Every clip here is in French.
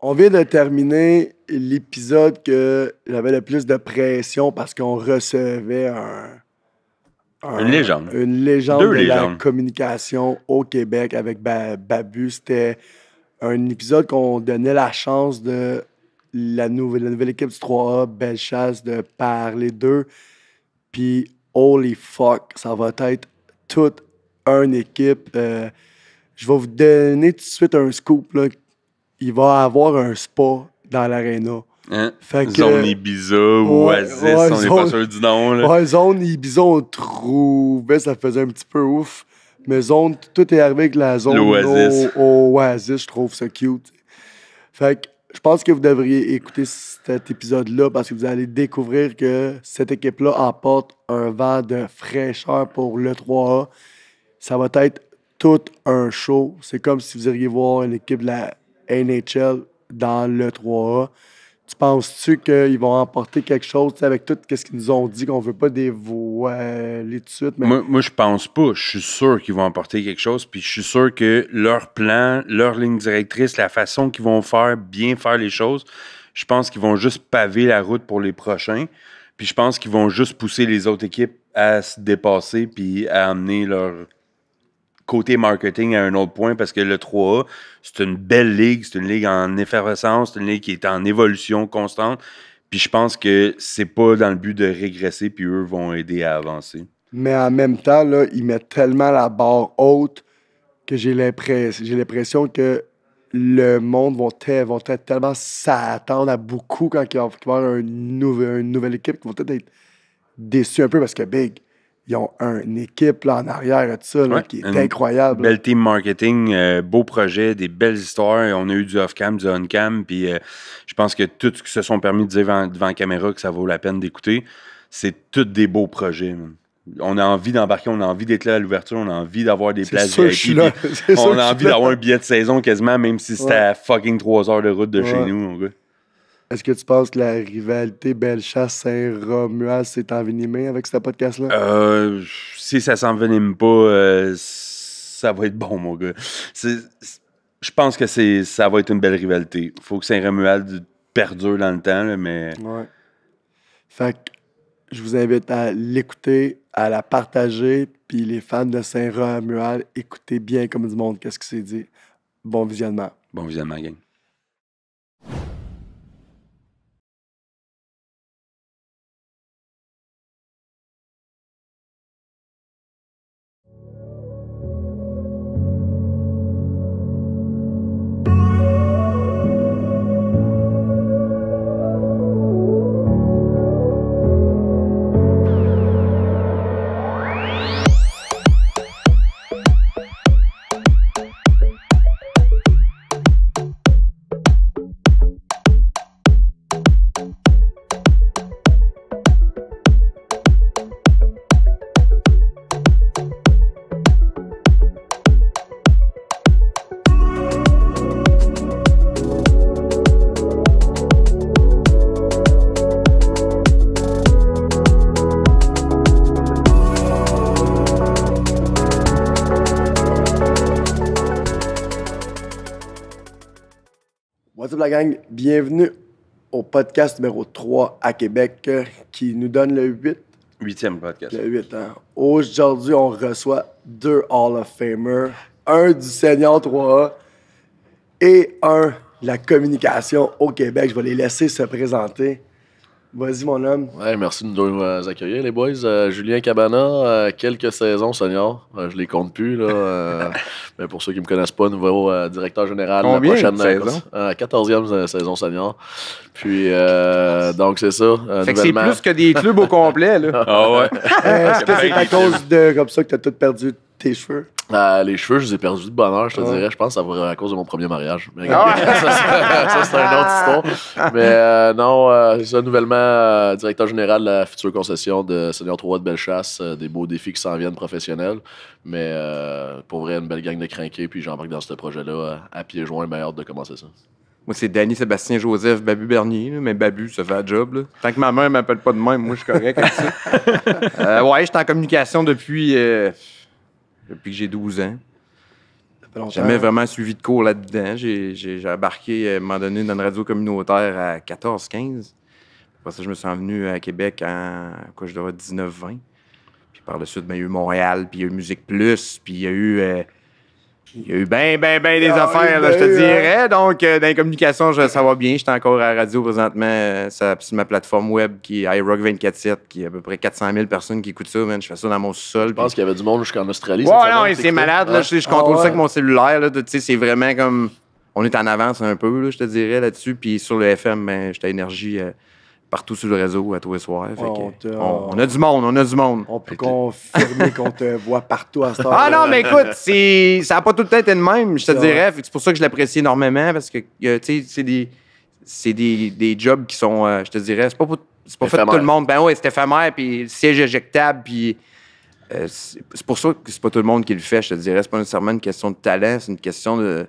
On vient de terminer l'épisode que j'avais le plus de pression parce qu'on recevait un, une légende. Une légende de la communication au Québec avec Babu. C'était un épisode qu'on donnait la chance de la nouvelle, équipe du 3A, Belle Chasse, de parler d'eux. Puis, holy fuck, ça va être toute une équipe. Euh, je vais vous donner tout de suite un scoop. Là, il va avoir un spa dans l'aréna. Hein? zone Ibiza ou Oasis, on est pas sûr du nom. Ouais, zone Ibiza, on trouvait, ça faisait un petit peu ouf. Mais zone, tout est arrivé avec la zone Oasis. Oasis, je trouve ça cute. Fait que je pense que vous devriez écouter cet épisode-là parce que vous allez découvrir que cette équipe-là apporte un vent de fraîcheur pour le 3A. Ça va être tout un show. C'est comme si vous iriez voir une équipe de la NHL dans le 3A. Tu penses-tu qu'ils vont emporter quelque chose avec tout ce qu'ils nous ont dit qu'on veut pas dévoiler tout de suite? Moi, moi, je pense pas. Je suis sûr qu'ils vont emporter quelque chose. Puis je suis sûr que leur plan, leur ligne directrice, la façon qu'ils vont faire, bien faire les choses, je pense qu'ils vont juste paver la route pour les prochains. Puis je pense qu'ils vont juste pousser les autres équipes à se dépasser puis à amener leur, côté marketing à un autre point parce que le 3A, c'est une belle ligue, c'est une ligue en effervescence, c'est une ligue qui est en évolution constante. Puis je pense que c'est pas dans le but de régresser, puis eux vont aider à avancer. Mais en même temps, là, ils mettent tellement la barre haute que j'ai l'impression que le monde va être tellement s'attendre à beaucoup quand il va y avoir une, nouvelle équipe qui vont peut-être être déçus un peu parce que Big, ils ont une équipe là, en arrière et tout ça qui est incroyable. Belle team marketing, euh, beau projet, des belles histoires. On a eu du off-cam, du on-cam, puis euh, je pense que tout ce qu'ils se sont permis de dire devant, caméra que ça vaut la peine d'écouter, c'est tous des beaux projets. On a envie d'embarquer, on a envie d'être là à l'ouverture, on a envie d'avoir des places On a envie d'avoir un billet de saison quasiment, même si c'était à fucking trois heures de route de chez nous. Est-ce que tu penses que la rivalité Bellechasse-Saint-Romuald s'est envenimée avec ce podcast-là? Euh, si ça s'envenime pas, euh, ça va être bon, mon gars. Je pense que ça va être une belle rivalité. faut que Saint-Romuald perdure dans le temps, mais. Ouais. Fait que je vous invite à l'écouter, à la partager, puis les fans de Saint-Romuald, écoutez bien comme du monde qu'est-ce qui s'est dit. Bon visionnement. Bon visionnement, gang. bienvenue au podcast numéro 3 à Québec euh, qui nous donne le 8. Huitième podcast. 8, hein. Aujourd'hui, on reçoit deux Hall of Famer, un du Seigneur 3A et un de la communication au Québec. Je vais les laisser se présenter. Vas-y, mon homme. merci de nous euh, accueillir, les boys. Euh, Julien Cabana, euh, quelques saisons seniors. Je je les compte plus. Là, mais pour ceux qui ne me connaissent pas, nouveau directeur général la prochaine saison? 14e saison senior. Puis, donc, c'est ça. c'est plus que des clubs au complet. Là. ah ouais. Est-ce que c'est à cause de comme ça que tu as tout perdu tes cheveux? Euh, les cheveux, je les ai perdus de bonheur, je te dirais. Je pense que ça va à cause de mon premier mariage. Mais, ah ça, c'est un autre histoire. Mais euh, non, je euh, c'est ça, nouvellement directeur général de la future concession de Seigneur Trois de Bellechasse. des beaux défis qui s'en viennent professionnels. Mais pour vrai, une belle gang de crinqués. Puis j'embarque dans ce projet-là à pieds joints. Bien hâte de commencer ça. Moi, c'est Danny, Sébastien, Joseph, Babu Bernier. mais Babu, ça fait un job. Tant que ma mère m'appelle pas de même, moi, je suis correct comme ça. ouais, j'étais en communication depuis depuis que j'ai 12 ans. jamais vraiment suivi de cours là-dedans. J'ai embarqué euh, à un moment donné dans une radio communautaire à 14-15. Après ça, je me suis venu à Québec en, quoi, 19-20. Puis par le sud, ben, il y a eu Montréal, puis il y a eu Musique Plus, puis il y a eu. Euh, il y a eu bien, bien, bien des affaires, je te hein. dirais. Donc, euh, dans les communications, je, ça va bien. J'étais encore à la radio présentement. Euh, sur ma plateforme web qui est iRock 24 qui a à peu près 400 000 personnes qui écoutent ça. Je fais ça dans mon sous-sol. Je pense qu'il y avait du monde jusqu'en Australie. Ouais, non, c'est malade. je, contrôle ah, ça avec mon cellulaire. C'est vraiment comme. On est en avance un peu, je te dirais, là-dessus. Puis sur le FM, ben, j'étais énergie. Euh, partout sur le réseau à tous les soirs. on, a du monde, on a du monde. On peut confirmer qu'on te voit partout à ce Ah non, mais écoute, ça n'a pas tout le temps été le même, je te dirais. C'est pour ça que je l'apprécie énormément parce que, euh, tu sais, c'est des, des, des, jobs qui sont, euh, je te dirais, c'est pas, pour, pas fait pour tout le monde. Ben oui, c'est éphémère, puis siège éjectable, puis. Euh, c'est pour ça que c'est pas tout le monde qui le fait, je te dirais. C'est pas nécessairement une question de talent, c'est une question de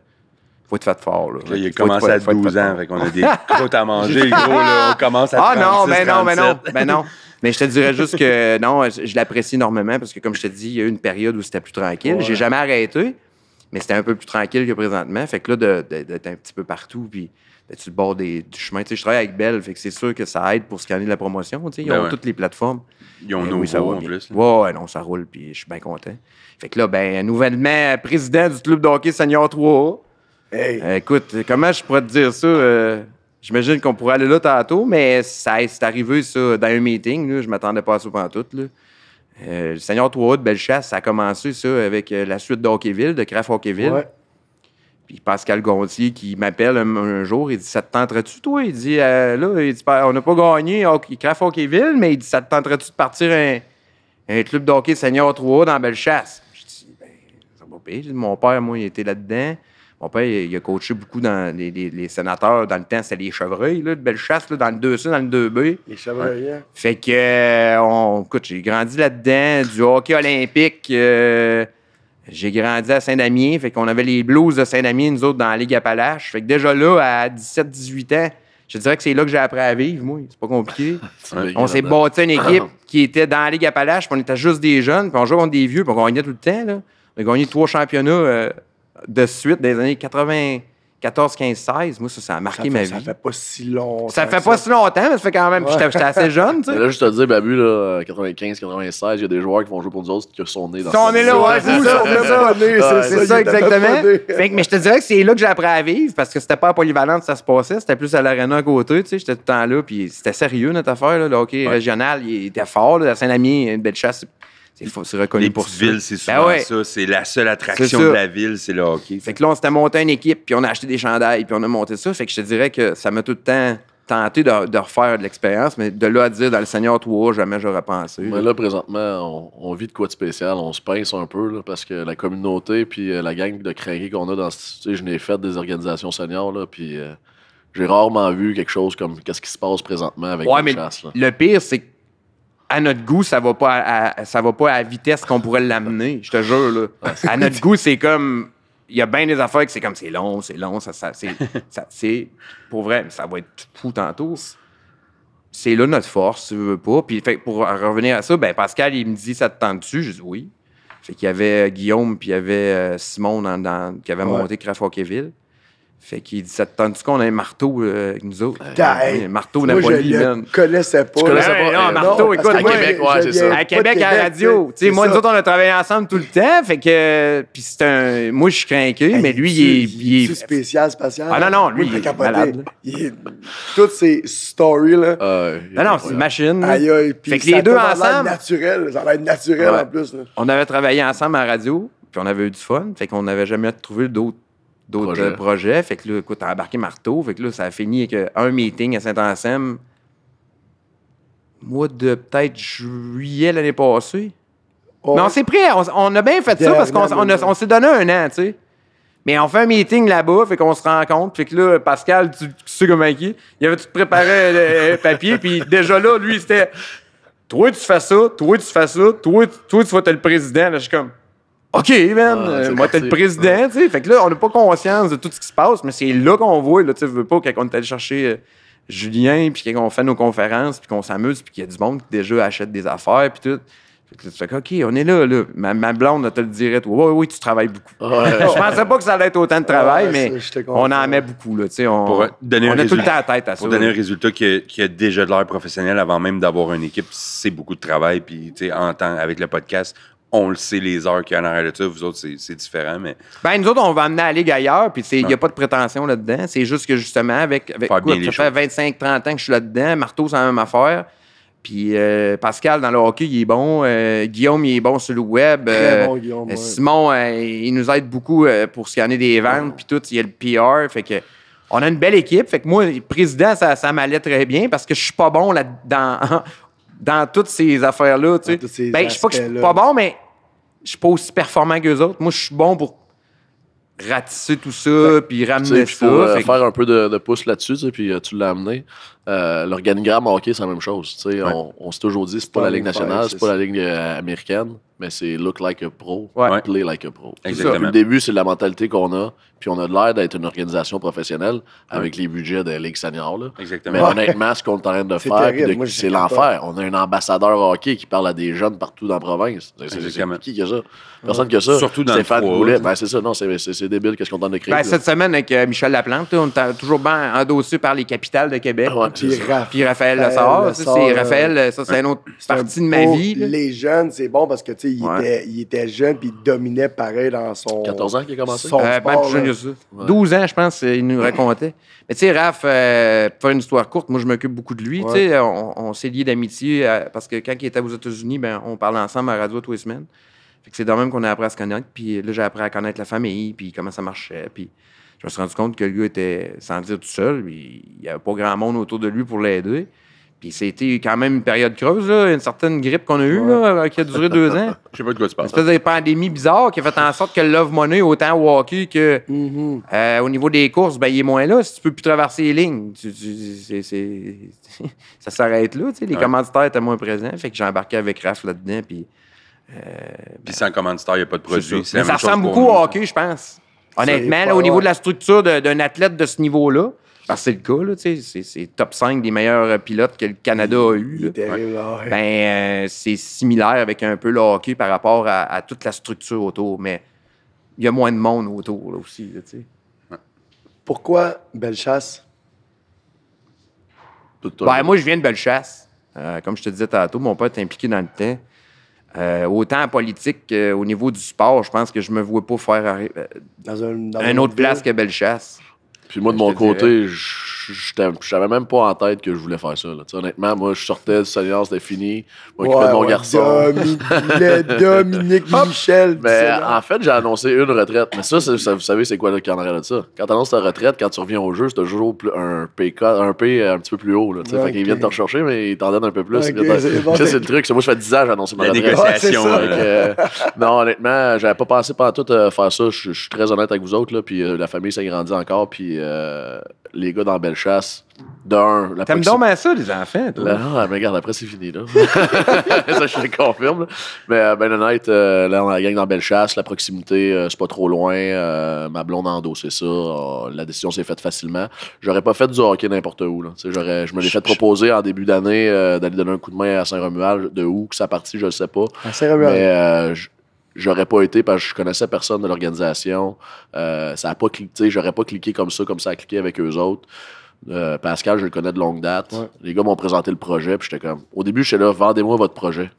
faut être fort. il a commencé à 12 ans, fait qu'on a des croûtes à manger, gros, là, on commence à Ah non, mais ben non, mais ben non, mais ben non. Mais je te dirais juste que non, je, l'apprécie énormément parce que comme je te dis, il y a eu une période où c'était plus tranquille. Je J'ai jamais arrêté, mais c'était un peu plus tranquille que présentement. Fait que là, d'être un petit peu partout, puis d'être sur le bord des, du chemin. Tu sais, je travaille avec Belle, fait que c'est sûr que ça aide pour scanner de la promotion. Tu sais, ils ont toutes les plateformes. Ils ont nos oui, en plus. Ouais, non, ça roule, puis je suis bien content. Fait que là, ben, nouvellement président du club d'hockey hockey senior 3 euh, écoute, comment je pourrais te dire ça? Euh, j'imagine qu'on pourrait aller là tantôt, mais ça c'est arrivé ça dans un meeting. Je je m'attendais pas à ça pendant tout. Euh, le Seigneur 3 de Bellechasse, ça a commencé ça avec la suite d'Hockeyville, de Craft Hockeyville. Puis Pascal Gontier qui m'appelle un, jour, il dit Ça te tenterait-tu, toi Il dit Là, on n'a pas gagné Craft Hockeyville, mais il dit Ça te tenterait-tu de partir un, club d'hockey Seigneur 3 dans Bellechasse Je dis ben, Ça va payer. Mon père, moi, il était là-dedans. Mon père, il a coaché beaucoup dans les, sénateurs. Dans le temps, c'était les chevreuils, de chasse là, dans le 2C, dans le 2B. Les chevreuils, hein. Fait que, euh, on, écoute, j'ai grandi là-dedans, du hockey olympique. Euh, j'ai grandi à Saint-Damien, fait qu'on avait les blues de Saint-Damien, nous autres, dans la Ligue Appalache. Fait que déjà là, à 17-18 ans, je dirais que c'est là que j'ai appris à vivre, moi. C'est pas compliqué. on s'est bâti une équipe qui était dans la Ligue Appalache, puis on était juste des jeunes, puis on jouait contre des vieux, puis on gagnait tout le temps. Là. On a gagné trois championnats euh, de suite des années 94, 15, 16. Moi, ça, ça a marqué ma vie. Ça fait pas si longtemps. Ça fait pas si longtemps, mais ça fait quand même. J'étais assez jeune, tu sais. Là, je te dis, Babu, là, 95, 96, il y a des joueurs qui vont jouer pour nous autres qui sont nés dans Sont nés là, ouais, c'est ça C'est ça, exactement. Fait que, mais je te dirais que c'est là que j'ai appris à vivre parce que c'était pas à Polyvalente ça se passait. C'était plus à l'aréna à côté, tu sais. J'étais tout le temps là, puis c'était sérieux, notre affaire, là. Le hockey régional, il était fort, là. Saint-Ami, une belle chasse c'est reconnu les pour c'est souvent ça. C'est la seule attraction de la ville, c'est le hockey. Fait que là, on s'était monté une équipe, puis on a acheté des chandails, puis on a monté ça. Fait que je te dirais que ça m'a tout le temps tenté de, refaire de l'expérience, mais de là à dire dans le Seigneur 3, jamais j'aurais pensé. Mais là, présentement, on, vit de quoi de spécial. On se pince un peu, parce que la communauté, puis euh, la gang de craquer qu'on a dans ce. Tu sais, je n'ai fait des organisations seniors, là, puis. Euh, j'ai rarement vu quelque chose comme qu'est-ce qui se passe présentement avec les mais Le pire, c'est que à notre goût, ça va pas ça va pas à la vitesse qu'on pourrait l'amener, je te jure. Là. À notre goût, c'est comme il y a bien des affaires que c'est comme c'est long, c'est long, ça, ça c'est pour vrai, mais ça va être tout, fou tantôt. C'est là notre force, si tu veux pas. Puis fait, pour revenir à ça, ben Pascal, il me dit ça te tente dessus, je dis oui. Fait qu'il y avait euh, Guillaume puis il y avait euh, Simon qui avait monté « monté keville fait qu'il dit, ça te tente-tu qu'on a un marteau euh, avec nous autres? un euh, ben, marteau n'a pas Je connaissais pas. Tu connaissais pas? Non, marteau, écoute. À moi, Québec, ouais, c'est ça. À Québec, à la radio. Tu sais, moi, nous autres, on a travaillé ensemble tout le temps. Fait que, puis c'est un. Moi, je suis craqué, mais lui, il est. C'est spécial, spatial. Ah non, non, lui, il est malade. Toutes ces stories-là. Euh, non, non, c'est une machine. Aïe, aïe. Fait que les deux ensemble. naturel. Ça va être naturel en plus. On avait travaillé ensemble à la radio, puis on avait eu du fun. Fait qu'on n'avait jamais trouvé d'autres d'autres projets. Fait que là, écoute, t'as embarqué marteau. Fait que là, ça a fini avec euh, un meeting à Saint-Anselme. Mois de peut-être juillet l'année passée. Mais on s'est pris, on, a bien fait ça parce qu'on s'est donné un an, tu sais. Mais on fait un meeting là-bas, fait qu'on se rencontre, fait que là, Pascal, tu, tu sais comment il est, il avait tout préparé euh, euh, le papier, puis déjà là, lui, c'était « Toi, tu fais ça, toi, tu fais ça, toi, toi tu vas être le président. » Là, je suis comme OK, man, ah, euh, moi, t'es le président, tu sais. Fait que là, on n'a pas conscience de tout ce qui se passe, mais c'est là qu'on voit, là, tu veux pas, quand on est allé chercher euh, Julien, puis qu'on fait nos conférences, puis qu'on s'amuse, puis qu'il y a du monde qui déjà achète des affaires, puis tout. Fait que là, tu fais OK, on est là, là. Ma, blonde, elle te le dirait, toi. Oui, oui, tu travailles beaucoup. je pensais pas que ça allait être autant de travail, mais on en met beaucoup, là. On, sais. on a tout le temps la tête à ça. Pour donner un résultat qui a, déjà de l'air professionnel avant même d'avoir une équipe, c'est beaucoup de travail. Puis, tu sais, en temps, avec le podcast, on le sait les heures qu'il y a en arrière de Vous autres, c'est différent, mais... Ben, nous autres, on va amener à la Ligue ailleurs, puis il n'y a pas de prétention là-dedans. C'est juste que, justement, avec... ça fait 25-30 ans que je suis là-dedans. Marteau, c'est la même affaire. Puis euh, Pascal, dans le hockey, il est bon. Euh, Guillaume, il est bon sur le web. Euh, Simon, il nous aide beaucoup pour scanner des ventes, puis tout. Il y a le PR, fait que... On a une belle équipe. Fait que moi, président, ça, m'allait très bien parce que je suis pas bon là dedans dans toutes ces affaires-là. Tu sais. Ben, je sais pas que je suis pas bon, mais je suis pas aussi performant qu'eux autres. Moi, je suis bon pour ratisser tout ça, puis ramener ça. Tu euh, faire un peu de, pouce là-dessus, puis euh, tu l'as amené. Euh, l'organigramme hockey, c'est la même chose. On, on s'est toujours dit, c'est pas la Ligue nationale, c'est pas la Ligue euh, américaine, mais c'est look like a pro, play like a pro. Exactement. Le début, c'est la mentalité qu'on a, puis on a l'air d'être une organisation professionnelle avec les budgets des ligues seniors. Mais honnêtement, ce qu'on est en train de faire, c'est l'enfer. On a un ambassadeur hockey qui parle à des jeunes partout dans la province. C'est qui que ça? Personne que ça. Surtout dans Stéphane Boulet. Ben, c'est ça, non, c'est débile qu'est-ce qu'on tente de ben, créer. cette semaine, avec euh, Michel Laplante, on est toujours bien endossé par les capitales de Québec. Ah puis, Raphaël, Raphaël ça, c'est Raphaël, ça, c'est une autre partie de ma vie. Les jeunes, c'est bon parce que, tu sais, il, était, jeune puis il dominait pareil dans son. 14 ans qu'il a commencé? Son plus jeune 12 ans, je pense, il nous racontait. Mais, tu sais, Raph, euh, pour faire une histoire courte, moi, je m'occupe beaucoup de lui. on, s'est lié d'amitié euh, parce que quand il était aux États-Unis, ben, on parlait ensemble à radio tous les semaines. c'est de même qu'on a appris à se connaître. Puis là, j'ai appris à connaître la famille, puis comment ça marchait. Puis je me suis rendu compte que le était, sans dire tout seul, il n'y avait pas grand monde autour de lui pour l'aider. Puis c'était quand même une période creuse, là, une certaine grippe qu'on a eue, qui a duré deux ans. Je sais pas de quoi tu parles. Une espèce de pandémie bizarre qui a fait en sorte que le Love Money, autant au hockey que mm-hmm. euh, au niveau des courses, ben, il est moins là. Si tu peux plus traverser les lignes, ça s'arrête là. Les commanditaires étaient moins présents. Fait que j'ai embarqué avec Raph là-dedans. Puis, euh, sans commanditaire, il n'y a pas de produit. Ça, ressemble beaucoup au hockey, je pense honnêtement, au niveau de la structure d'un athlète de ce niveau-là, ben, c'est le cas, c'est top 5 des meilleurs euh, pilotes que le Canada a eu. Ah ben, euh, c'est similaire avec un peu le hockey par rapport à, toute la structure autour, mais il y a moins de monde autour aussi. Pourquoi Bellechasse? Ben, moi, je viens de Bellechasse. Euh, comme je te disais tantôt, mon père est impliqué dans le temps. Euh, autant en politique qu'au niveau du sport, je pense que je me vois pas faire un, autre place que Bellechasse. Puis moi, de mon côté, je je j'avais même pas en tête que je voulais faire ça. Honnêtement, moi, je sortais de séance, c'était fini. Moi, mon garçon. Dominique Michel. Mais en fait, j'ai annoncé une retraite. Mais ça, vous savez, c'est quoi le en de ça? Quand tu annonces ta retraite, quand tu reviens au jeu, c'est toujours un un P euh, un petit peu plus haut. Là, Fait qu'ils viennent te rechercher, mais ils t'en donnent un peu plus. Ça, c'est, le truc. Moi, je fais 10 ans, j'ai annoncé ma retraite. Euh, non, honnêtement, j'avais pas pensé pendant tout à euh, faire ça. Je suis très honnête avec vous autres. Là, puis la famille s'est agrandie encore. Puis les gars dans la belle chasse, d'un. T'aimes donc à ça, les enfants, toi? Ben mais regarde, après, c'est fini, là. ça, je te confirme. Mais, euh, ben honnête, euh, là, on a la gang dans belle chasse, la proximité, euh, c'est pas trop loin. ma blonde en dos, c'est ça. la décision s'est faite facilement. J'aurais pas fait du hockey n'importe où, là. je me l'ai fait proposer en début d'année d'aller donner un coup de main à Saint-Romuald. De où que ça partie, je le sais pas. À Saint-Romuald. Mais j'aurais pas été parce que je connaissais personne de l'organisation. Euh, ça a pas cliqué, j'aurais pas cliqué comme ça, comme ça a cliqué avec eux autres. Euh, Pascal, je le connais de longue date. Les gars m'ont présenté le projet, puis j'étais comme. Au début, j'étais là, vendez-moi votre projet.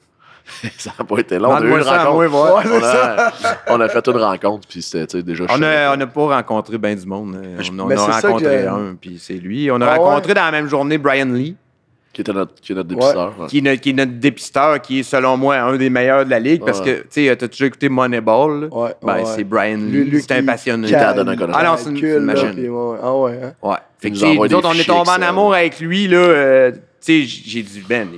ça n'a pas été long. On a, eu une rencontre. on, a, fait une rencontre, puis c'était déjà On n'a pas rencontré bien du monde. On, a rencontré un, puis c'est lui. On a ah rencontré dans la même journée Brian Lee. Qui, notre, est notre dépisteur. Qui, est notre, dépisteur, qui est selon moi un des meilleurs de la ligue. Parce que, tu sais, t'as toujours écouté Moneyball. Ouais, ben, c'est Brian Lee. C'est un passionné. Il Ah non, c'est une, machine. Ah ouais, hein? Ouais. Fait que, nous autres, on est tombé en amour avec lui, là. Euh, tu sais, j'ai dit, Ben,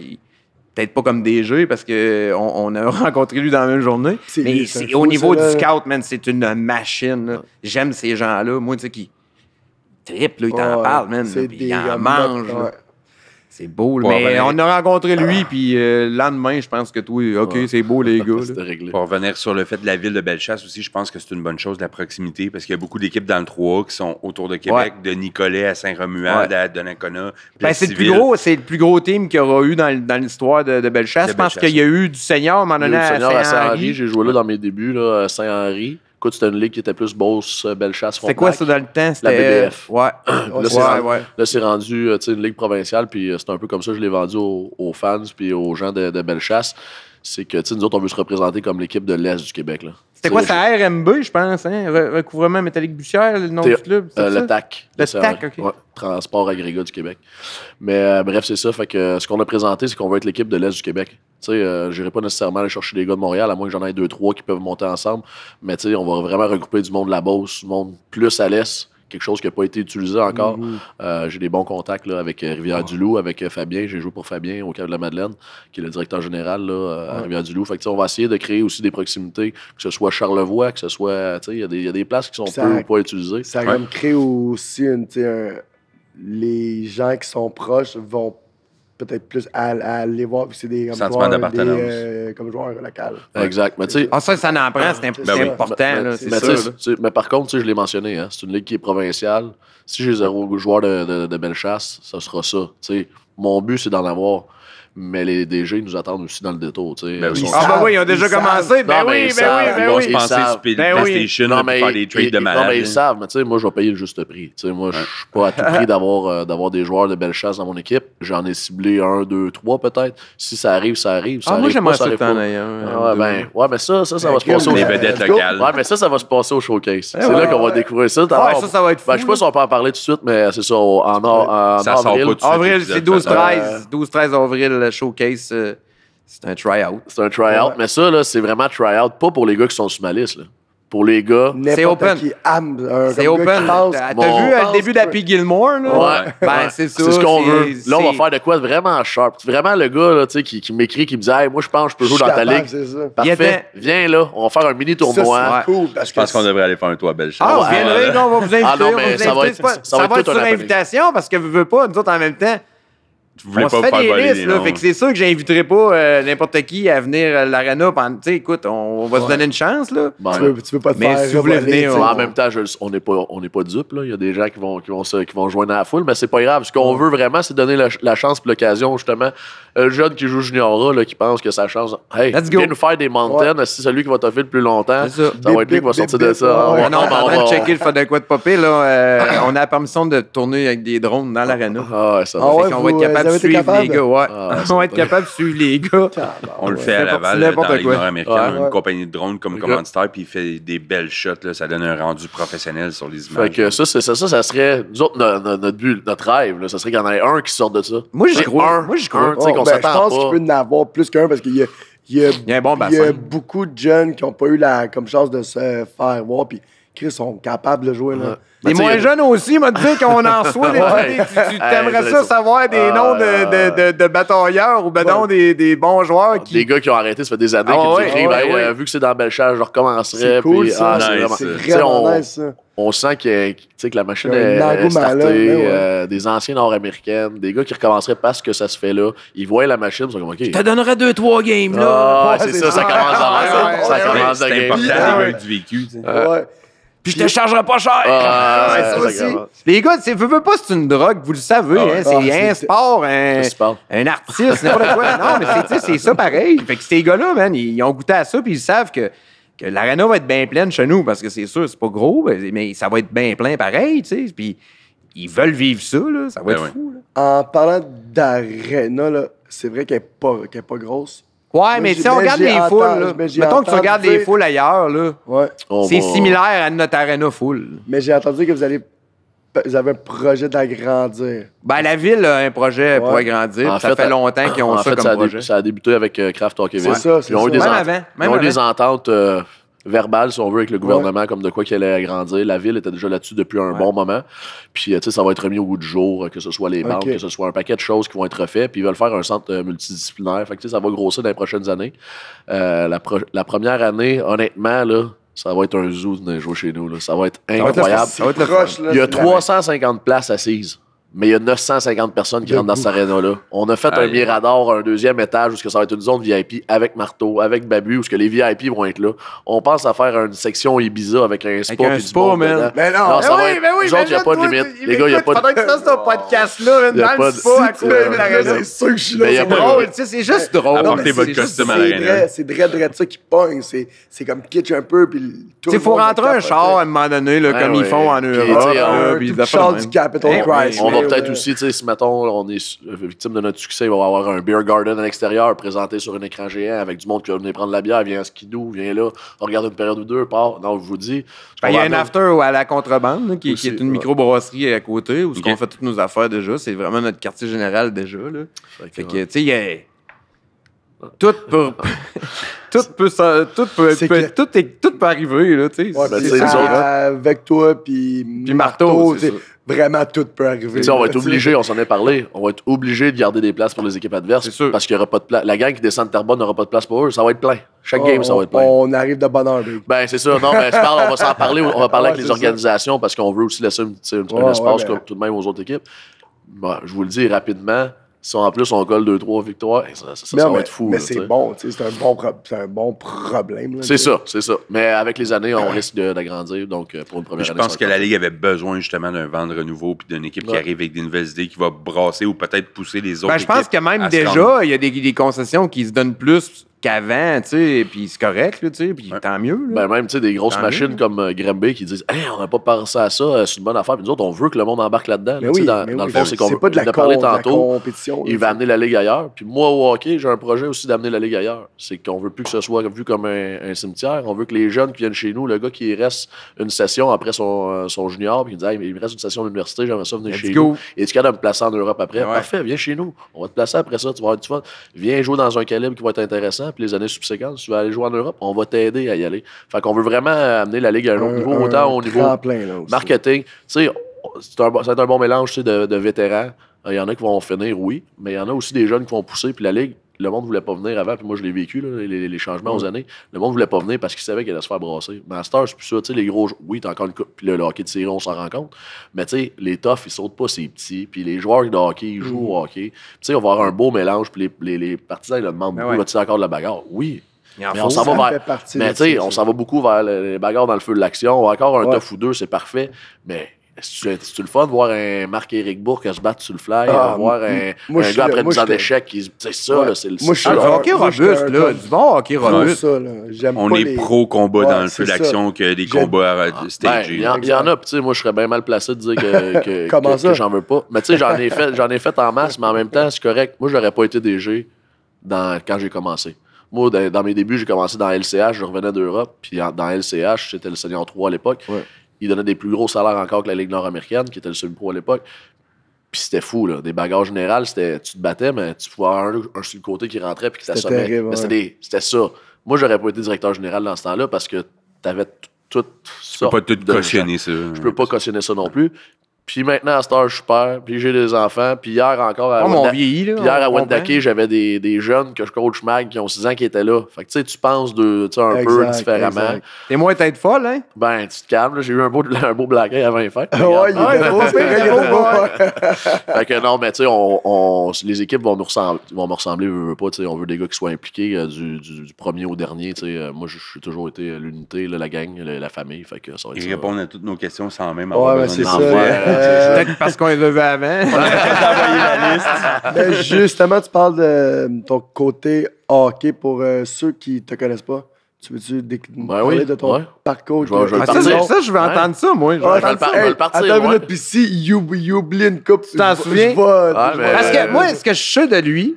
peut-être pas comme jeux, parce qu'on on a rencontré lui dans la même journée. Mais au niveau du scout, man, c'est une machine. J'aime ces gens-là. Moi, tu sais, qui triple, là, ils t'en parle parlent, man. ils en mangent. C'est beau, Mais on a rencontré lui, ah. puis euh, le lendemain, je pense que tout est OK, c'est beau, les gars. Pour revenir sur le fait de la ville de Bellechasse aussi, je pense que c'est une bonne chose, la proximité, parce qu'il y a beaucoup d'équipes dans le 3 qui sont autour de Québec, de Nicolet à Saint-Romuald, à Donnacona. Ben, c'est, le plus gros, le plus gros team qu'il y aura eu dans, l'histoire de, de, Bellechasse. Je pense qu'il y a eu du Seigneur à à Saint-Henri. j'ai joué là dans mes débuts, là, à Saint-Henri c'était une ligue qui était plus Beauce, euh, Bellechasse, C'était quoi ça dans le temps? La BDF. Euh, ouais. là, c'est rendu, euh, une ligue provinciale, puis c'est un peu comme ça je l'ai vendu aux, fans puis aux gens de, de Bellechasse c'est que, tu nous autres, on veut se représenter comme l'équipe de l'Est du Québec. C'était quoi, ça RMB, je pense, hein? recouvrement métallique bussière, le nom du club? Euh, le TAC. Le TAC, OK. Transport agrégat du Québec. Mais euh, bref, c'est ça. Fait que euh, ce qu'on a présenté, c'est qu'on veut être l'équipe de l'Est du Québec. Tu sais, pas nécessairement aller chercher des gars de Montréal, à moins que j'en ai deux, trois qui peuvent monter ensemble. Mais tu sais, on va vraiment regrouper du monde de la Beauce, du monde plus à l'Est quelque chose qui n'a pas été utilisé encore. Mhm. Euh, j'ai des bons contacts avec euh, Rivière-du-Loup, avec euh, Fabien. J'ai joué pour Fabien au Cœur de la Madeleine, qui est le directeur général à Rivière-du-Loup. on va essayer de créer aussi des proximités, que ce soit Charlevoix, que ce soit. Il y, a des places qui sont peu pas utilisées. Ça ouais. créer aussi une. les gens qui sont proches vont peut-être plus à, aller voir. C'est des, comme Sentiment euh, comme joueur local. Exact. tu ah, ça, ça en prend, c'est ben important. Mais, sûr. mais, par contre, je l'ai mentionné, hein, c'est une ligue qui est provinciale. Si j'ai zéro joueur de, de, de, Bellechasse, ça sera ça. mon but, c'est d'en avoir mais les DG nous attendent aussi dans le détour. Tu sais. Ben oui. Ah, ben oui, ils ont déjà ils commencé. Ben, oui, ben oui, ben, ben oui. Ils vont se penser sur PlayStation non, mais, faire des trades de malade. Non, mais hein. ils savent, mais tu sais, moi, je vais payer le juste prix. Tu sais, moi, je suis pas à tout prix d'avoir euh, des joueurs de belle chasse dans mon équipe. J'en ai ciblé un, deux, trois peut-être. Si ça arrive, ça arrive. Ah, ça ah, arrive ben, moi, j'aimerais ça le temps, d'ailleurs. Ouais, ouais, mais ça, ça, ça ben, va se passer au... Les vedettes locales. Ouais, mais ça, ça va se passer au showcase. Eh c'est là qu'on va découvrir ça. Ouais, ça, ça va être fou. Je sais pas si on peut en parler tout de suite, mais c'est ça, en avril. Ça sort pas tout de suite. Avril, c'est 12-13. 12-13 avril le showcase, euh, c'est un try-out. C'est un try-out, mais ça, là, c'est vraiment try-out, pas pour les gars qui sont sur ma liste. Là. Pour les gars, c'est open. C'est open. T'as vu le euh, début d'Happy Gilmore? Là? Ouais. Ben, c'est ça. C'est ce qu'on veut. Là, on va faire de quoi vraiment sharp. Vraiment, le gars là, qui, qui m'écrit, qui me dit Moi, je pense que je peux jouer dans ta ligue. Parfait. Viens là, on va faire un mini tournoi. cool. Parce je pense qu'on devrait aller faire un toit belge. Ah, on va vous ah, inviter. ça va être, ça va sur invitation parce que vous ne pas, nous autres, en même temps on fait faire des listes, que c'est sûr que j'inviterai pas euh, n'importe qui à venir à l'arena. Tu sais, écoute, on, va se donner une chance là. Ben, tu, peux, pas te mais faire si vous voulez venir, en même temps, on n'est pas, on pas dupes là. Il y a des gens qui vont, qui vont se, qui vont joindre à la foule, mais c'est pas grave. Ce qu'on veut vraiment, c'est donner la, chance chance, l'occasion justement. Un euh, jeune qui joue junior là, qui pense que sa chance, hey, Let's viens nous faire des montagnes C'est celui qui va t'offrir le plus longtemps. Ça. va être lui qui va sortir de ça. on checker le de quoi de euh, On a la permission de tourner avec des drones dans l'arena. Ah ça. va ah être capable les gars, ouais. Ah, on va être capable de suivre les gars. on le fait à Laval, dans les nord Une compagnie de drones comme commanditaire, puis il fait des belles shots. Là. Ça donne un rendu professionnel sur les images. Fait que ça, ça, ça, ça serait. notre, notre but, notre rêve, ça serait qu'il y en ait un qui sorte de ça. Moi, j'y crois. Moi, j'y crois. Oh, ben, je pense qu'il peut en avoir plus qu'un parce qu'il y a. Il y, a, beaucoup de jeunes qui n'ont pas eu la comme chance de se faire voir. Puis Chris sont capables de jouer. Là. Ben, les moins jeunes aussi m'a dit qu'on en soit des, Tu, aimerais ça savoir des ah, noms de, de, de, batailleurs ou des, des, bons joueurs. Ah, qui... Des gars qui ont arrêté, ça fait des années ah, qu'ils ouais, euh, vu que c'est dans Belchage, je recommencerai. C'est cool, puis, ça. Ah, c'est vraiment, on, ça. on sent que, la machine est, euh, des anciens nord américains des gars qui recommenceraient parce que ça se fait là. Ils voient la machine, ils sont comme OK. Je te donnerais deux, trois games là. c'est ça, ça commence à Ça commence à C'est important, du vécu. Puis je te chargerai pas cher. Ah, ah, Les gars, c'est veux, veux pas, c'est une drogue, vous le savez. Ah, hein, c'est un sport, un, sport. un artiste, n'importe quoi. non, mais c'est ça pareil. Fait que ces gars-là, man, ils, ont goûté à ça, puis ils savent que, que va être bien pleine chez nous, parce que c'est sûr, c'est pas gros, mais ça va être bien plein pareil, tu sais. Puis ils veulent vivre ça, là. Ça va ben être fou, En parlant d'aréna, là, c'est vrai qu'elle est, est pas grosse Ouais, mais si on regarde les foules. Mettons que tu regardes les foules ailleurs, là. Ouais. Oh, c'est similaire à notre arena foule. Mais j'ai entendu que vous vous avez un projet d'agrandir. Ben, la ville a un projet pour agrandir. ça fait, longtemps qu'ils ont ça fait, comme ça projet. ça a débuté avec Craft euh, KV. C'est ça, c'est Ils ont eu des, Même des ententes... Euh, verbal, si on veut, avec le gouvernement, comme de quoi qu'elle allait agrandir. La ville était déjà là-dessus depuis un bon moment. Puis, euh, tu sais, ça va être remis au bout du jour, euh, que ce soit les banques, que ce soit un paquet de choses qui vont être faites. Puis, ils veulent faire un centre euh, multidisciplinaire. Fait que, ça va grossir dans les prochaines années. la, première année, honnêtement, là, ça va être un zoo d'un jouer chez nous. Ça va être incroyable. Il y a 350 places assises mais il y a 950 personnes qui rentrent dans cette arena-là. On a fait un mirador, un deuxième étage, où ça va être une zone VIP avec Marteau, avec Babu, où les VIP vont être là. On pense à faire une section Ibiza avec un spa. Avec un spa, man. Mais ben non, non mais ça ben oui, va être, mais ben oui, il n'y a pas de limite. Les gars, il n'y a pas de limite. Pendant que ça, ton podcast-là, dans le spa, à couper C'est sûr que je suis là. C'est drôle, tu sais, c'est juste drôle. Apportez votre costume à l'arena. C'est drôle, hein. vrai, ça qui pogne. C'est comme kitsch un peu, puis Tu sais, il faut rentrer un char à un moment donné, comme ils font en Europe. Euh, du Capital Christ peut-être euh, aussi, si mettons, on est euh, victime de notre succès, on va avoir un beer garden à l'extérieur présenté sur un écran géant avec du monde qui va venir prendre la bière, vient à skidou, vient là, on regarde une période ou deux, part. Non, je vous dis. Ben, il y a un after à la contrebande, qui, est une micro microbrasserie à côté, où ce fait toutes nos affaires déjà. C'est vraiment notre quartier général déjà. Là. Fait que, tu sais, il y a. Tout peut, tout peut, tout est, tout arriver, là, tu sais. Ben, avec toi, puis Marteau, Marteau vraiment tout peut arriver. on va être obligé, on s'en est parlé, on va être obligé de garder des places pour les équipes adverses. Sûr. Parce qu'il n'y aura pas de place. La gang qui descend de Terrebonne n'aura pas de place pour eux. Ça va être plein. Chaque game, ça va être plein. On arrive de bonne heure. Ben, c'est sûr. Non, ben, on va s'en parler. On va parler avec les organisations parce qu'on veut aussi laisser un, petit peu espace comme ben. tout de même aux autres équipes. Ben, je vous le dis rapidement, si en plus on colle 2-3 victoires, ça, va être fou. Mais c'est bon, c'est un, bon un bon problème. C'est ça, c'est ça. Mais avec les années, on risque d'agrandir. Donc, euh, pour une première Je pense que la Ligue avait besoin justement d'un vent de renouveau puis d'une équipe qui arrive avec des nouvelles idées qui va brasser ou peut-être pousser les ben, autres. Ben, je pense que même déjà, il y a des concessions qui se donnent plus qu'avant, tu sais, puis c'est correct, tu sais, puis tant mieux. Ben même, tu sais, des grosses machines comme euh, qui disent on n'a pas pensé à ça, euh, c'est une bonne affaire, puis nous autres, on veut que le monde embarque là-dedans. Ben ben dans, le fond, ben c'est qu'on pas de tantôt, il va amener la Ligue ailleurs. Puis moi, au hockey, j'ai un projet aussi d'amener la Ligue ailleurs. C'est qu'on veut plus que ce soit vu comme un, cimetière, on veut que les jeunes qui viennent chez nous, le gars qui reste une session après son, euh, junior, puis il dit il me reste une session à l'université, j'aimerais ça venir chez nous. Et tu me placer en Europe après, parfait, viens chez nous, on va te placer après ça, tu vas avoir du fun. Viens jouer dans un calibre qui va être intéressant puis les années subséquentes, si tu veux aller jouer en Europe, on va t'aider à y aller. Fait qu'on veut vraiment amener la Ligue à un autre niveau, autant au niveau marketing. Tu sais, c'est un, bon mélange de, de vétérans. Il y en a qui vont finir, oui, mais il y en a aussi des jeunes qui vont pousser, puis la Ligue le monde voulait pas venir avant, puis moi je l'ai vécu, les, changements aux années. Le monde voulait pas venir parce qu'il savait qu'il allait se faire brasser. Master, c'est plus ça, tu sais, les gros. Oui, t'as encore une coupe, puis le, hockey de série, on s'en rend compte. Mais tu sais, les toughs, ils sautent pas, c'est petit. Puis les joueurs de hockey, ils mm. jouent au hockey. Tu sais, on va avoir un beau mélange, puis les, les, les partisans, ils le demandent ben beaucoup, ouais. tu as encore de la bagarre. Oui, mais on s'en va Mais tu sais, on s'en va beaucoup vers les bagarres dans le feu de l'action. Encore un ouais. ou deux, c'est parfait. Mais c'est le fun de voir un Marc-Éric Bourque se battre sur le fly, ah, voir un, gars après 10 ans d'échec, qui c'est ça, c'est le Moi, je suis ah, hockey robuste, là. Du bon hockey robuste. On est pro-combat dans le feu d'action que des combats à ah, stagés. Ben, il y, en a, tu sais, moi, je serais bien mal placé de dire que, que, j'en veux pas. Mais tu sais, j'en ai, fait, en masse, mais en même temps, c'est correct. Moi, j'aurais pas été DG dans, quand j'ai commencé. Moi, dans mes débuts, j'ai commencé dans LCH, je revenais d'Europe, puis dans LCH, c'était le Seigneur 3 à l'époque. Il donnait des plus gros salaires encore que la Ligue nord-américaine, qui était le seul pro à l'époque. Puis c'était fou, là. Des bagages générales, c'était, tu te battais, mais tu pouvais avoir un, sur le côté qui rentrait puis qui t'assommait. C'était, c'était ça. Moi, j'aurais pas été directeur général dans ce temps-là parce que t'avais tout. Tu peux pas tout cautionner, ça. Je peux pas cautionner ça non plus. Puis maintenant, à cette heure, je suis père, puis j'ai des enfants. Puis hier encore, à, oh, hier, à Wendake, j'avais des, des, jeunes que je coach mag qui ont 6 ans qui étaient là. Fait que tu sais, tu penses de, un peu différemment. T'es moins être folle, hein? Ben, tu te calmes. J'ai eu un beau, un beau blague avant les fêtes. ouais, il est beau, Fait que non, mais tu sais, on, les équipes vont nous ressembler. Vont me ressembler, On veut des gars qui soient impliqués euh, du, du, premier au dernier. Euh, moi, moi, suis toujours été euh, l'unité, la gang, la, famille. ça Ils répondent à toutes nos questions sans même avoir ben, de besoin euh, peut-être parce qu'on est avant. On la liste. Mais ben, justement, tu parles de euh, ton côté hockey pour euh, ceux qui te connaissent pas. Tu veux-tu ben parler de ton parcours? Je vais, je ah, ça, je veux entendre ça, moi. Ah, je vais, le, puis si you, you une coupe, tu t'en souviens? Parce que moi, ce que je sais de lui,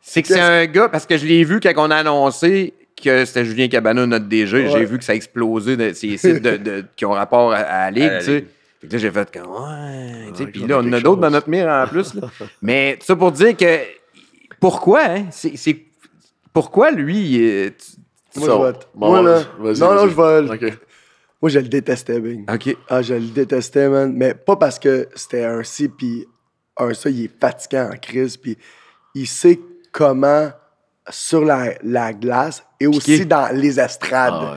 c'est que c'est un gars, parce que je l'ai vu quand on a annoncé que c'était Julien Cabana, notre DG, j'ai vu que ça a explosé de, ces sites de, qui ont rapport à, la Ligue, à la Ligue là, j'ai fait comme, ouais. puis là, on a d'autres dans notre mire en plus. Là. Mais ça pour dire que pourquoi, hein? pourquoi lui. il est... Moi, je vote. Moi, là, non, non, je vole. Moi, je le détestais, ben OK. Ah, je le détestais, man. Mais pas parce que c'était un ci, puis un ça, il est fatiguant en crise, puis il sait comment sur la, la glace et aussi dans les estrades. Ah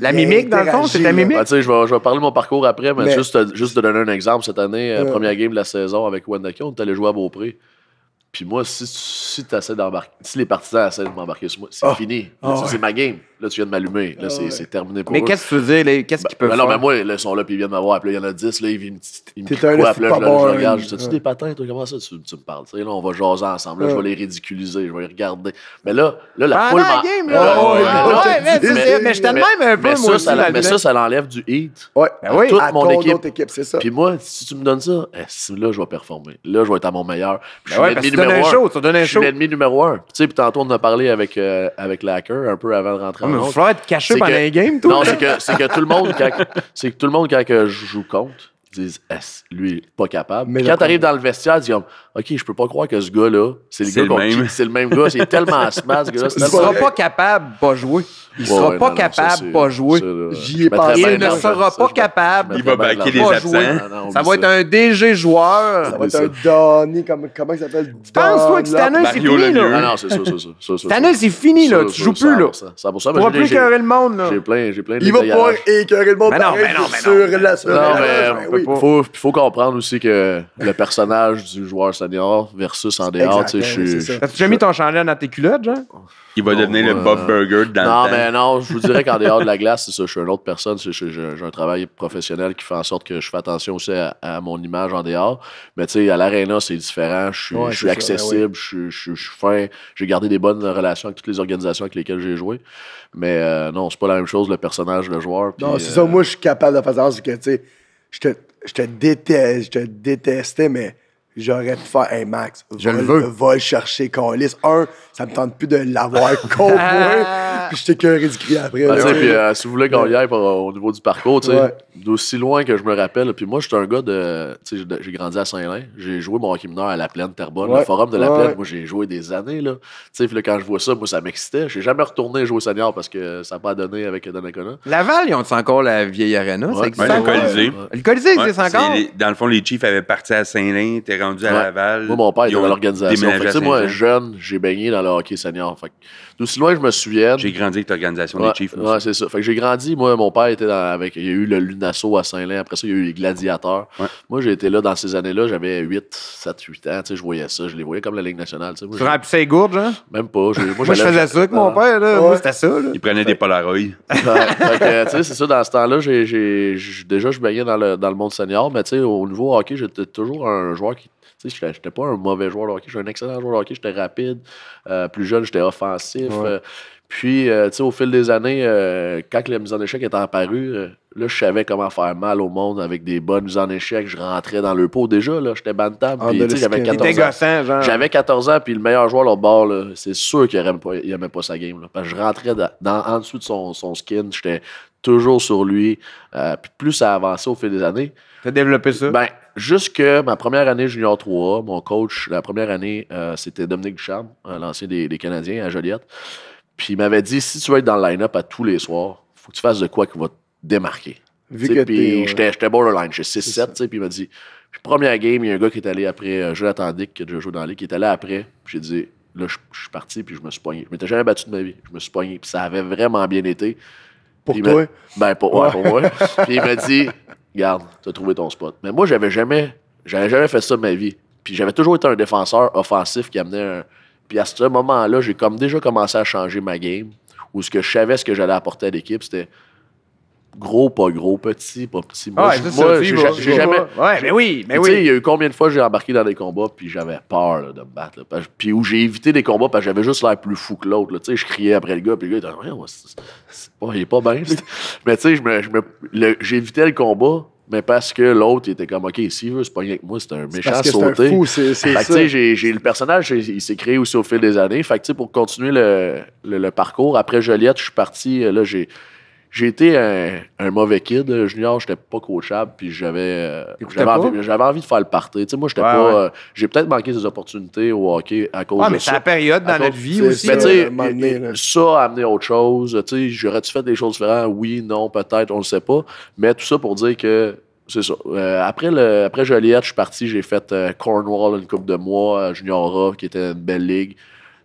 la mimique, dans le fond, c'est la mimique. Bah, je, vais, je, vais, parler de mon parcours après, mais, Juste, juste, de donner un exemple. Cette année, premier euh, euh. première game de la saison avec Wendake, on est allé jouer à Beaupré. Puis moi, si, si tu essaies d'embarquer, si les partisans essaient de m'embarquer sur moi, c'est ah. fini. Ah c'est ma game. Là, tu viens de m'allumer. Là, ah c'est, terminé pour moi. Mais qu'est-ce que tu faisais? Qu'est-ce bah, qu'ils peuvent faire? Non, mais moi, là, ils sont là, puis ils viennent m'avoir voir. Puis il y en a 10, là, ils viennent ils me quoi, là, je, regarde. Je hein. tu des patins, toi, comment ça, tu, me parles? là, on va jaser ensemble. Là, je vais les ridiculiser, je vais les regarder. Mais là, là la foule. game, là. mais je t'aime même un peu, Mais ça, ça l'enlève du heat. Ouais. Ben Toute mon équipe. c'est ça. Puis moi, si tu me donnes ça, eh, là, je vais performer. Là, je vais être à mon meilleur un. Show, tu donnes un show. Je suis l'ennemi numéro un. Tu sais, puis tantôt, on a parlé avec, euh, avec l'hacker un peu avant de rentrer en mais Il faut être caché pendant les games, toi. Non, c'est que, que, tout le monde, quand, que tout le monde, quand je joue contre, disent lui, pas capable. quand tu arrives dans le vestiaire, tu dis OK, je peux pas croire que ce gars-là, c'est le, même. le même gars, c'est tellement smart, ce gars-là. Il sera pas capable de pas jouer. Il ne sera pas capable de pas jouer. J'y ai Il ne sera pas capable. Il va baquer les ça va être un DG joueur. Ça va être un Donny, comment il s'appelle Pense-toi que Stanley c'est fini. Là. Ah non, c'est ça, c'est fini, là. Tu joues plus, là. Ça pour ça, plus écœurer le monde, J'ai plein, j'ai plein Il va pas écœurer le monde sur la semaine. Il Faut, comprendre aussi que le personnage du joueur senior versus en dehors, tu sais, tas tu déjà mis ton chandail dans tes culottes, genre? Il va devenir le Bob euh, Burger dans Non, mais non, je vous dirais qu'en dehors de la glace, c'est ça, je suis une autre personne. J'ai un travail professionnel qui fait en sorte que je fais attention aussi à, mon image en dehors. Mais tu sais, à l'aréna, c'est différent. Je suis, accessible, je, suis fin. J'ai gardé des bonnes relations avec toutes les organisations avec lesquelles j'ai joué. Mais euh, non, c'est pas la même chose, le personnage, le joueur. non, c'est ça. Euh, moi, je suis capable de faire ça. C'est que, tu sais, je je te déteste, je te détestais, mais j'aurais pu faire Hey Max, je va, le veux. va chercher, Un, ça me tente plus de l'avoir contre Puis j'étais que qu'un après. Ben, puis, euh, si vous voulez qu'on y aille euh, au niveau du parcours, tu sais, d'aussi loin que je me rappelle. Puis moi, j'étais un gars de. Tu sais, j'ai grandi à Saint-Lin. J'ai joué mon hockey mineur à la plaine Terrebonne, le forum de la plaine. Moi, j'ai joué des années. Là. Tu sais, quand je vois ça, moi, ça m'excitait. J'ai jamais retourné jouer au senior parce que ça n'a pas donné avec Donnacona. Laval, ils ont encore la vieille arena. ça existe. Ben, le Colisée. Le Colisée existe encore. Dans le fond, les Chiefs avaient parti à Saint-Lin, à Moi, mon père était dans l'organisation. Tu sais moi, jeune, j'ai baigné dans le hockey senior. Fait d'aussi loin que je me souvienne. J'ai grandi avec l'organisation des Chiefs. Ouais, c'est ça. Fait que j'ai grandi. Moi, mon père était dans, avec. Il y a eu le Lunasso à Saint-Lin. Après ça, il y a eu les Gladiateurs. Moi, j'ai été là dans ces années-là. J'avais 8, 7, 8 ans. Tu sais, je voyais ça. Je les voyais comme la Ligue nationale. Tu sais, remplissais les gourdes, hein? Même pas. Moi, je faisais ça avec mon ah. père, là. Moi, c'était ça, Il prenait des Polaroids. tu sais, c'est ça. Dans ce temps-là, déjà, je baignais dans le monde senior. Mais, tu sais, au niveau hockey, j'étais toujours un joueur qui je n'étais pas un mauvais joueur de hockey, j'étais un excellent joueur de hockey, j'étais rapide. Euh, plus jeune, j'étais offensif. Euh, puis, euh, tu sais, au fil des années, quand la mise en échec est apparue, là, je savais comment faire mal au monde avec des bonnes mises en échec. Je rentrais dans le pot déjà, là. J'étais bantam. Ah, tu j'avais 14 ans. J'avais 14 ans, puis le meilleur joueur, au bord, c'est sûr qu'il n'aimait pas, pas sa game, Parce que je rentrais dans, en dessous de son, skin. J'étais toujours sur lui. puis, plus ça avançait au fil des années. T'as développé ça? Ben, jusque ma première année junior 3, mon coach, la première année, euh, c'était Dominique Ducharme, euh, l'ancien des, des, Canadiens à Joliette. Puis il m'avait dit si tu veux être dans le line-up à tous les soirs, faut que tu fasses de quoi qui va te démarquer. puis j'étais borderline, j'ai 6-7, puis il m'a dit puis première game, il y a un gars qui est allé après, euh, je l'attendais que qui a dans la qui est allé après, j'ai dit là, je, suis parti, puis je me suis poigné. Je m'étais jamais battu de ma vie, je me suis poigné, puis ça avait vraiment bien été. Pour ben, pour, pour moi. puis il m'a dit garde, as trouvé ton spot. Mais moi, j'avais jamais, j'avais jamais fait ça de ma vie. Puis j'avais toujours été un défenseur offensif qui amenait un. Puis à ce moment-là, j'ai comme déjà commencé à changer ma game, où ce que je savais, ce que j'allais apporter à l'équipe, c'était gros, pas gros, petit, pas petit. Ah, moi, j'ai jamais. Ouais, mais oui, mais oui. Tu sais, il y a eu combien de fois j'ai embarqué dans des combats, puis j'avais peur de me battre. puis où j'ai évité des combats, parce que j'avais juste l'air plus fou que l'autre. Tu sais, je criais après le gars, puis le gars, il était, c'est il est pas bien. mais tu sais, j'évitais le combat. Mais parce que l'autre était comme, OK, s'il veut se pogner avec moi, c'est un méchant parce sauté. fou, c'est, c'est fait que, j'ai, le personnage, il s'est créé aussi au fil des années. Fait que, pour continuer le, le parcours, après Joliette, je suis parti, euh, là, j'ai, j'ai été un, mauvais kid. Junior, j'étais pas coachable, puis j'avais euh, j'avais envie, de faire le party. moi, j'étais pas. Euh, j'ai peut-être manqué des opportunités au hockey à cause de ça. la période dans notre vie aussi. ça a amené autre chose. J'aurais-tu fait des choses différentes? Oui, non, peut-être, on le sait pas. Mais tout ça pour dire que c'est ça. Euh, après, le, après Joliette, je suis parti, j'ai fait Cornwall une coupe de mois, Junior A, qui était une belle ligue.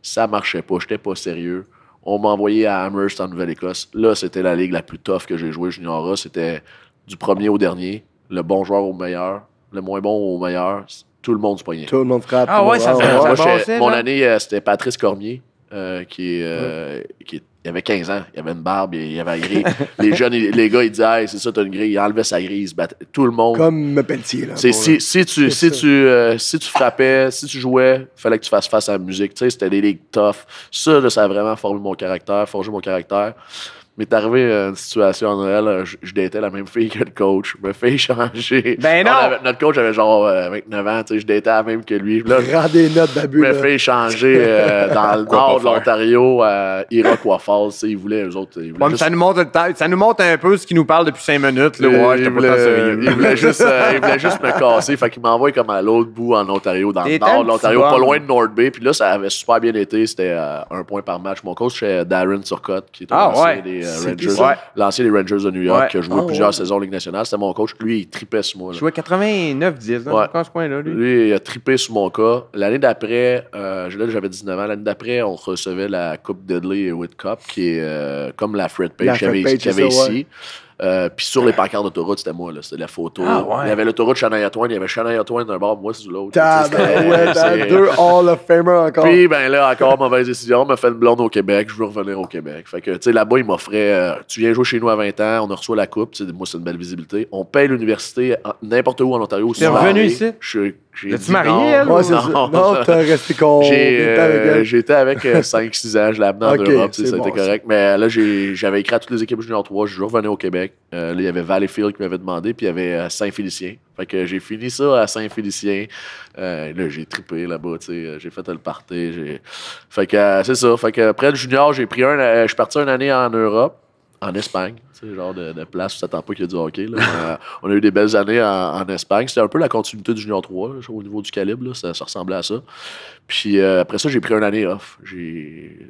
Ça marchait pas, j'étais pas sérieux. On m'a envoyé à Amherst en Nouvelle-Écosse. Là, c'était la ligue la plus tough que j'ai jouée junior A. C'était du premier au dernier, le bon joueur au meilleur, le moins bon au meilleur. Tout le monde se poignait. Tout le monde frappe. Ah ouais, ça, ça, Mon année, euh, c'était Patrice Cormier, qui, euh, qui est euh, il avait 15 ans, il avait une barbe, il avait grille. les jeunes, les gars, ils disaient, hey, c'est ça, t'as une grille. Il enlevait sa grille, il se battait. Tout le monde. Comme me Pelletier, là. si, tu, si, tu, euh, si tu frappais, si tu jouais, il fallait que tu fasses face à la musique. Tu sais, c'était des ligues tough. Ça, ça a vraiment formé mon caractère, forgé mon caractère mais t'es arrivé une situation à Noël, euh, je, détais la même fille que le coach. Je me fais changer. Ben non! notre coach avait genre 29 euh, ans, tu sais, je datais la même que lui. Là, Je me fais changer euh, dans le nord de l'Ontario, à Iroquois Falls. Ils voulaient, eux autres. Ils voulaient juste... ça, nous montre, un peu ce qu'ils nous parle depuis 5 minutes. il voulait juste, me casser. Fait qu'ils m'envoient comme à l'autre bout en Ontario, dans le nord de l'Ontario, pas loin de North Bay. Puis là, ça avait super bien été. C'était un point par match. Mon coach, c'est Darren Turcotte, qui est ah, ouais. des euh, Rangers. Rangers de New York, qui a joué ah, plusieurs saisons en Ligue nationale. C'était mon coach. Lui, il tripait sur moi. Je jouais 89-10 dans ce point là Lui. il a tripé sur mon cas. L'année d'après, euh, j'avais 19 ans. L'année d'après, on recevait la Coupe Dudley et qui est euh, comme la Fred Page qu'il avait, avait, ici. Euh, puis sur les pancartes d'autoroute, c'était moi, c'était la photo. Ah, Il y avait l'autoroute de Twain, il y avait Shania d'un bord, moi c'est de l'autre. T'as deux Hall of Famer encore. Puis ben là, encore mauvaise décision, m'a fait une blonde au Québec, je veux revenir au Québec. Fait que tu sais, là-bas, il m'offrait euh, Tu viens jouer chez nous à 20 ans, on reçoit la coupe, moi c'est une belle visibilité. On paye l'université n'importe où en Ontario. T'es revenu ici? Je T'es-tu marié, elle? non, t'as resté con. Euh, j'étais avec, 5-6 ans, je l'ai amené correct. Mais là, j'avais écrit à toutes les équipes junior 3, je revenir au Québec. Euh, il y avait Valleyfield qui m'avait demandé, puis il y avait euh, Saint-Félicien. Fait que j'ai fini ça à Saint-Félicien. Euh, là, j'ai trippé là-bas, J'ai fait le party. Fait que c'est ça. Fait que après le junior, j'ai pris un. je suis parti une année en Europe, en Espagne. Tu sais, genre de, place où tu n'attends pas qu'il y ait du hockey. on a eu des belles années en, Espagne. C'était un peu la continuité du Junior 3 au niveau du calibre. ça, ressemblait à ça. Puis après ça, j'ai pris une année off. J'ai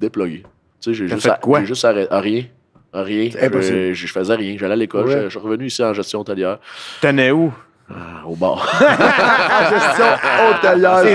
déployé Tu sais, j'ai juste, à, arrêté. Rien. Rien. Euh, je, faisais rien. J'allais à l'école. Je, suis revenu ici en gestion hôtelière. T'en es où? Ah, au bord. C'est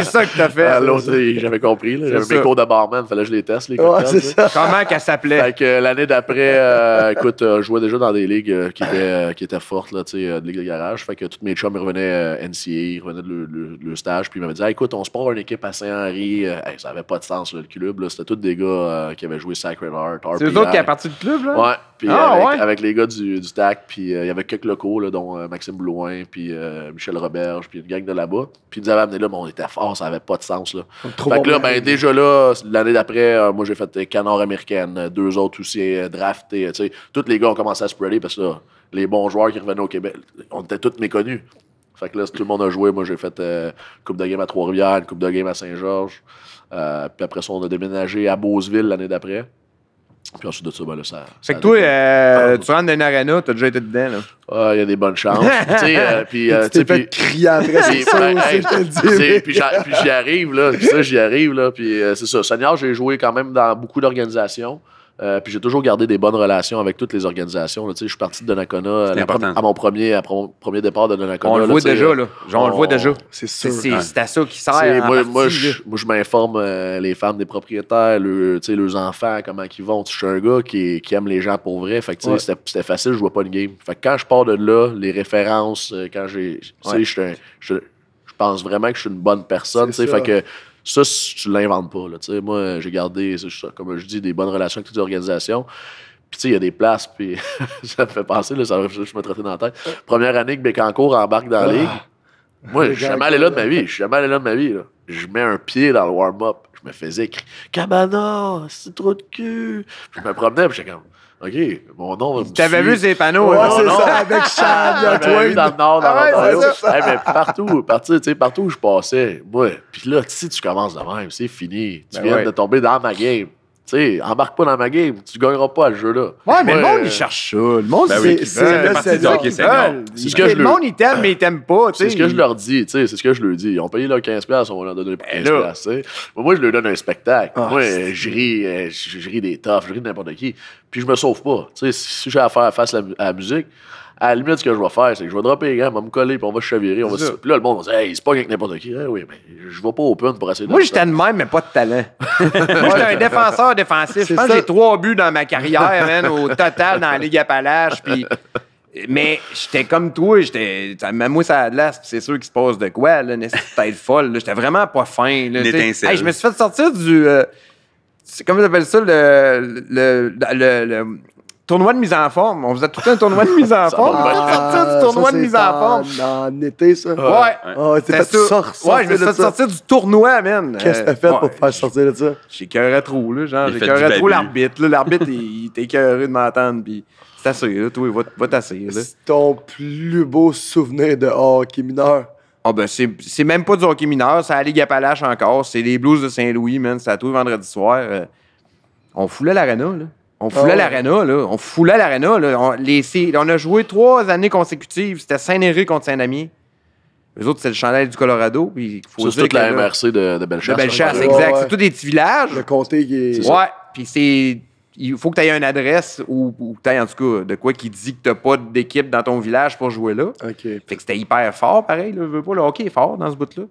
ça que t'as fait. j'avais compris. J'avais mes cours de barman, fallait que je les teste. Les ouais, ça. Comment qu'elle s'appelait? Euh, l'année d'après, euh, écoute, euh, je jouais déjà dans des ligues qui, étaient, qui étaient fortes, là, de ligue de garage. Fait que tous mes chums revenaient NCA, ils revenaient de le, stage, puis ils m'avaient dit écoute, on se prend une équipe à Saint-Henri. ça avait pas de sens, le club. C'était tous des gars qui avaient joué Sacred Heart, C'est eux autres qui partis du club, là? Ah, ouais. avec, les gars du, du TAC, puis il y avait quelques locaux, dont Maxime Blouin, puis euh, Michel Roberge, puis une gang de là-bas. Puis nous avaient amené là, mais on était fort, ça n'avait pas de sens. Là. fait que là, ben, déjà là, l'année d'après, euh, moi j'ai fait Canard américaine, euh, deux autres aussi draftés. sais tous les gars ont commencé à spreader parce que les bons joueurs qui revenaient au Québec, on était tous méconnus. Fait que là, tout le monde a joué. Moi, j'ai fait Coupe de game à Trois-Rivières, Coupe de game à Saint-Georges. puis après ça, on a déménagé à Beauceville l'année d'après. Puis ensuite de ça, ben là, ça. C'est que toi, euh, tu rentres dans une arena, t'as déjà été dedans, là. Ah, il y a des bonnes chances. tu sais, euh, puis. Euh, tu t'es fait crier après, ça Puis j'y arrive, là. Puis ça, j'y arrive, là. Puis c'est ça. Seigneur, j'ai joué quand même dans beaucoup d'organisations. Euh, puis j'ai toujours gardé des bonnes relations avec toutes les organisations. je suis parti de Donnacona à mon premier, premier départ de Donnacona. Euh, on le voit déjà, là. on, le voit déjà. C'est sûr. C'est à ça qui sert. Moi, je m'informe euh, les femmes des propriétaires, le, leurs enfants, comment ils vont. Je suis un gars qui, qui, aime les gens pour vrai. Fait que c'était facile, je vois pas une game. Fait quand je pars de là, les références, quand j'ai. je pense vraiment que je suis une bonne personne. Fait que ça, tu l'inventes pas. Là, moi, j'ai gardé, comme je dis, des bonnes relations avec toutes les organisations. Puis, tu sais, il y a des places, puis ça me fait penser, là, ça va me traiter dans la tête. Première année que Bécancourt embarque dans la ah. ligue, moi, je suis jamais allé là de ma vie. Je suis jamais allé là de ma vie. Je mets un pied dans le warm-up. Je me faisais écrire Cabana, c'est trop de cul. Je me promenais, puis j'étais comme OK, mon nom va me T'avais vu ces panneaux. c'est ça, avec Chad, toi. dans le nord, dans mais partout, partout, où je passais, moi, puis là, si tu commences de même, c'est fini. Tu ben viens de tomber dans ma game tu sais, embarque pas dans ma game, tu gagneras pas à ce jeu-là. Ouais, mais le monde, il cherche ça. Le monde, ben c'est oui, c'est le que le monde, il t'aime, mais il t'aime pas. C'est ce que je leur dis, tu sais, c'est ce que je leur dis. Ils ont payé leur 15$, on va leur donner 15$. Ben moi, je leur donne un spectacle. Ah, moi, je ris, euh, je ris des toffes, je ris de n'importe qui. Puis je me sauve pas. Tu sais, si j'ai affaire face à la musique, à la limite, ce que je vais faire, c'est que je vais dropper les gars, on va me coller, puis on va se chavirer. On va Puis là, le monde va dire, hey, c'est pas avec n'importe qui. Eh oui, mais je vais pas open pour essayer de. Moi, j'étais de même, mais pas de talent. Moi, j'étais un défenseur défensif. Je pense j'ai trois buts dans ma carrière, man, au total dans la Ligue Appalache. Puis. Mais j'étais comme toi, j'étais. Même moi, ça a c'est sûr qu'il se passe de quoi, là, une être folle. J'étais vraiment pas fin. hey, je me suis fait sortir du. Euh, comment vous appelle ça? le, le, le Tournoi de mise en forme. On faisait tout un tournoi de mise en forme. On va sortir du tournoi de mise en forme. En été, ça. Ouais. ouais. Ouais, je me suis sortir du tournoi, man. Qu'est-ce que t'as fait euh, pour faire sortir de ça? J'écœurais trop, là. Genre, j'écœurais trop l'arbitre. L'arbitre, il était écœuré de m'entendre. Puis c'est assez, là. Toi, va t'assurer. là. C'est ton plus beau souvenir de hockey mineur. Ah ben c'est même pas du hockey mineur, c'est la Ligue Appalache encore, c'est les Blues de Saint-Louis, man, c'est à tous vendredi soir. Euh, on foulait l'arena, là. On ah foulait l'arena, là. On foulait l'arena, là. On, a joué trois années consécutives. C'était saint héry contre Saint-Namier. Les autres, c'est le chandail du Colorado. Puis c'est toute la MRC de, de Bellechasse. Hein, exact. C'est tous des petits villages. Le comté qui est. ouais. Puis c'est. Il faut que tu aies une adresse ou, tu en tout cas, de quoi qui dit que tu pas d'équipe dans ton village pour jouer là. OK. Fait que c'était hyper fort, pareil. le hockey est fort dans ce bout-là.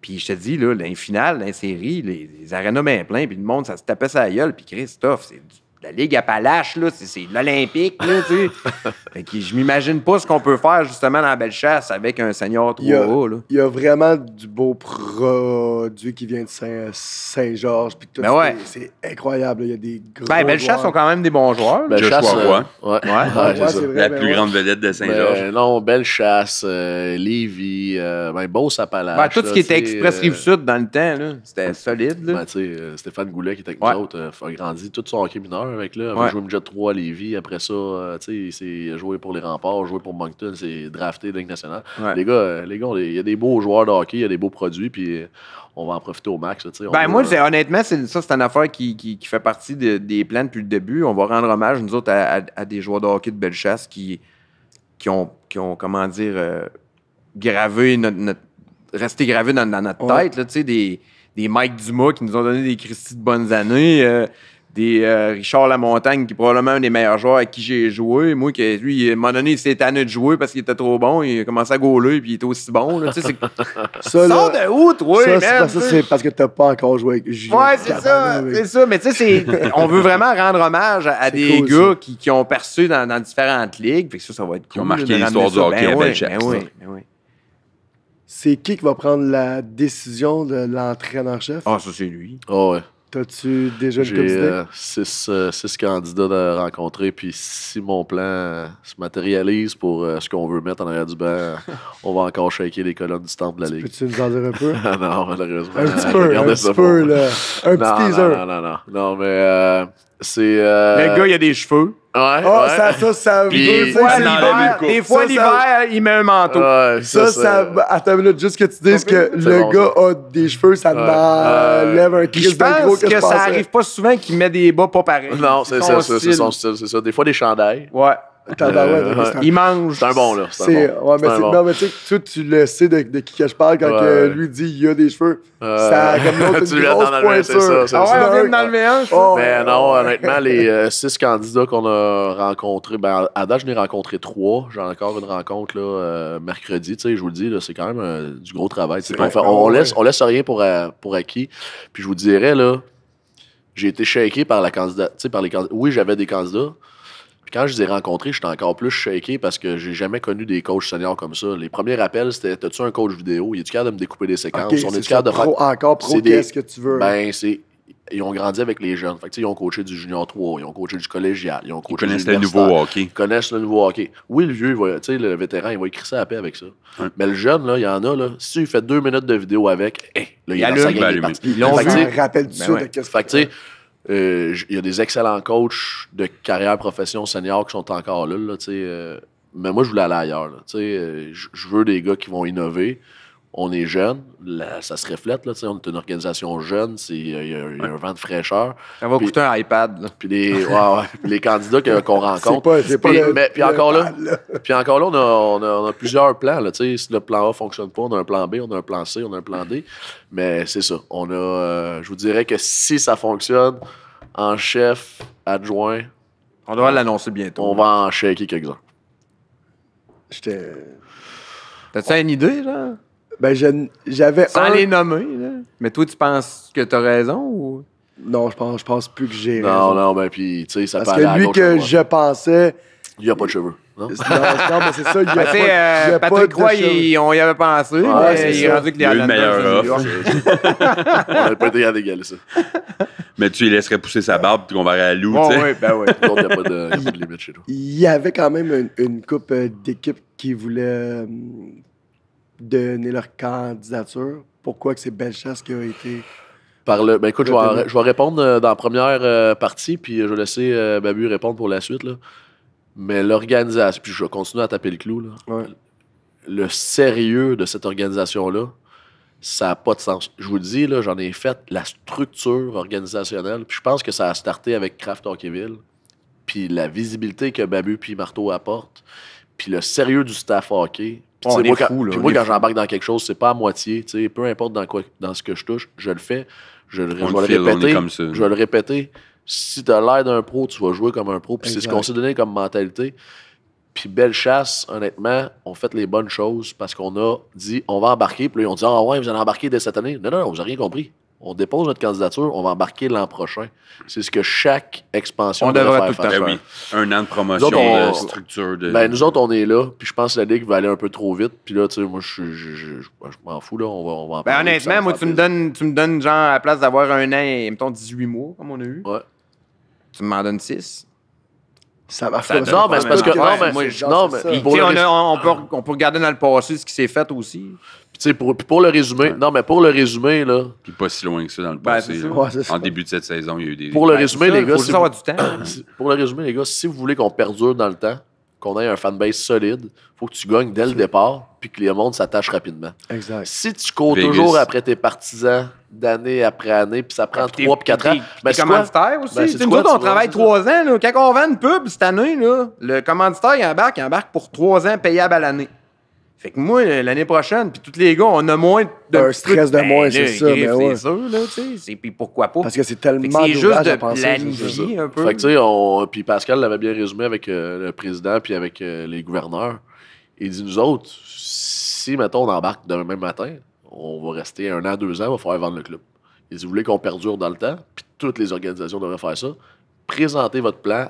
Puis je te dis, là, la finale, la série, les, les arénas bien pleins, puis le monde, ça se tapait sa gueule. Puis Christophe, c'est du la Ligue Appalache, là, c'est, l'Olympique, là, tu sais. je m'imagine pas ce qu'on peut faire, justement, dans Chasse avec un senior trop haut, là. Il y a vraiment du beau produit qui vient de Saint-Georges, puis tout. Ben c'est, incroyable, il y a des gros Ben, sont quand même des bons joueurs. je euh, ouais. ouais, ah, la plus grande vedette de Saint-Georges. Ben, non, Bellechasse, euh, Lévis, euh, ben, Beauce-Appalaches. Ben, tout ce qui était Express euh, Rive-Sud dans le temps, là, c'était solide, euh, Stéphane Goulet, qui était avec nous autres, a grandi tout son hockey mineur avec là. ouais. jouer 3 à Lévis. Après ça, euh, c'est jouer pour les remparts, jouer pour Moncton, c'est drafté de nationale. Les gars, euh, les gars, il y a des beaux joueurs de il y a des beaux produits, puis euh, on va en profiter au max. ben, moi, honnêtement, ça, c'est une affaire qui, fait partie des plans depuis le début. On va rendre hommage, nous autres, à, des joueurs de hockey de Bellechasse qui, qui, ont, qui ont, comment dire, gravé notre, resté gravé dans, notre tête, des des Mike Dumas qui nous ont donné des Christie de bonnes années des euh, Richard Lamontagne, qui est probablement un des meilleurs joueurs avec qui j'ai joué. Moi, qui, lui, à un moment donné, il s'est tanné de jouer parce qu'il était trop bon. Il a commencé à gauler puis il était aussi bon. Là. Tu sais, ça, de août, oui. ça, c'est parce que tu n'as pas encore joué avec Julien. Ouais, c'est ça. C'est ça. Mais tu sais, on veut vraiment rendre hommage à, des gars qui, qui, ont perçu dans, différentes ligues. ça, ça va être cool. Qui ont marqué l'histoire du hockey ben, à oui, oui, C'est qui qui va prendre la décision de l'entraîneur-chef? Ah, ça, c'est lui. oh, ouais. T'as-tu déjà le J'ai euh, euh, six, candidats à rencontrer, puis si mon plan euh, se matérialise pour ce qu'on veut mettre en arrière du banc, on va encore shaker les colonnes du temple de la Ligue. Peux-tu nous en dire un peu? Ah, non, malheureusement. Un petit peu, un petit peu, là. Un petit teaser. Non, non, non, non. non mais c'est... Le gars, il y a des cheveux oh, ça, ça, ça des fois, l'hiver, il met un manteau. ça, ça, ça, Attends minute, juste que tu dises que le gars a des cheveux, ça lève un cri Je gros que, ça arrive pas souvent qu'il met des bas pas pareils. Non, c'est ça, c'est son style, c'est ça. Des fois, des chandails. Ouais. Euh, il mange. C'est un bon, là. C'est tu tu le sais de, qui que je parle quand lui dit il y a des cheveux. Ça, comme l'autre, tu une grosse pointure. Ça, ah on vient dans le Mais non, honnêtement, les euh, six candidats qu'on a rencontrés, ben, à date, je n'ai rencontré trois. J'ai encore une rencontre là, euh, mercredi. Tu sais, je vous le dis, c'est quand même du gros travail. On, ah laisse, on laisse rien pour, pour acquis. Puis je vous dirais, là, j'ai été shaké par la candidate. Par les candidats. Oui, j'avais des candidats. Puis quand je les ai rencontrés, j'étais encore plus shaké parce que j'ai jamais connu des coachs seniors comme ça. Les premiers rappels, c'était T'as-tu un coach vidéo Il est-tu capable de me découper des séquences On est, capable de faire. Encore pro, qu'est-ce que tu veux Ben, c'est. Ils ont grandi avec les jeunes. Fait ils ont coaché du junior 3, ils ont coaché du collégial, ils ont coaché ils connaissent le nouveau hockey. Ils connaissent le nouveau hockey. Oui, le vieux, sais, le vétéran, il va écrire ça à paix avec ça. Mais le jeune, là, il y en a, là, si tu fait deux minutes de vidéo avec, hein, là, il, y a, a, a, Ils l'ont vu. rappelle ben de qu'est-ce que euh, il y a des excellents coachs de carrière profession senior qui sont encore là, euh, mais moi, je voulais aller ailleurs. Euh, je veux des gars qui vont innover on est jeune, ça se reflète. Là, on est une organisation jeune, il y, a un vent de fraîcheur. Ça va coûter un iPad. Puis les, candidats qu'on rencontre. mais, encore là, puis encore là, on a, plusieurs plans. si le plan A ne fonctionne pas, on a un plan B, on a un plan C, on a un plan D. Mais c'est ça. On a, euh, je vous dirais que si ça fonctionne, en chef, adjoint. On devrait l'annoncer bientôt. On va en shaker quelques-uns. J'étais. T'as-tu une idée, là? Ben, j'avais Sans les nommer, Mais toi, tu penses que t'as raison ou. Non, je pense, je pense plus que j'ai raison. Non, non, ben, puis, tu sais, ça Parce que lui que je pensais. Il a pas de cheveux. Non? c'est ça. Il y a ben, pas, euh, y a Patrick Roy, on y avait pensé, il est rendu que les le meilleur offre. on n'aurait pas été à ça. Mais tu lui laisserais pousser sa barbe puis qu'on va à Lou, tu sais. Oui, ben oui. il n'y a pas de limite chez toi. Il y avait quand même une coupe euh, d'équipe qui voulait euh, donner leur candidature? Pourquoi que c'est Bellechasse qui a été. Par ben, écoute, je vais, répondre euh, dans la première euh, partie, puis euh, je vais laisser Babu répondre pour la suite. Mais l'organisation, puis je vais continuer à taper le clou. Le sérieux de cette organisation-là, ça n'a pas de sens. Je vous le dis, j'en ai fait la structure organisationnelle, puis je pense que ça a starté avec Kraft Hockeyville, puis la visibilité que Babu puis Marteau apportent, puis le sérieux du staff hockey, c'est moi, quand, quand j'embarque dans quelque chose, c'est pas à moitié. peu importe dans, quoi, dans ce que je touche, je le fais. Je, le, le répéter. Comme Je le répéter. Si tu as l'air d'un pro, tu vas jouer comme un pro. Puis c'est ce qu'on s'est donné comme mentalité. Puis belle chasse, honnêtement, on fait les bonnes choses parce qu'on a dit on va embarquer. Puis là, ils ont dit Ah ouais, vous allez embarquer dès cette année. Non, non, non, vous n'avez rien compris. On dépose notre candidature, on va embarquer l'an prochain. C'est ce que chaque expansion on devrait faire. Ah un an de promotion, de structure. De... Ben, nous autres, on est là, puis je pense que la Ligue va aller un peu trop vite. Puis là, tu sais, moi, je, m'en fous, là, on va, en ben, parler, Honnêtement, moi, tu me, donnes, tu me donnes, genre, à la place d'avoir un an et, mettons, 18 mois, comme on a eu, ouais. tu m'en donnes 6. Ça va faire Non, mais c'est parce que. non, mais. on peut regarder dans le passé ce qui s'est fait aussi sais, pour, pour le résumé, non, mais pour le résumé, là. Puis pas si loin que ça dans le ben, passé. en début de cette saison, il y a eu des. Pour le ben, résumé, les gars. Faut si du temps. Hein. pour le résumé, les gars, si vous voulez qu'on perdure dans le temps, qu'on ait un fanbase solide, faut que tu gagnes dès le départ, puis que les mondes s'attachent rapidement. Exact. Si tu cours toujours après tes partisans d'année après année, puis ça prend trois 3 puis 4 ans. Mais commanditaire aussi. Ben, c'est nous autres, on travaille trois ans. Là. Quand on vend une pub cette année, là, le commanditaire, il embarque, il embarque pour trois ans payable à l'année. Fait que moi, l'année prochaine, puis tous les gars, on a moins de. stress de, ben, moins, c'est ça. mais ben ouais. C'est tu sais. Puis pourquoi pas? Parce que c'est tellement. C'est juste de planifier un peu. Fait que, tu sais, on... puis Pascal l'avait bien résumé avec euh, le président puis avec euh, les gouverneurs. Il dit, nous autres, si, mettons, on embarque demain matin, on va rester un an, deux ans, il va falloir vendre le club. Il dit, vous voulez qu'on perdure dans le temps? Puis toutes les organisations devraient faire ça présenter votre plan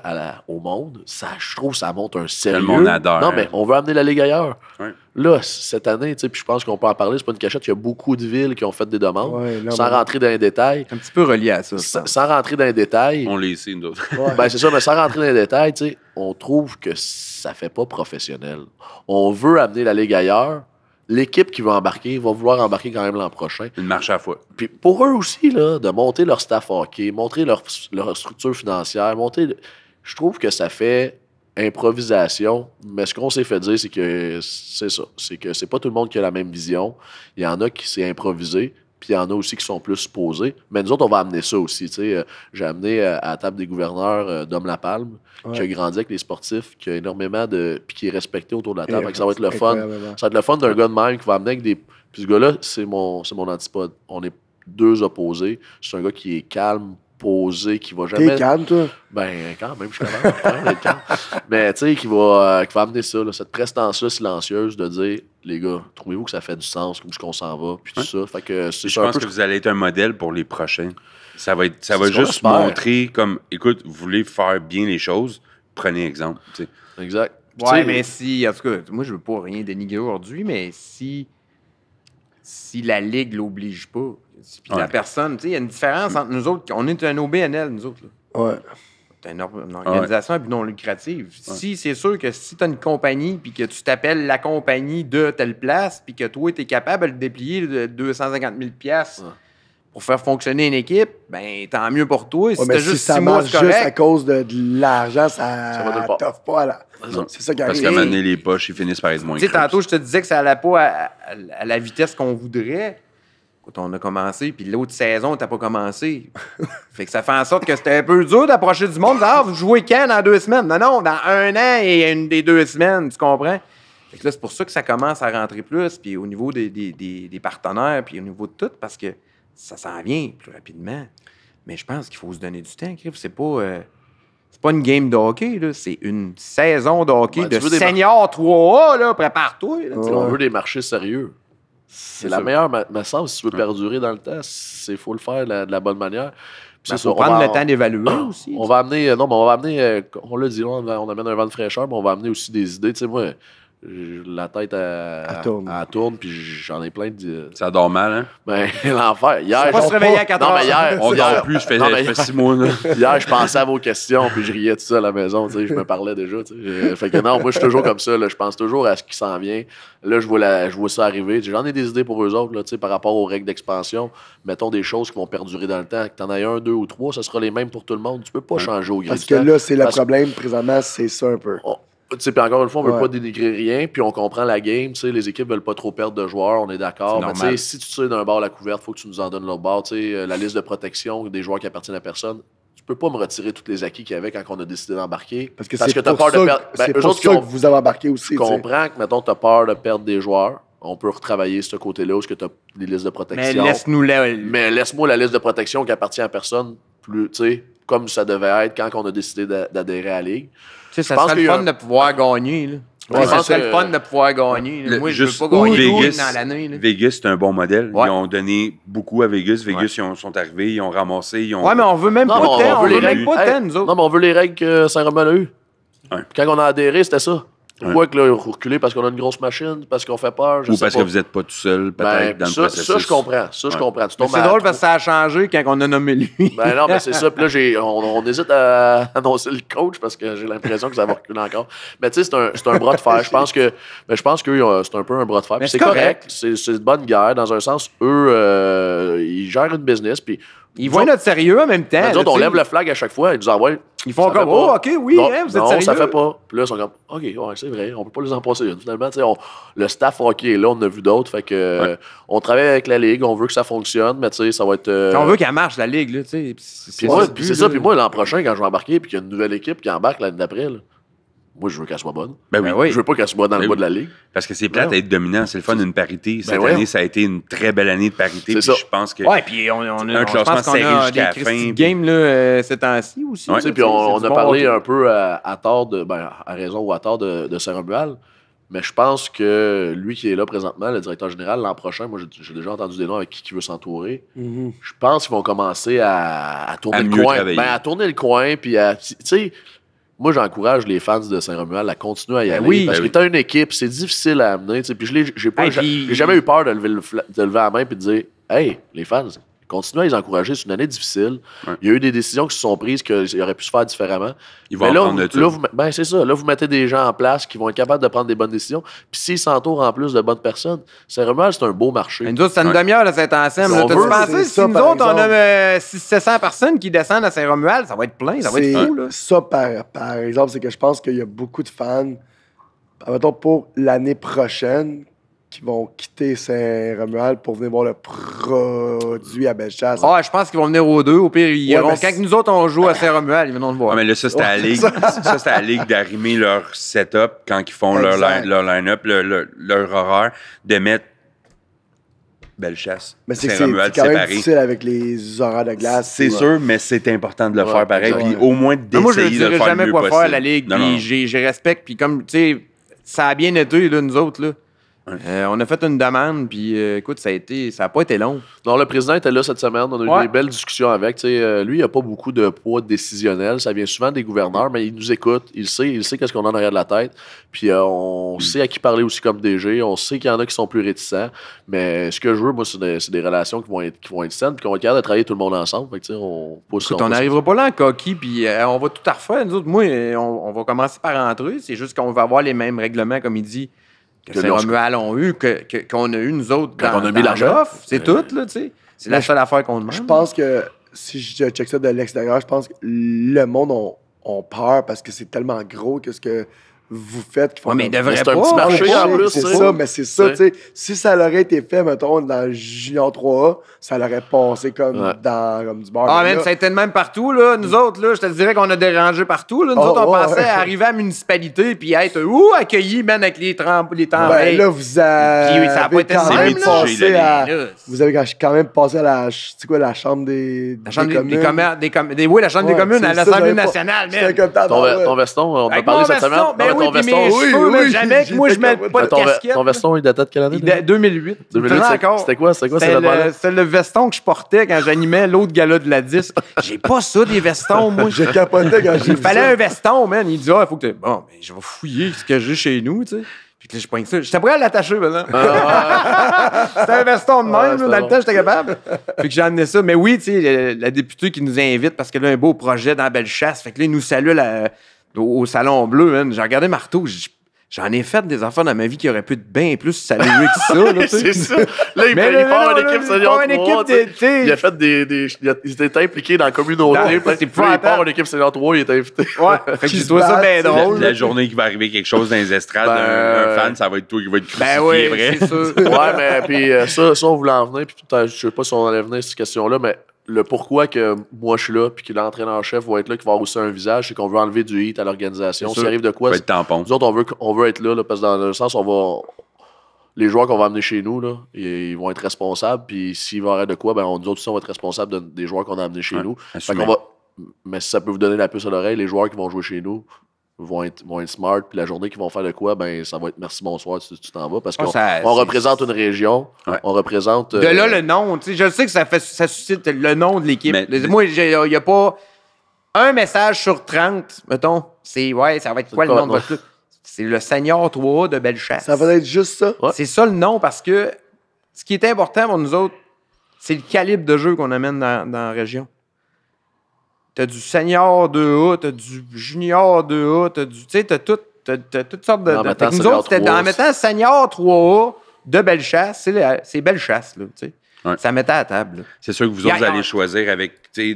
au monde, ça, je trouve, ça monte un sérieux. Le monde adore. Non, mais on veut amener la Ligue ailleurs. Là, cette année, tu sais, puis je pense qu'on peut en parler, c'est pas une cachette, il y a beaucoup de villes qui ont fait des demandes, sans rentrer dans les détails. Un petit peu relié à ça. Sans, rentrer dans les détails. On les signe. nous ben, c'est ça, mais sans rentrer dans les détails, tu sais, on trouve que ça fait pas professionnel. On veut amener la Ligue ailleurs, l'équipe qui va embarquer va vouloir embarquer quand même l'an prochain. Une marche à la fois. Puis pour eux aussi, là, de monter leur staff hockey, montrer leur, structure financière, monter. Je trouve que ça fait improvisation, mais ce qu'on s'est fait dire, c'est que c'est ça. C'est que c'est pas tout le monde qui a la même vision. Il y en a qui s'est improvisé, puis il y en a aussi qui sont plus posés. Mais nous autres, on va amener ça aussi. Euh, j'ai amené euh, à la table des gouverneurs euh, Dom palme, qui a grandi avec les sportifs, qui a énormément de. puis qui est respecté autour de la table. ça va être le fun. le d'un gars de qui va amener avec des. Puis ce gars-là, c'est mon, mon antipode. On est deux opposés. C'est un gars qui est calme, posé, qui va jamais. T'es calme, toi? Ben, quand même, je suis quand Mais tu sais, qui, va, euh, amener ça, cette prestance-là silencieuse de dire, les gars, trouvez-vous que ça fait du sens, où qu'on s'en va, puis tout ça. Fait que c'est Je pense que vous allez être un modèle pour les prochains. Ça va, être, ça va juste montrer comme, écoute, vous voulez faire bien les choses, prenez exemple. Exact. Ouais, mais si, en tout cas, moi, je veux pas rien dénigrer aujourd'hui, mais si, si la Ligue l'oblige pas, puis la personne, il y a une différence entre nous autres. On est un OBNL, nous autres. Ouais. C'est une, organisation non lucrative. Si, c'est sûr que si tu as une compagnie puis que tu t'appelles la compagnie de telle place puis que toi, tu es capable de déplier 250 000 pièces pour faire fonctionner une équipe, ben tant mieux pour toi. Si juste ça marche juste à cause de, l'argent, ça, ça t'offre pas. là. C'est ça qui arrive. Parce qu'à un les poches, ils finissent par être moins Tu sais, tantôt, je te disais que ça n'allait pas à, la vitesse qu'on voudrait on a commencé, puis l'autre saison, t'as pas commencé. fait que ça fait en sorte que c'était un peu dur d'approcher du monde. Ah, vous jouez quand dans deux semaines? Non, non, dans un an et une des deux semaines, tu comprends? Fait là, c'est pour ça que ça commence à rentrer plus, puis au niveau des, partenaires, puis au niveau de tout, parce que ça s'en vient plus rapidement. Mais je pense qu'il faut se donner du temps, C'est pas. Euh, c'est pas une game de hockey, c'est une saison de hockey de senior 3A, prépare-toi. On veut des marchés sérieux. C'est la meilleure, Mais ça, si tu veux perdurer dans le temps, il faut le faire de la bonne manière. Il ben, faut prendre le temps d'évaluer aussi. On va amener, non, on va amener, on l'a dit, on, on amène un vent de fraîcheur, mais on va amener aussi des idées. Tu sais, moi, la tête à, tourne. puis j'en ai plein de. Ça dort mal, hein? Ben, l'enfer. Hier. On pas se réveiller à 14! Non, mais hier. On dort plus, je fais, six mois, là. Hier, je pensais à vos questions, puis je riais tout ça à la maison, tu sais. Je me parlais déjà, tu sais. Fait que non, moi, je suis toujours comme ça, là. Je pense toujours à ce qui s'en vient. Là, je vois, je ça arriver. J'en ai des idées pour eux autres, là, tu sais, par rapport aux règles d'expansion. Mettons des choses qui vont perdurer dans le temps. Que t'en aies un, deux ou trois, ça sera les mêmes pour tout le monde. Tu peux pas changer au gré Parce que là, c'est le problème présentement, c'est ça un peu encore une fois, on ne veut pas dénigrer rien, puis on comprend la game. Tu les équipes veulent pas trop perdre de joueurs, on est d'accord. Mais tu sais, si tu tires d'un bord la couverte, faut que tu nous en donnes l'autre bord. Tu sais, euh, la liste de protection des joueurs qui appartiennent à personne, tu peux pas me retirer tous les acquis qu'il y avait quand on a décidé d'embarquer. Parce que c'est que, as peur de perdre. Ben, pour ça que vous avez embarqué aussi. Je comprends que, mettons, tu as peur de perdre des joueurs on peut retravailler ce côté-là où ce que tu as les listes de protection. Mais laisse-nous Mais laisse-moi la liste de protection qui appartient à personne plus, tu sais, comme ça devait être quand on a décidé d'adhérer à la Ligue. Tu sais, ça serait le fun de pouvoir gagner. ça serait le fun de pouvoir gagner. Moi, je veux pas gagner Vegas, dans l'année. Vegas, c'est un bon modèle. Ils ont donné beaucoup à Vegas. Vegas, ils sont arrivés, ils ont ramassé. Oui, mais on veut même pas on, on, veut les règles pas Non, mais on veut les règles que Saint-Romain a eues. Quand on a adhéré, c'était ça. Pourquoi que là, reculé parce qu'on a une grosse machine, parce qu'on fait peur, je Ou parce que vous n'êtes pas tout seul, ben, peut-être, dans le processus. Ça, je comprends. Ça, je comprends. c'est drôle parce que ça a changé quand on a nommé lui. ben non, mais c'est ça. Puis là, j'ai, on, on, hésite à annoncer le coach parce que j'ai l'impression que ça va reculer encore. Mais tu sais, c'est un, c'est un bras de fer. Je pense que, mais ben, je pense que euh, c'est un peu un bras de fer. c'est correct. C'est, c'est une bonne guerre dans un sens. Eux, euh, ils gèrent une business, puis ils voient notre sérieux en même temps. Nous autres, on lève le flag à chaque fois et nous ah ouais Ils font comme Oh, OK, oui, hein, vous êtes non, sérieux. ça fait pas. Puis là, ils sont comme OK, ouais, c'est vrai, on peut pas les en passer Finalement, le staff ok est là, on a vu d'autres. Fait que on travaille avec la Ligue, on veut que ça fonctionne, mais tu sais, ça va être. Euh, on veut qu'elle marche, la Ligue, là, tu sais. c'est ça, puis moi, l'an prochain, quand je vais embarquer, puis qu'il y a une nouvelle équipe qui embarque l'année d'après, moi, je veux qu'elle soit bonne. Ben, ben oui. Je veux pas qu'elle soit dans le bas ben de la ligue. Parce que c'est plate à ben être dominant. C'est le fun d'une parité. Cette année, ça a été une très belle année de parité. Puis je pense que. Ouais, puis on, a un classement serré game, là, euh, temps-ci aussi. puis on, a parlé un peu à, tort, de, ben, à raison ou à tort de, de saint Mais je pense que lui qui est là présentement, le directeur général, l'an prochain, moi j'ai déjà entendu des noms avec qui, il veut s'entourer. Mm-hmm. Je pense qu'ils vont commencer à, tourner le coin. Ben, à tourner le coin, puis à. Tu sais, moi, j'encourage les fans de Saint-Romuald à continuer à y ben aller. parce ben que t'as une équipe, c'est difficile à amener. Puis je n'ai jamais eu peur de lever, le, de lever la main et de dire Hey, les fans, continuez à les encourager. C'est une année difficile. Il y a eu des décisions qui se sont prises qu'il aurait pu se faire différemment. Mais là, ben, c'est ça. Là, vous mettez des gens en place qui vont être capables de prendre des bonnes décisions. Puis s'ils s'entourent en plus de bonnes personnes, saint vraiment c'est un beau marché. Ça autres, c'est une demi-heure, là, cette ensemble. Si T'as-tu pensé, si nous autres, on a 600 euh, personnes qui descendent à Saint-Romuald, ça va être plein, ça va être fou. Ça, par, par exemple, c'est que je pense qu'il y a beaucoup de fans, mettons, pour l'année prochaine, qui vont quitter Saint-Romuald pour venir voir le produit à Bellechasse. Ah, je pense qu'ils vont venir aux deux. Au pire, ils iront. Quand nous autres, on joue à Saint-Romuald, ils viendront le voir. mais là, ça, c'est à la ligue, ça, c'est la ligue d'arrimer leur setup quand ils font leur, line, leur up leur, horreur horaire, de mettre Bellechasse, mais c'est, c'est, c'est quand même difficile avec les horaires de glace. C'est sûr, mais c'est important de le faire pareil, puis au moins d'essayer moi, je de le jamais quoi faire la ligue, puis J'ai, j'ai respecte, puis comme, tu sais, ça a bien été, nous autres, là. Euh, on a fait une demande, puis euh, écoute, ça a été, ça n'a pas été long. Non, le président était là cette semaine. On a eu des belles discussions avec. Euh, lui, il n'a pas beaucoup de poids décisionnel. Ça vient souvent des gouverneurs, mais il nous écoute. Il sait, il sait qu'est-ce qu'on a en arrière de la tête. Puis on mm. sait à qui parler aussi comme DG. On sait qu'il y en a qui sont plus réticents. Mais ce que je veux, moi, c'est des, relations qui vont être, qui saines, puis qu'on va être capable de travailler tout le monde ensemble. on pousse. on n'arrivera pas là en coquille, puis on va tout à refaire. Nous autres, moi, on, va commencer par entre eux, C'est juste qu'on va avoir les mêmes règlements, comme il dit que, les Romuald ont eu, qu'on a eu nous autres quand on a mis l'argent. C'est tout, là, tu sais. C'est la seule affaire qu'on demande. Je pense que, si je check ça de l'extérieur, je pense que le monde a, on peur parce que c'est tellement gros que ce que vous faites. Ouais, mais devrait pas. C'est un petit marché en plus. C'est ça, mais c'est ça, tu sais. Si ça l'aurait été fait, mettons, dans Junior 3A, ça l'aurait passé comme dans comme du bar. Ah, même, ça a été de même partout, là. Nous autres, là, je te dirais qu'on a dérangé partout, là. Nous oh, autres, on oh, pensait à arriver à la municipalité puis être, ouh, accueillis, même avec les, les ben, temps. là, vous avez. ça pas été quand même passé à, Vous avez quand même passé à la. quoi, la Chambre des. des, communes. oui, la Chambre des communes à l'Assemblée nationale, mais Ton veston, on a parlé cette semaine. Ben mais veston. jamais que moi, je mets pas de casquette. Ton veston, il datait de quelle année? Il 2008. 2008, c'était quoi? C'était quoi? C'est le, veston que je portais quand j'animais l'autre gala de la disque. J'ai pas ça, des vestons, moi. J'ai capoté quand j'ai Il fallait un veston, man. Il dit, ah, il faut que tu... Bon, mais ben, je vais fouiller ce que j'ai chez nous, tu sais. Puis là, je pointe ça. J'étais prêt à l'attacher, maintenant. Ah, c'était un veston de ah, même, dans le temps, j'étais capable. Puis que j'ai amené ça. Mais oui, tu sais, la députée qui nous invite parce qu'elle a un beau projet dans chasse. Fait que là, il nous salue la au, Salon Bleu, hein J'ai regardé Marteau, J'en ai fait des enfants dans ma vie qui auraient pu être bien plus salués que ça. Là, c'est ça. Là, il, mais, il part en équipe 3. Il a fait des, des il, a, était impliqué dans la communauté. Puis il part en équipe senior 3, il est invité. Ouais. fait que ça bien drôle. La, journée qui va arriver quelque chose dans les estrades d'un ben, fan, euh, ça va être toi qui va être ben crucifié, ben oui, C'est ouais, mais puis euh, ça, ça, on voulait en venir. Puis je sais pas si on allait venir cette question-là, mais le pourquoi que moi je suis là, puis que l'entraîneur-chef va être là, qui va aussi un visage, c'est qu'on veut enlever du hit à l'organisation. Ça arrive de quoi, être nous autres, on veut, on veut être là, parce que dans le sens, on va. Les joueurs qu'on va amener chez nous, là, ils, vont être responsables, puis s'ils vont arrêter de quoi, ben, on, nous autres aussi, on va être responsables des joueurs qu'on a amenés chez nous. mais ça peut vous donner la puce à l'oreille, les joueurs qui vont jouer chez nous, vont être, vont smart. Puis la journée qu'ils vont faire de quoi, ben ça va être merci, bonsoir, tu t'en vas. Parce ah, qu'on on représente une région. On représente. de là euh, le nom. Je sais que ça, fait, ça suscite le nom de l'équipe. Moi, il n'y a pas un message sur 30, mettons. C'est ouais, ça va être quoi le nom de votre C'est le Seigneur 3 de Bellechasse. Ça va être juste ça. C'est ça le nom parce que ce qui est important pour nous autres, c'est le calibre de jeu qu'on amène dans la région t'as du senior de haut, t'as du junior 2A, t'as du. Tu sais, t'as tout, toutes sortes de. de nous autres, en mettant senior 3A de chasse. c'est Bellechasse, là, tu sais. Ça mettait à table. C'est sûr que vous autres, vous allez choisir avec des,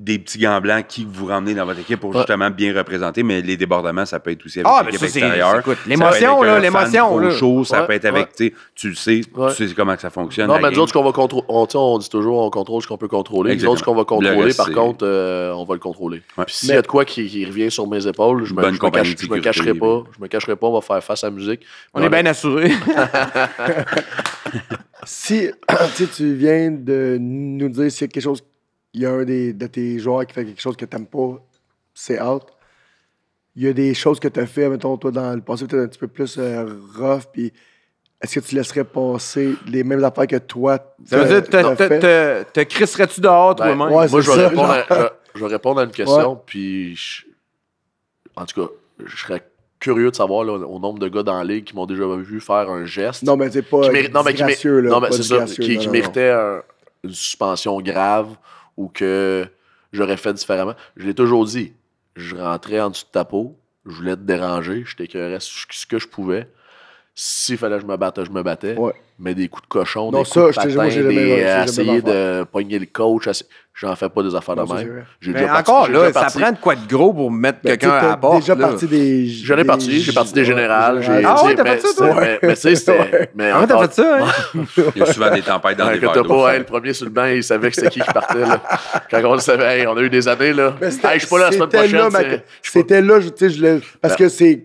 des petits gants blancs qui vous ramenez dans votre équipe pour justement bien représenter, mais les débordements, ça peut être aussi avec ah, ben, c'est extérieure. L'émotion, là, l'émotion. Le ça peut être avec, tu sais, tu sais comment ça fonctionne. Non, mais nous autres, qu'on va contrôler, on, dit toujours, on contrôle ce qu'on peut contrôler. Nous autres, qu'on va contrôler, par contre, euh, on va le contrôler. s'il y a de quoi qui, revient sur mes épaules, je me, me, cacherai pas. Je me cacherai pas, on va faire face à la musique. On est bien assuré. si tu viens de nous dire c'est quelque chose il y a un de tes joueurs qui fait quelque chose que tu pas, c'est out. Il y a des choses que tu as fait, mettons, toi, dans le passé, t'es un petit peu plus euh, rough, puis est-ce que tu laisserais passer les mêmes affaires que toi? Ça dire, te, crisserais-tu dehors toi-même? Moi, euh, je vais, répondre à, une question, puis en tout cas, je serais curieux de savoir au nombre de gars dans la ligue qui m'ont déjà vu faire un geste. Non, mais Qui méritait une suspension grave ou que j'aurais fait différemment. Je l'ai toujours dit. Je rentrais en dessous de ta peau, je voulais te déranger, je t'écœurais ce que je pouvais. S'il fallait que je me batte, je me battais. Ouais. Mais des coups de cochon, non, des ça, coups de patin, des, jamais, euh, essayer de pogner le coach, j'en fais pas des affaires de même. J'ai déjà encore, là, ça prend de quoi de gros pour mettre ben, quelqu'un à bord. déjà parti des... J'en ai parti, j'ai parti des générales. Ah ouais, t'as fait ça, toi? Mais, tu sais, c'était... Ah t'as fait ça, hein? Il y a souvent des tempêtes dans les verres t'as pas, hein, le premier sur le banc, il savait que c'était qui qui partait, Quand on le savait, on a eu des années, là. Je suis pas là la semaine prochaine. C'était là, sais, je Parce ben- que c'est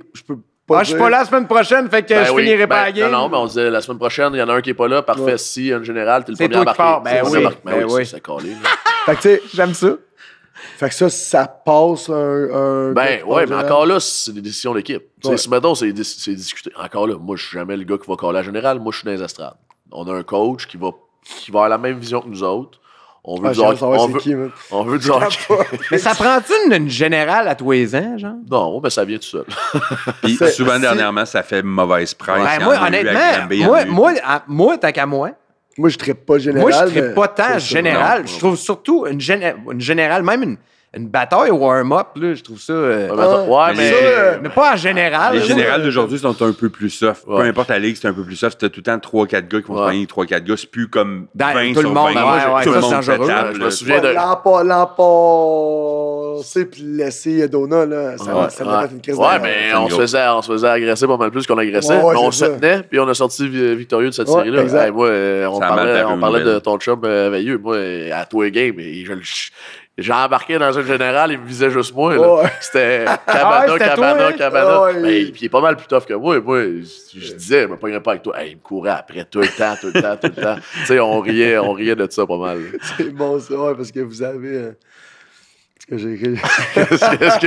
ah, je suis pas là la semaine prochaine, fait que ben je finirai pas ben, à game. Non, non, mais on disait la semaine prochaine, il y en a un qui est pas là, parfait. Si, un général, t'es le premier à marquer. Ben, ben oui, ben, oui, c'est collé. fait que tu sais, j'aime ça. Fait que ça, ça passe un. ben ouais, mais encore là, c'est des décisions d'équipe. Ouais. Si mettons, c'est discuté. Encore là, moi, je suis jamais le gars qui va coller à général. Moi, je suis dans les astrales. On a un coach qui va, qui va avoir la même vision que nous autres on veut ah, genre. On veut, qui, ah, mais ça prend-tu une, générale à tous les ans, genre? Non, ben ça vient tout seul. Puis souvent, dernièrement, ça fait mauvaise presse. Ben, moi, honnêtement, moi, moi, moi, tant qu'à moi, moi, je ne pas général. Moi, je ne pas tant général. Je trouve surtout une, une générale, même une, une bataille warm-up, je trouve ça. Euh, euh, mais, pas en général. Les générales d'aujourd'hui sont un peu plus soft. Peu importe la ligue, c'est un peu plus soft. c'était tout le temps 3-4 gars qui vont se 3-4 gars. C'est plus comme 20 ben, tout le monde, tout le monde Je me souviens c'est puis Dona, là. Ça une crise Ouais, mais on se, faisait, on faisait agresser pas mal plus qu'on agressait. on se tenait, puis on a sorti victorieux de cette série-là. Euh, on parlait de ton chum veilleux. Moi, à toi game, je j'ai embarqué dans un général, il me visait juste moi. C'était Cabana, Cabana, Cabana. puis il est pas mal plus tough que moi. Moi, je, disais, je me grave pas avec toi. il me courait après tout le temps, tout le temps, tout le temps. tu sais, on riait, on riait de ça pas mal. C'est bon, ça, ouais, parce que vous avez. Euh, ce que j'ai écrit?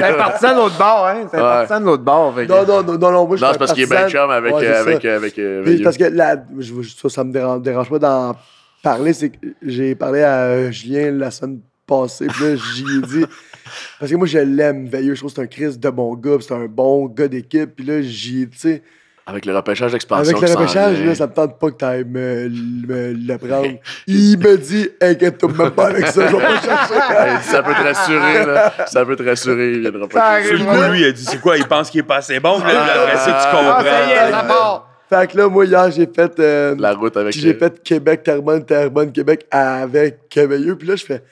un partisan de l'autre bord, hein? C'est partisan de l'autre bord. Non, non, non, non, moi, je Non, c'est parce qu'il est bien chum avec. Euh, avec, euh, parce que ça, me dérange, pas d'en parler. j'ai parlé à Julien la passé. Puis là, j'y ai dit. Parce que moi, je l'aime, Veilleux. Je trouve que c'est un Chris de bon gars. c'est un bon gars d'équipe. Puis là, j'y ai, tu Avec le repêchage d'expansion. Avec le repêchage, là, ça me tente pas que tu ailles me, le prendre. Il me dit, inquiète-toi me pas avec ça, je pas chercher. ça peut te rassurer, là. Ça peut te rassurer, il viendra pas. Sur le coup, lui, il a dit, c'est quoi, il pense qu'il est pas assez bon, là, ah, après ça, tu comprends. Ah, ça y Fait que là, moi, hier, j'ai fait. Euh, la route avec. J'ai fait Québec, Terrebonne, Terrebonne, Québec avec Veilleux Puis là, je fais.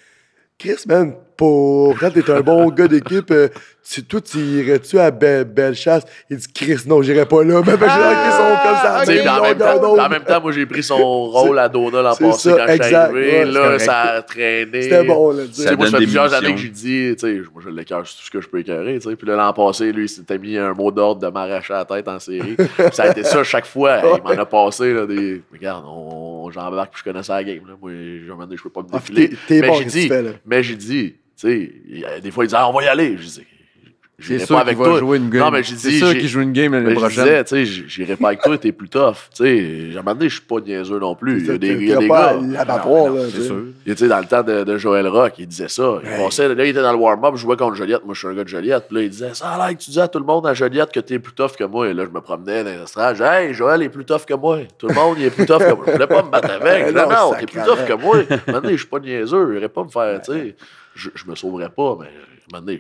Chris, man, pour quand t'es un bon gars d'équipe, euh, tu, toi, tu irais-tu à Belle chasse Il dit, Chris, non, j'irai pas là. Mais ben, ben ah, comme ça. en, même temps, moi, j'ai pris son rôle à Dona l'an passé ça, quand j'ai là, ça a traîné. C'était bon, là. Ça moi, ça fait plusieurs années que j'ai dit, tu sais, moi, je l'écœure tout ce que je peux écœurer. Puis l'an passé, lui, il s'était mis un mot d'ordre de m'arracher la tête en série. ça a été ça chaque fois. Il m'en a passé, là, des. Regarde, on... j'embarque, puis je connais la game. Là. Moi, je peux pas me ah, défiler. mais j'ai dit, mais j'ai dit, tu sais, des fois, il dit, ah, on va y aller. C'est sûr pas avec toi. jouer une game. Non, mais j'ai dit. C'est sûr Je disais, j'irai pas avec toi, t'es plus tough. Tu sais, à un moment donné, je suis pas niaiseux non plus. Il y a des, il y a des gars. C'est sûr. dans le temps de, de, Joël Rock, il disait ça. Il pensait, là, il était dans le warm-up, je jouais contre Joliette. Moi, je suis un gars de Joliette. Puis là, il disait, ça que tu disais à tout le monde à Joliette que t'es plus tough que moi. Et là, je me promenais dans l'estrade. Hey, Joël est plus tough que moi. Tout le monde, il est plus tough que moi. Je voulais pas me battre avec. Eh non, non, t'es plus tough que moi. À je suis pas niaiseux. Il pas me faire, tu sais, je me sauverais pas, mais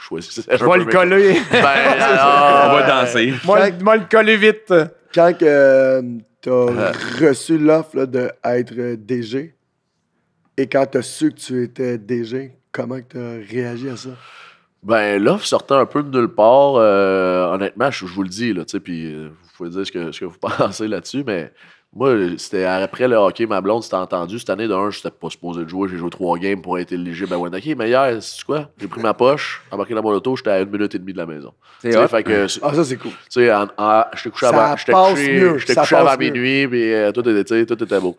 choisis. Je vais le coller. Ben, on va euh, danser. Moi, moi, le coller vite. Quand euh, tu as ah. reçu l'offre d'être euh, DG et quand tu as su que tu étais DG, comment tu as réagi à ça? Ben, l'offre sortait un peu de nulle part. honnêtement, je, vous le dis, là, puis vous pouvez dire que, ce que vous pensez là-dessus, mais moi, c'était après le hockey, ma blonde s'était entendue. Cette année, d'un, je n'étais pas supposé jouer. J'ai joué trois games pour être éligible à Wendake. Mais hier, c'est quoi? J'ai pris ma poche, embarqué dans mon auto, j'étais à une minute et demie de la maison. C'est Fait que, ah, ça, c'est cool. Tu sais, je couché avant, couché, avant minuit, puis euh, tout, était, beau.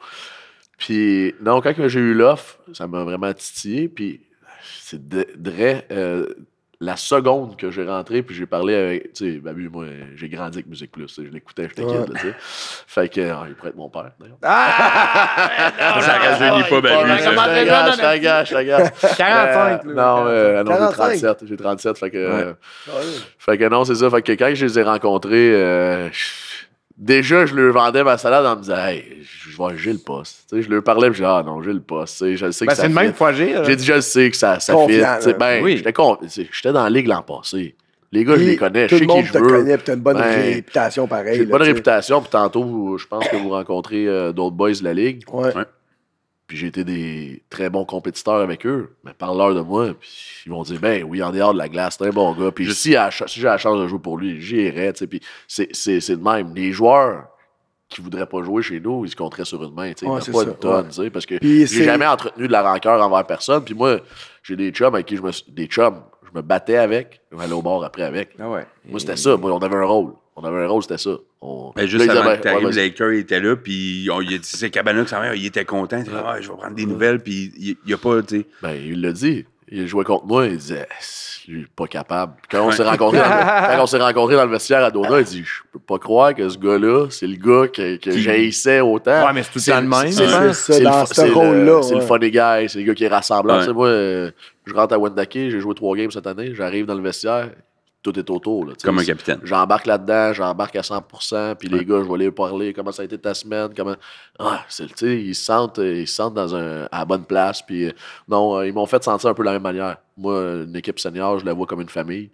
Puis, non, quand j'ai eu l'offre, ça m'a vraiment titillé. Puis, c'est vrai la seconde que j'ai rentré, puis j'ai parlé avec. Tu sais, Babu, moi, j'ai grandi avec Musique Plus. Je l'écoutais, j'étais t'inquiète, kid, tu sais. Fait que, oh, il pourrait être mon père, d'ailleurs. Ah! ah ça rajeunit pas, Babu. Je te gâche, je te gâche. 45, euh, Non, euh, j'ai 37. J'ai 37, fait que. Euh, fait que non, c'est ça. Fait que quand je les ai rencontrés, euh, déjà, je leur vendais ma salade en me disant, hey, je vais, j'ai le poste. Tu sais, je leur parlais, je disais, ah non, j'ai le poste. Tu je sais ben, que ça c'est même fois J'ai dit, je le sais que ça, ça fit. Ben, oui. j'étais, dans la ligue l'an passé. Les gars, je les connais. Tout je sais le monde te connaît, tu as une bonne ben, réputation pareil. J'ai une bonne réputation, puis tantôt, je pense que vous rencontrez euh, d'autres boys de la ligue. Ouais puis j'ai été des très bons compétiteurs avec eux, mais parle-leur de moi, puis ils vont dire, ben oui, en dehors de la glace, t'es un bon gars, puis si, j'ai la chance de jouer pour lui, j'irai, tu sais, puis c'est le même. Les joueurs qui voudraient pas jouer chez nous, ils se compteraient sur une main, tu sais, pas une tonne, tu sais, parce que j'ai jamais entretenu de la rancœur envers personne, puis moi, j'ai des chums avec qui je me... des chums, je me battais avec, je au bord après avec. Ah moi, c'était ça, moi, on avait un rôle. On avait un rôle, c'était ça. Ben, juste ben, avant ben, que Laker était là, puis il a dit c'est Cabana sa mère, il était content. Il dit, ah, je vais prendre des nouvelles, puis il n'y a pas, tu sais. Ben, il l'a dit. Il jouait contre moi, il disait, suis pas capable. Quand on s'est rencontrés, rencontré dans le vestiaire à Dona, il dit, je peux pas croire que ce gars-là, c'est le gars que, que j'haïssais autant. Ouais, mais c'est tout le même. C'est ce hein. rôle C'est le funny guy, c'est le gars qui est rassemblant, Tu sais, moi, je rentre à Wendake, j'ai joué trois games cette année, j'arrive dans le vestiaire, tout est autour. Là, Comme un capitaine. J'embarque là-dedans, j'embarque à 100 puis les gars, je vais leur parler, comment ça a été ta semaine, comment... Ah, ils se sentent, ils sentent dans un, à la bonne place, puis euh, non, euh, ils m'ont fait sentir un peu la même manière. Moi, une équipe senior, je la vois comme une famille,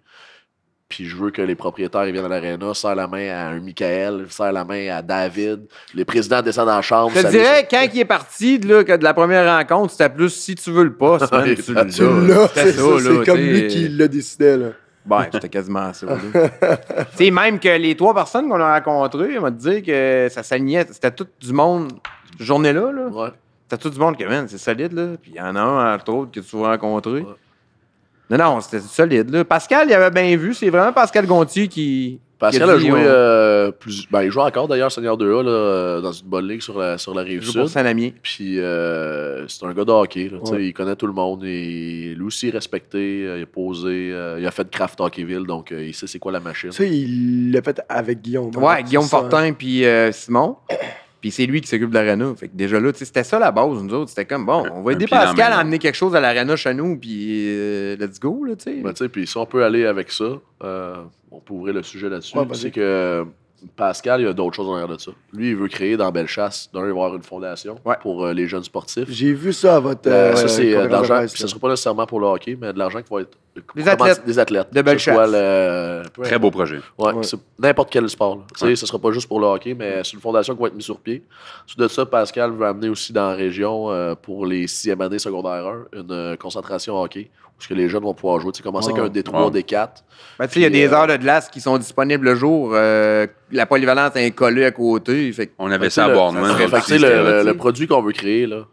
puis je veux que les propriétaires ils viennent à l'aréna, serrent la main à un Michael, serrent la main à David, les présidents descendent en chambre. Je te dirais, quand il est parti là, de la première rencontre, c'était plus si tu veux le poste, ah, C'est comme lui qui l'a décidé, ben, j'étais quasiment assez Tu sais, même que les trois personnes qu'on a rencontrées, on m'a dit que ça s'alignait. C'était tout du monde, cette journée-là. Là. Ouais. C'était tout du monde qui man, c'est solide, là. Puis il y en a un, entre autres, que tu as rencontré. Non, non, c'était solide, là. Pascal, il avait bien vu. C'est vraiment Pascal Gontier qui, Pascal a, joué, euh, ben, il joue encore d'ailleurs Seigneur 2A euh, dans une bonne ligue sur la, sur la rive il joue Saint-Lamier. Puis euh, c'est un gars de hockey. Il connaît tout le monde. Et, est aussi respecté. Il est posé. il a fait de Craft Hockeyville, donc il sait c'est quoi la machine. Tu sais, il l'a fait avec Guillaume. Ouais, Guillaume hein. Fortin puis Simon. Puis c'est lui qui s'occupe de l'aréna. Fait que déjà là, c'était ça la base, nous autres. C'était comme, bon, on va aider Pascal à amener quelque chose à l'aréna chez nous, puis euh, let's go, là, tu sais. Ben, tu sais, puis si on peut aller avec ça, euh, on peut ouvrir le sujet là-dessus. c'est que Pascal, il y a d'autres choses en arrière de ça. Lui, il veut créer dans Bellechasse, d'un, il va avoir une fondation pour euh, les jeunes sportifs. J'ai vu ça à votre. Euh, euh, ça, c'est de l'argent. Ce ne sera pas nécessairement pour le hockey, mais de l'argent qui va être. Des athlètes. Des athlètes. De Bellechasse. Très beau projet. Oui. N'importe quel sport. Ce ne sera pas juste pour le hockey, mais c'est une fondation qui va être mise sur pied. de ça, Pascal veut amener aussi dans la région, pour les sixième années secondaire 1, une concentration hockey parce que les jeunes vont pouvoir jouer. Tu sais, commencer avec un D3, D4. tu sais, il y a des euh, heures de glace qui sont disponibles le jour. Euh, la polyvalence est collée à côté. on avait ça à Bournemouth. le produit qu'on veut créer, là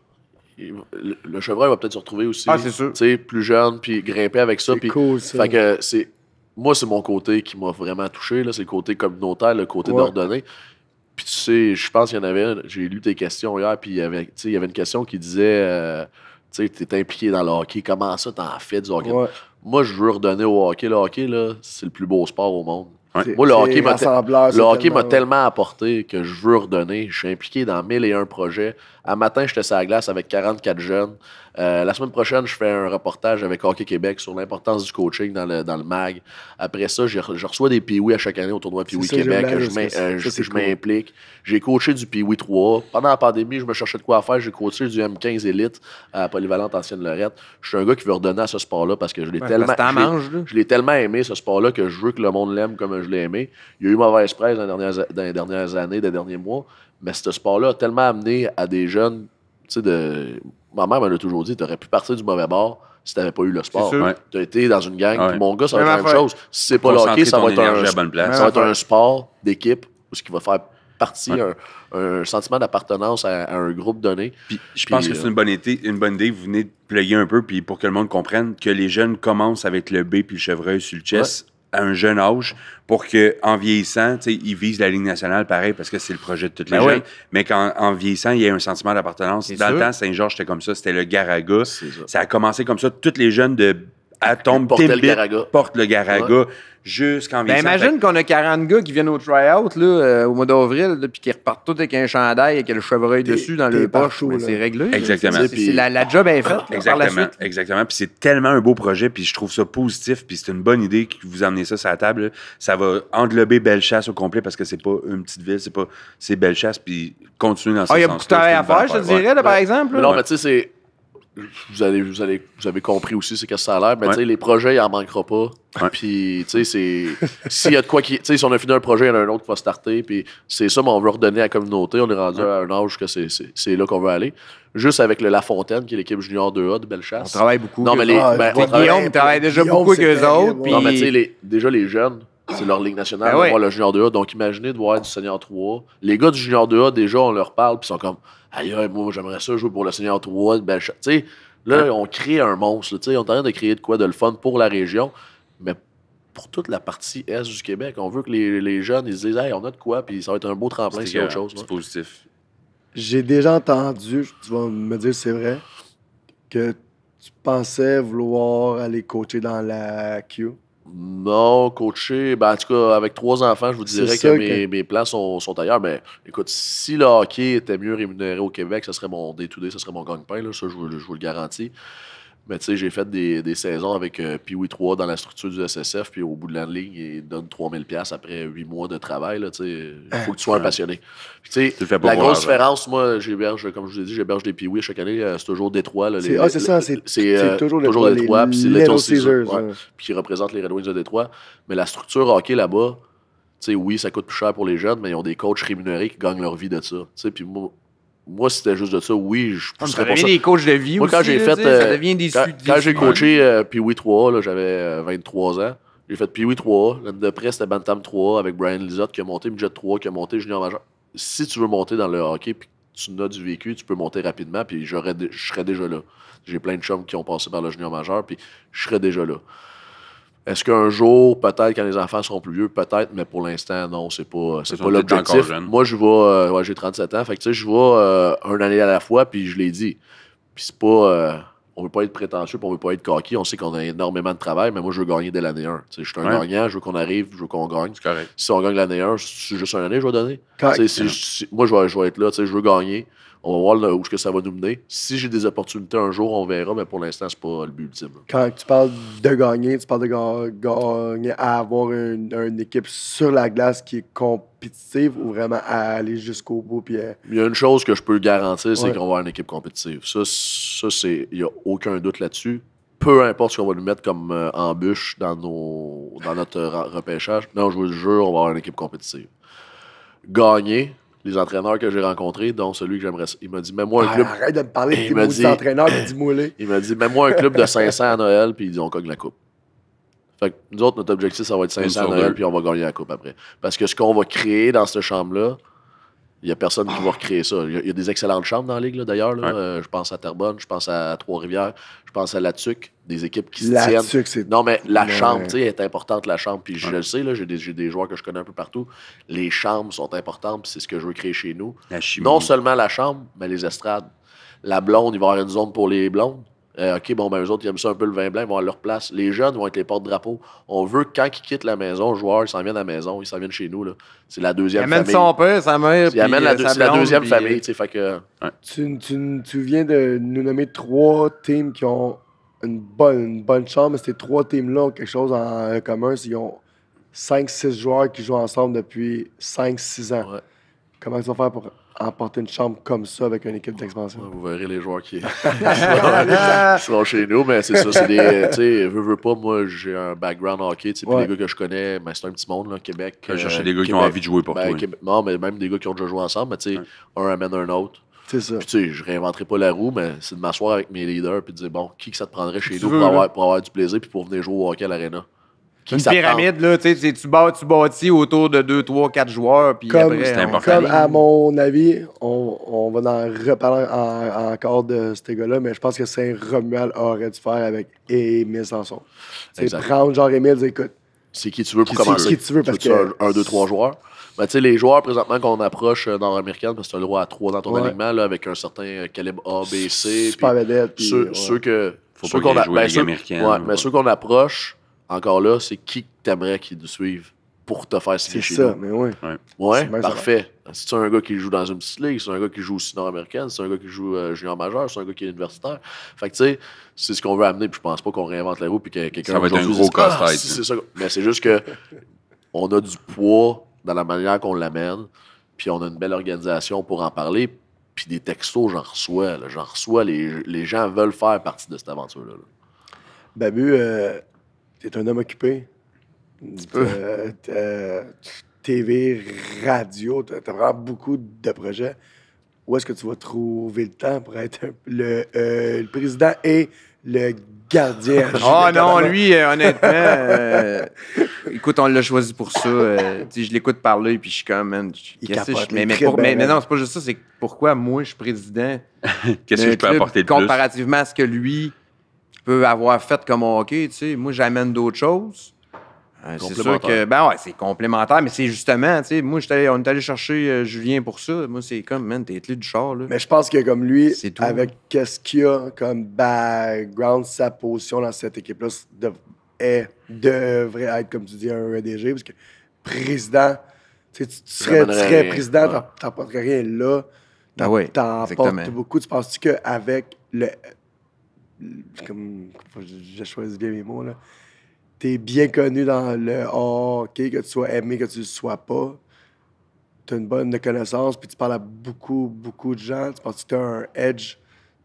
le chevreuil va peut-être se retrouver aussi. Ah, c'est plus jeune, puis grimper avec ça. C'est Fait que c'est, moi, c'est mon côté qui m'a vraiment touché. c'est le côté communautaire, le côté ouais. Puis tu sais, je pense qu'il y en avait... J'ai lu tes questions hier, puis il y avait, il y avait une question qui disait... Euh, tu es impliqué dans le hockey. Comment ça, t'en fais du hockey? Moi, je veux redonner au hockey. Le hockey, là, c'est le plus beau sport au monde. Moi, le hockey m'a tellement, tellement, apporté que je veux redonner. Je suis impliqué dans mille et un projets à matin, j'étais sur la glace avec 44 jeunes. Euh, la semaine prochaine, je fais un reportage avec Hockey Québec sur l'importance du coaching dans le, mag. Après ça, je, reçois des Pee-wee à chaque année au tournoi Pioui Québec. Je euh, m'implique. J'ai coaché du Pioui 3. Pendant la pandémie, je me cherchais de quoi faire. J'ai coaché du M15 Elite à Polyvalente Ancienne Lorette. Je suis un gars qui veut redonner à ce sport-là parce que je l'ai tellement. je l'ai tellement aimé, ce sport-là, que je veux que le monde l'aime comme je l'ai aimé. Il y a eu mauvaise presse dans les dernières, dans les dernières années, des derniers mois. Mais ce sport-là a tellement amené à des jeunes, tu sais, de. Ma mère m'a toujours dit, tu aurais pu partir du mauvais bord si t'avais pas eu le sport. Tu as été dans une gang, mon gars, ça va être la même chose. Si c'est pas le ça va être un, Ça va être un sport d'équipe ce qui va faire partie, un, sentiment d'appartenance à, un groupe donné. Puis, je pense que c'est euh, une bonne, idée, une bonne idée. Vous venez de player un peu, puis pour que le monde comprenne que les jeunes commencent avec le B puis le chevreuil sur le chess un jeune âge pour que en vieillissant, ils visent la ligne nationale pareil parce que c'est le projet de toutes ben les jeunes, mais qu'en vieillissant, il y a un sentiment d'appartenance. Dans le temps, Saint-Georges, c'était comme ça, c'était le Garaga. ça a commencé comme ça. Toutes les jeunes de à tombe porte le Garaga. Porte le Garaga jusqu'en ben, imagine qu'on a 40 gars qui viennent au try-out euh, au mois d'avril, puis qui repartent tous avec un chandail et a le chevreuil dessus dans le poche. c'est réglé. Exactement. la, job est faite. Exactement. Par la suite. Exactement. Puis c'est tellement un beau projet, puis je trouve ça positif, puis c'est une bonne idée que vous amenez ça sur la table. Ça va englober Bellechasse au complet parce que c'est pas une petite ville, c'est pas c'est Bellechasse, puis continuer dans ah, ce Il y a beaucoup de à faire, je dirais, par exemple. Non, mais tu sais, c'est vous allez, vous allez, vous avez compris aussi ce que ça a l'air, mais sais les projets, il en manquera pas. Puis, tu sais, c'est. S'il y a de quoi qui. Tu si on a fini un projet, il y en a un autre qui va starter. Puis, c'est ça, mais on veut redonner à la communauté. On est rendu à un âge que c'est là qu'on veut aller. Juste avec le La Fontaine, qui est l'équipe junior 2A de Bellechasse. On travaille beaucoup. Non, mais les. Ah, ben, déjà beaucoup avec eux autres. Puis... Non, mais tu sais, déjà les jeunes. C'est leur ligue nationale, ah On voir le junior 2A. Donc, imaginez de voir du senior 3A. Les gars du junior 2A, déjà, on leur parle, puis ils sont comme aïe, moi, j'aimerais ça jouer pour le Seigneur 3 de Tu sais, là, on crée un monstre. Tu sais, on est en de créer de quoi de le fun pour la région, mais pour toute la partie Est du Québec. On veut que les, jeunes, ils se disent, hey, on a de quoi, puis ça va être un beau tremplin, a autre chose. C'est positif. J'ai déjà entendu, tu vas me dire c'est vrai, que tu pensais vouloir aller coacher dans la Q. Non, coaché, ben, en tout cas, avec trois enfants, je vous dirais que, mes, plans sont, ailleurs. Mais écoute, si le hockey était mieux rémunéré au Québec, ce serait mon day-to-day, ce serait mon gagne-pain, ça je vous le garantis. Mais tu sais, j'ai fait des, des, saisons avec euh, pee 3 dans la structure du SSF, puis au bout de la ligne, ils donnent 3000$ après 8 mois de travail. Là, il faut que tu sois un ah. passionné. tu la grosse différence, moi, j'héberge, comme je vous ai dit, j'héberge des pee chaque année. Euh, c'est toujours Détroit. Là, les, ah, c'est c'est, euh, toujours, les Détroit. Puis c'est Little Caesars. Puis qui représentent les Red Wings de Détroit. Mais la structure hockey là-bas, tu sais, oui, ça coûte plus cher pour les jeunes, mais ils ont des coachs rémunérés qui gagnent leur vie de ça. Tu sais, puis moi, moi, c'était juste de ça. Oui, je ah, ça devient ça. des coachs de vie quand j'ai ça euh, devient des Quand, quand j'ai coaché euh, Pee 3 j'avais 23 euh, ans. J'ai fait Pee 3 l'année de presse c'était Bantam 3 avec Brian Lizotte qui a monté Midget 3, qui a monté Junior Major. Si tu veux monter dans le hockey puis tu as du vécu, tu peux monter rapidement puis je serais déjà là. J'ai plein de chums qui ont passé par le Junior Major puis je serais déjà là. Est-ce qu'un jour, peut-être, quand les enfants seront plus vieux, peut-être, mais pour l'instant, non, c'est pas, pas l'objectif. Moi, je vais, euh, ouais, j'ai 37 ans, fait que tu sais, je vais une euh, un année à la fois, puis je l'ai dit. Puis c'est pas, euh, on veut pas être prétentieux, puis on veut pas être coquille, on sait qu'on a énormément de travail, mais moi, je veux gagner dès l'année 1. sais, je suis un gagnant, je veux qu'on arrive, je veux qu'on gagne. Correct. Si on gagne l'année 1, c'est juste une année, je vais donner. moi, je vais, je vais être là, je veux gagner. On va voir où ce que ça va nous mener. Si j'ai des opportunités un jour, on verra, mais pour l'instant, c'est pas le but ultime. Quand tu parles de gagner, tu parles de gagner à avoir une, équipe sur la glace qui est compétitive ou vraiment à aller jusqu'au bout. Puis, euh, Il y a une chose que je peux garantir, c'est qu'on va avoir une équipe compétitive. Ça, ça il n'y a aucun doute là-dessus peu importe ce qu'on va lui mettre comme euh, embûche dans, nos, dans notre repêchage, non, je vous le jure, on va avoir une équipe compétitive. Gagner, les entraîneurs que j'ai rencontrés, dont celui que j'aimerais. Il m'a dit Mets-moi un ah, club. arrête de me parler de dit... Il m'a dit Mets-moi un club de 500 à Noël, puis ils dit On cogne la coupe. Fait que nous autres, notre objectif, ça va être 500 à Noël, puis on va gagner la coupe après. Parce que ce qu'on va créer dans cette chambre-là, il n'y a personne qui va recréer ça. Il y, a des excellentes chambres dans la ligue, d'ailleurs. Euh, je pense à Terrebonne, je pense à Trois-Rivières, je pense à La Tuque des équipes qui se tiennent. Non, mais la chambre, tu sais, est importante, la chambre. Puis je le sais, là, j'ai des, joueurs que je connais un peu partout. Les chambres sont importantes, puis c'est ce que je veux créer chez nous. non seulement la chambre, mais les estrades. La blonde, il va y avoir une zone pour les blondes. Euh, OK, bon, ben, eux autres, ils aiment ça un peu le vin blanc, ils vont à leur place. Les jeunes vont être les porte-drapeaux. On veut que quand ils quittent la maison, joueur, ils s'en viennent à la maison, ils s'en viennent chez nous. C'est la deuxième famille. Ils amènent son père, sa la, deuxième famille. tu, viens de nous nommer trois teams qui ont une bonne, bonne chambre, mais ces trois teams-là ont quelque chose en commun. Ils ont 5-6 joueurs qui jouent ensemble depuis 5-6 ans. Comment ils vont faire pour emporter une chambre comme ça avec une équipe d'expansion? Vous verrez les joueurs qui, sont chez nous, mais c'est ça, c'est des. Euh, tu sais, veux, veux pas, moi j'ai un background hockey, tu les gars que je connais, c'est un petit monde, là, Québec. Je cherchais euh, des gars qui ont envie de jouer pour ben, non, mais même des gars qui ont déjà joué ensemble, mais tu un amène un autre. Puis, tu sais, je réinventerai pas la roue, mais c'est de m'asseoir avec mes leaders puis de dire, bon, qui que ça te prendrait chez nous pour, avoir, pour avoir, du plaisir puis pour venir jouer au hockey à l'Arena? Une pyramide, là, tu sais, tu bâtis, tu bâtis autour de 2, 3, 4 joueurs. Puis comme, important. comme à mon avis, on, on va en reparler encore de ce gars-là, mais je pense que Saint-Romuald aurait dû faire avec Émile Samson. C'est prendre genre Émile, écoute. C'est qui tu veux pour commencer. C'est qui tu veux parce que. un, deux, trois joueurs. Ben, tu sais, les joueurs présentement qu'on approche euh, nord américains parce que tu as le droit à trois dans ton alignement, là, avec un certain euh, calibre A, B, C. Super vedette. ceux, que. Faut pas qu'on ben, ouais, mais ben, ceux qu'on approche, encore là, c'est qui t'aimerais qu'ils te suivent pour te faire signer chez ça, mais oui. Ouais, ouais parfait. Si tu as un gars qui joue dans une petite ligue, si c'est un gars qui joue aussi nord tu c'est un gars qui joue euh, junior majeur, c'est un gars qui est universitaire. Fait que tu sais, c'est ce qu'on veut amener, puis je pense pas qu'on réinvente la roue puis que quelqu'un Ça va être un gros casse-tête. Ah, mais c'est juste que on a du poids dans la manière qu'on l'amène. Puis on a une belle organisation pour en parler. Puis des textos, j'en reçois. J'en reçois. Les, les, gens veulent faire partie de cette aventure-là. Babu, euh, t'es un homme occupé. TV, radio, t'as vraiment beaucoup de projets. Où est-ce que tu vas trouver le temps pour être le, euh, le président et le gardien. Oh non, lui, euh, honnêtement, euh, écoute, on l'a choisi pour ça. Euh, je l'écoute parler, puis je suis comme, man, Mais, non, c'est pas juste ça, c'est pourquoi moi, je suis président. qu'est-ce apporter Comparativement à ce que lui peut avoir fait comme hockey, tu sais, moi, j'amène d'autres choses. Euh, c'est sûr que, ben ouais, c'est complémentaire, mais c'est justement, tu sais, moi, on est allé chercher euh, Julien pour ça. Moi, c'est comme, man, t'es clé du char, là. Mais je pense que, comme lui, avec hein. qu'est-ce qu'il a comme background, sa position dans cette équipe-là devrait être, comme tu dis, un EDG, parce que président, tu, serais, président, ouais. rien là. Ben t'en ah beaucoup. Tu penses-tu qu'avec le. Comme, je choisis bien mes mots, là t'es bien connu dans le ok que tu sois aimé, que tu le sois pas. T'as une bonne connaissance, puis tu parles à beaucoup, beaucoup de gens. Tu penses que as un edge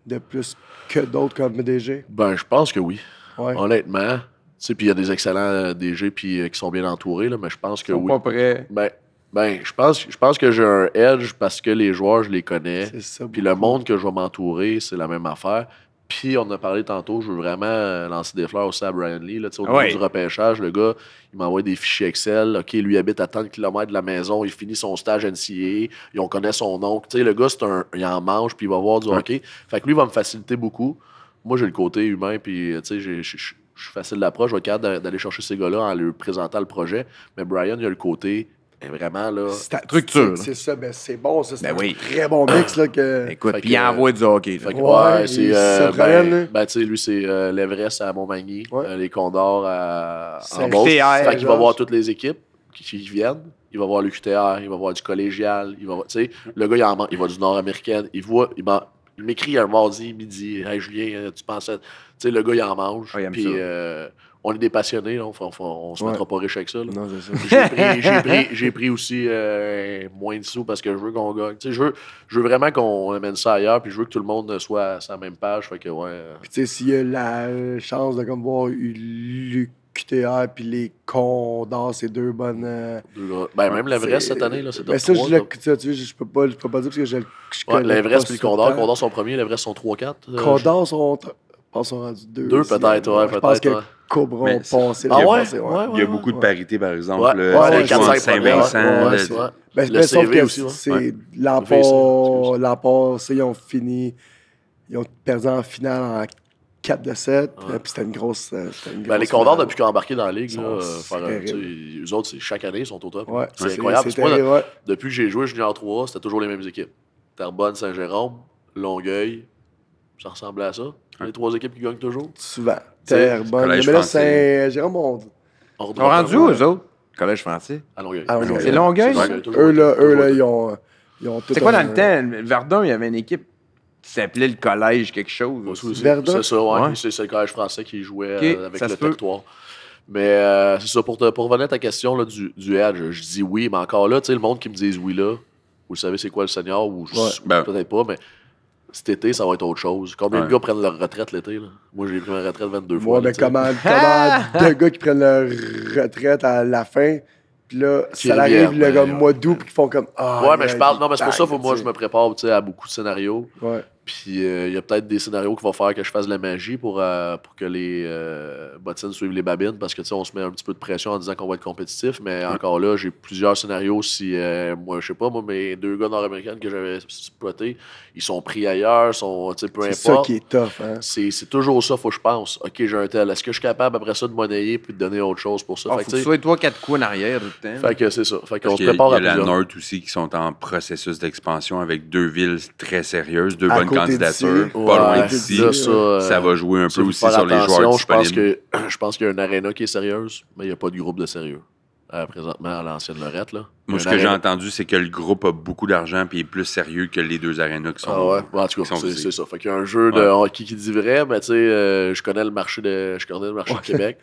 de plus que d'autres comme DG? Ben, je pense que oui. Honnêtement. Puis il y a des excellents euh, DG euh, qui sont bien entourés, mais je pense que oui. pas prêts. Ben, ben, je pense, je pense que j'ai un edge parce que les joueurs, je les connais. Puis le monde que je vais m'entourer, c'est la même affaire. Puis, on a parlé tantôt, je veux vraiment euh, lancer des fleurs aussi à Brian Lee. Là, au ah niveau du repêchage, le gars, il m'envoie des fichiers Excel. OK, lui habite à tant de de la maison, il finit son stage NCA, on connaît son nom. sais le gars, un, il en mange, puis il va voir du hockey. Fait que lui, il va me faciliter beaucoup. Moi, j'ai le côté humain, puis euh, je suis facile d'approche. Je vais être capable d'aller chercher ces gars-là en leur présentant le projet. Mais Brian, il a le côté mais vraiment, là, structure. C'est ça, ben, c'est bon, ça. C'est ben un très bon mix. Là, que... Ah. Écoute, puis il envoie du hockey. ouais, c'est. Euh, ben, ben, tu sais, lui, c'est euh, l'Everest à Montmagny, euh, les Condors à. En Fait qu'il va voir toutes les équipes qui, viennent il va voir le QTR, il va voir du collégial, il va le gars, il, en, il va du nord-américaine, il voit, il m'écrit un mardi, midi, hey Julien, euh, tu pensais, tu sais, le gars, il en mange, oh, puis on est des passionnés, on, on, se mettra pas riche avec ça. J'ai pris, aussi euh, moins de sous parce que je veux qu'on gagne. Je veux, vraiment qu'on amène ça ailleurs, puis je veux que tout le monde soit sur la même page. Fait euh. Puis tu sais, s'il y a la euh, chance de voir Luc et puis les Condors, ces deux bonnes. ben, même l'Everest cette année, là, c'est Mais ben, ça, je, ne tu, peux pas, peux pas dire parce que je, je ouais, L'Everest et le Condor, Condor sont premiers, l'Everest sont 3-4. Condor sont pense qu'on deux. Deux peut-être, ouais, peut-être. que Cobra ont ah, ouais, Il y a beaucoup de parité, par exemple. Ouais, Saint-Vincent. Ben, ben, sauf que c'est l'an passé, ils ont fini, ils ont perdu en finale en 4 de 7. Euh, puis c'était une grosse. Euh, ben, les Condors, depuis qu'ils ont embarqué dans la ligue, là, euh, eux autres, chaque année, ils sont au top. c'est incroyable. depuis que j'ai joué Junior 3, c'était toujours les mêmes équipes. Terrebonne, Saint-Jérôme, Longueuil, ça ressemblait à ça. Les trois équipes qui gagnent toujours. Souvent. Terrebonne. Mais là, c'est Jérôme, on. Ils sont rendu où, eux autres? Collège français. À Longueuil. C'est Longueuil? Eux, là, eux, là, euh, ils ont. C'est quoi dans le temps? Verdun, il y avait une équipe qui s'appelait le collège quelque chose. C'est ça, ouais. C'est le collège français qui jouait euh, avec le territoire. Mais euh, c'est ça, pour, pour, revenir à ta question là, du, du edge, je dis oui, mais encore là, tu sais, le monde qui me dit oui là, vous savez c'est quoi le senior, ou ben. peut-être pas, mais cet été, ça va être autre chose. Combien de gars prennent leur retraite l'été? Moi, j'ai pris ma retraite 22 fois. Ouais, mais comment, deux gars qui prennent leur retraite à la fin, puis là, ça arrive le ben, mois d'août, puis qu'ils font comme. Ah, ouais, mais je parle. Non, mais c'est pour ça que moi, je me prépare à beaucoup de scénarios. Ouais. Puis euh, il y a peut-être des scénarios qui vont faire que je fasse de la magie pour, euh, pour que les euh, bottines suivent les babines parce que tu sais, on se met un petit peu de pression en disant qu'on va être compétitif. Mais encore là, j'ai plusieurs scénarios. Si euh, moi, je sais pas, moi, mes deux gars nord-américains que j'avais spotés, ils sont pris ailleurs, sont, peu importe. C'est qui est tough. Hein. C'est toujours ça, faut que je pense. OK, j'ai un tel. Est-ce que je suis capable après ça de monnayer puis de donner autre chose pour ça? Ah, fait faut que, tu toi quatre coups en arrière tout Fait que c'est ça. Fait qu'on se prépare y a, y la Nord aussi qui sont en processus d'expansion avec deux villes très sérieuses, deux candidature, pas loin d'ici. Euh, ça, va jouer un peu aussi sur les joueurs disponibles. Je pense qu'il y a une arena qui est sérieuse, mais il n'y a pas de groupe de sérieux. Euh, présentement à l'ancienne Lorette. Moi, ce que j'ai entendu, c'est que le groupe a beaucoup d'argent et est plus sérieux que les deux arénas qui sont. Ah ouais, en tout cas, c'est ça. Fait qu'il y a un jeu de hockey qui dit vrai, mais tu sais, euh, je connais le marché de, je connais le marché Québec.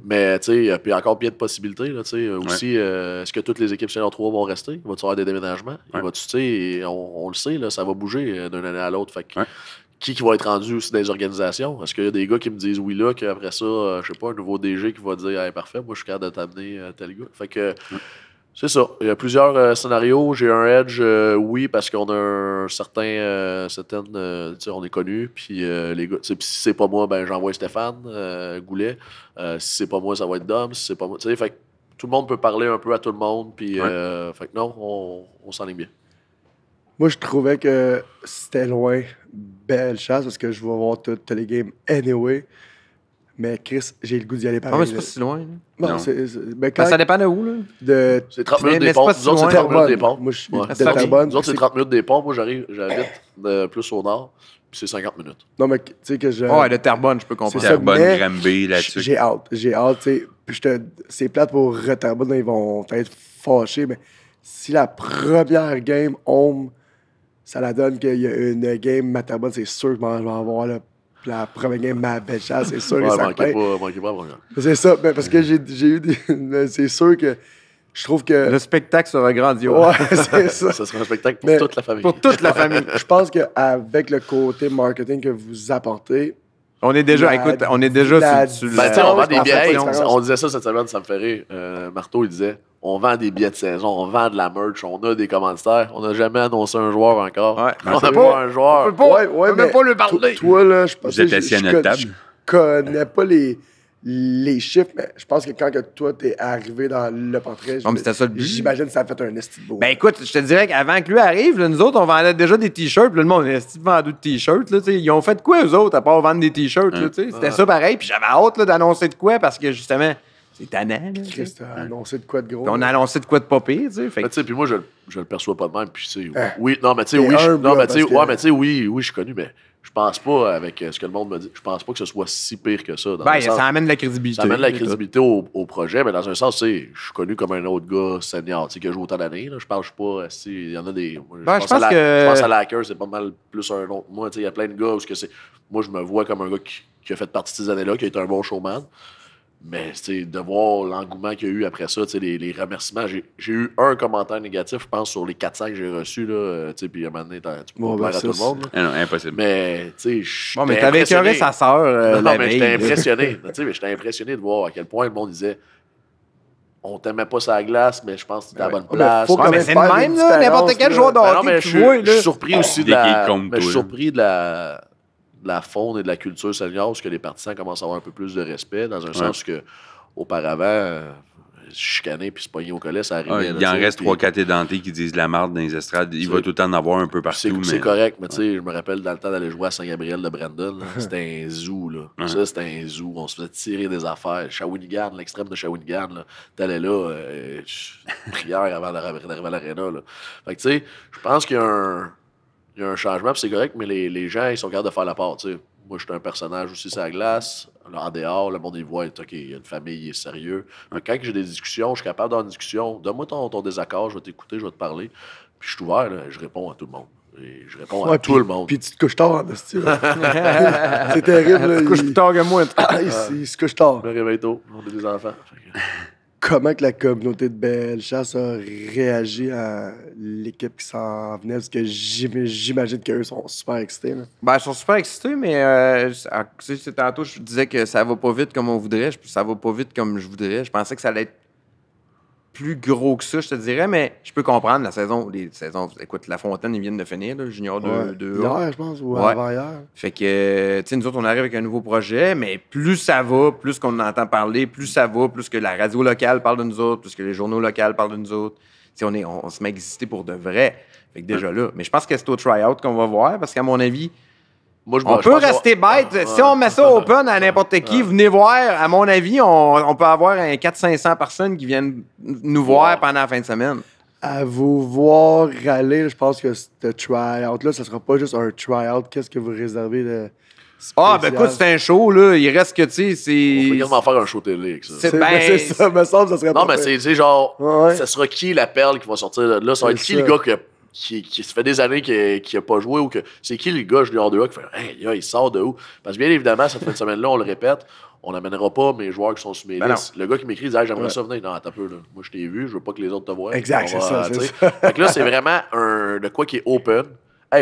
mais tu sais, il y a encore bien de possibilités. Là, euh, aussi, est-ce que toutes les équipes senior 3 vont rester? Va-tu avoir des déménagements? Va on, on, le sait, là, ça va bouger d'une année à l'autre. Fait qui, qui va être rendu aussi dans les organisations? Est-ce qu'il y a des gars qui me disent oui là, qu'après ça, euh, je sais pas, un nouveau DG qui va dire hey, parfait, moi je suis capable de t'amener euh, tel gars. Fait que c'est ça. Il y a plusieurs euh, scénarios. J'ai un edge, oui, parce qu'on a un certain certaines, on est connu. Puis les gars, si c'est pas moi, ben j'envoie Stéphane Goulet. si c'est pas moi, ça va être Dom. c'est pas moi. tout le monde peut parler un peu à tout le monde. Puis fait que non, on, on s'en est bien. Moi, je trouvais que c'était loin belle chance parce que je vais voir toutes les games anyway. Mais Chris, j'ai le goût d'y aller ah pareil. Non, mais c'est pas si loin. Ben, ben, ça dépend de où, là. De... C'est 30 minutes des ponts. c'est 30 minutes des Moi, je suis ouais. de c'est 30 minutes des ponts. Moi, j'arrive, j'habite euh, plus au nord, puis c'est 50 minutes. Non, mais tu sais que je. Ah ouais, de Terrebonne, je peux comprendre. Terrebonne, Granby, là-dessus. J'ai hâte. J'ai hâte, tu sais. c'est plate pour Terrebonne, ils vont être fâchés, mais si la première game home ça la donne qu'il y a une game Matabon, c'est sûr que je vais avoir la première game ma belle-chasse, c'est sûr ouais, manquez Pas, manquez pas C'est ça, parce que j'ai eu des... c'est sûr que je trouve que... Le spectacle sera grandiose. Ouais, c'est ça. Ça sera un spectacle pour toute la famille. Pour toute la famille. je pense qu'avec le côté marketing que vous apportez, on est déjà, écoute, on est déjà sur, ben, on, des on, disait ça cette semaine, ça me fait rire. Euh, Marteau, il disait on vend des billets de saison, on vend de la merch, on a des commanditaires. On n'a jamais annoncé un joueur encore. on n'a pas un joueur. On ne ouais, peut mais pas le parler. Toi, là, je Vous êtes assis connais pas les chiffres, mais je pense que quand que toi, es arrivé dans le portrait, j'imagine que ça a fait un esti beau. Ben écoute, je te dirais qu'avant que lui arrive, nous autres, on vendait déjà des t-shirts. Le monde est vendu de t-shirts. Ils ont fait quoi, eux autres, à part vendre des t-shirts? Hein. C'était ah. ça pareil. Puis j'avais hâte d'annoncer de quoi parce que justement c'est tannant, là. t'as annoncé de quoi de gros. on a annoncé de quoi de pas pire, tu sais. Fait puis moi, je, je le perçois pas de même. Puis, hein? oui, non, mais tu sais, oui, je, non, mais tu sais, ouais, mais tu sais, oui, oui, je suis connu, mais je pense pas, avec euh, ce que le monde me dit, je pense pas que ce soit si pire que ça. dans Ben, sens- ça amène la crédibilité. ça amène la crédibilité au, projet, mais dans un sens, c'est, je suis connu comme un autre gars senior, tu sais, que joue autant d'années. là. Je parle, je pas, si, il y en a des. Ben, je pense à la- que- à c'est pas mal plus un autre. Moi, tu sais, il y a plein de gars où que c'est. Moi, je me vois comme un gars qui, qui a fait partie de ces années-là, qui a été un bon showman. Mais de voir l'engouement qu'il y a eu après ça, les, les remerciements, j'ai eu un commentaire négatif, je pense, sur les 400 que j'ai reçus. Euh, puis a un moment donné, tu peux bon, ben, à tout le monde. Ah non, impossible. Mais tu sais, Bon, mais t'avais sa sœur. Euh, non, mais j'étais impressionné. j'étais impressionné de voir à quel point le monde disait on t'aimait pas sa glace, mais je pense que t'es à la bonne place. c'est le même, n'importe quel joueur de Je suis surpris aussi de ben, Je suis surpris de la de la faune et de la culture senior, parce que les partisans commencent à avoir un peu plus de respect, dans un sens que auparavant, chicaner puis se pogner au collet, ça arrive. Ah, il en reste trois, quatre édentés qui disent de la marde dans les estrades. Il va tout le temps en avoir un peu partout. C'est correct, mais tu sais, je me rappelle dans le temps d'aller jouer à Saint-Gabriel de Brandon, c'était un zoo, là. Ça, c'était un zoo. On se faisait tirer des affaires. Shawinigan, l'extrême de Shawinigan, là. T'allais là, euh, prière avant d'arriver à l'aréna, là. Fait que tu sais, je pense qu'il y a un il y a un changement, c'est correct, mais les, les, gens, ils sont capables de faire la part. Moi, je suis un personnage aussi sur la glace. En dehors, le monde, il voit, OK, il y a une famille, il est sérieux. Mais quand j'ai des discussions, je suis capable d'avoir une discussion. Donne-moi ton, ton, désaccord, je vais t'écouter, je vais te parler. Puis je suis ouvert, là, je réponds à tout le monde. Et je réponds à tout le monde. Puis tu te couches tard, c'est terrible. tu te couches plus tard que moi. il, il se couche tard. Je me réveille tôt, on des enfants. comment que la communauté de Bellechasse a réagi à l'équipe qui s'en venait? Parce que j'imagine qu'eux sont super excités. Ben, ils sont super excités, mais euh, ah, tantôt, je disais que ça va pas vite comme on voudrait. Ça va pas vite comme je voudrais. Je pensais que ça allait être plus gros que ça, je te dirais, mais je peux comprendre la saison. Les saisons, écoute, La Fontaine, ils viennent de finir, le Junior De, hier, je pense, ou ouais. Fait que, tu sais, nous autres, on arrive avec un nouveau projet, mais plus ça va, plus qu'on entend parler, plus ça va, plus que la radio locale parle de nous autres, plus que les journaux locaux parlent de nous autres. Tu on, est, on, se met à exister pour de vrai. Fait que déjà là. Mais je pense que c'est au try-out qu'on va voir, parce qu'à mon avis, on peut rester bête. Ah, si on met ah, ça ah, open à n'importe qui, venez voir. À mon avis, on, peut avoir 400-500 personnes qui viennent nous voir pendant la fin de semaine. À vous voir aller, je pense que ce try-out-là, ce sera pas juste un try-out. Qu'est-ce que vous réservez de. Ah, ben écoute, c'est un show, là. Il reste que, tu sais, c'est. On peut quasiment faire un show télé avec ça. C'est ben, ça, me semble, ça serait Non, mais c'est, genre, ça sera qui la perle qui va sortir de là? Ça va être qui le gars qui a qui, qui, se fait des années qu'il n'a pas joué ou que c'est qui le gars je 2A qui fait hey, là, il sort de où Parce que bien évidemment, cette fin de semaine-là, on le répète, on n'amènera pas mes joueurs qui sont sous mes ben listes. Le gars qui m'écrit dit j'aimerais ça venir. Non, t'as peu, là. Moi, je t'ai vu, je veux pas que les autres te voient. Exact, c'est ça, ça. là, c'est vraiment un, de quoi qui est open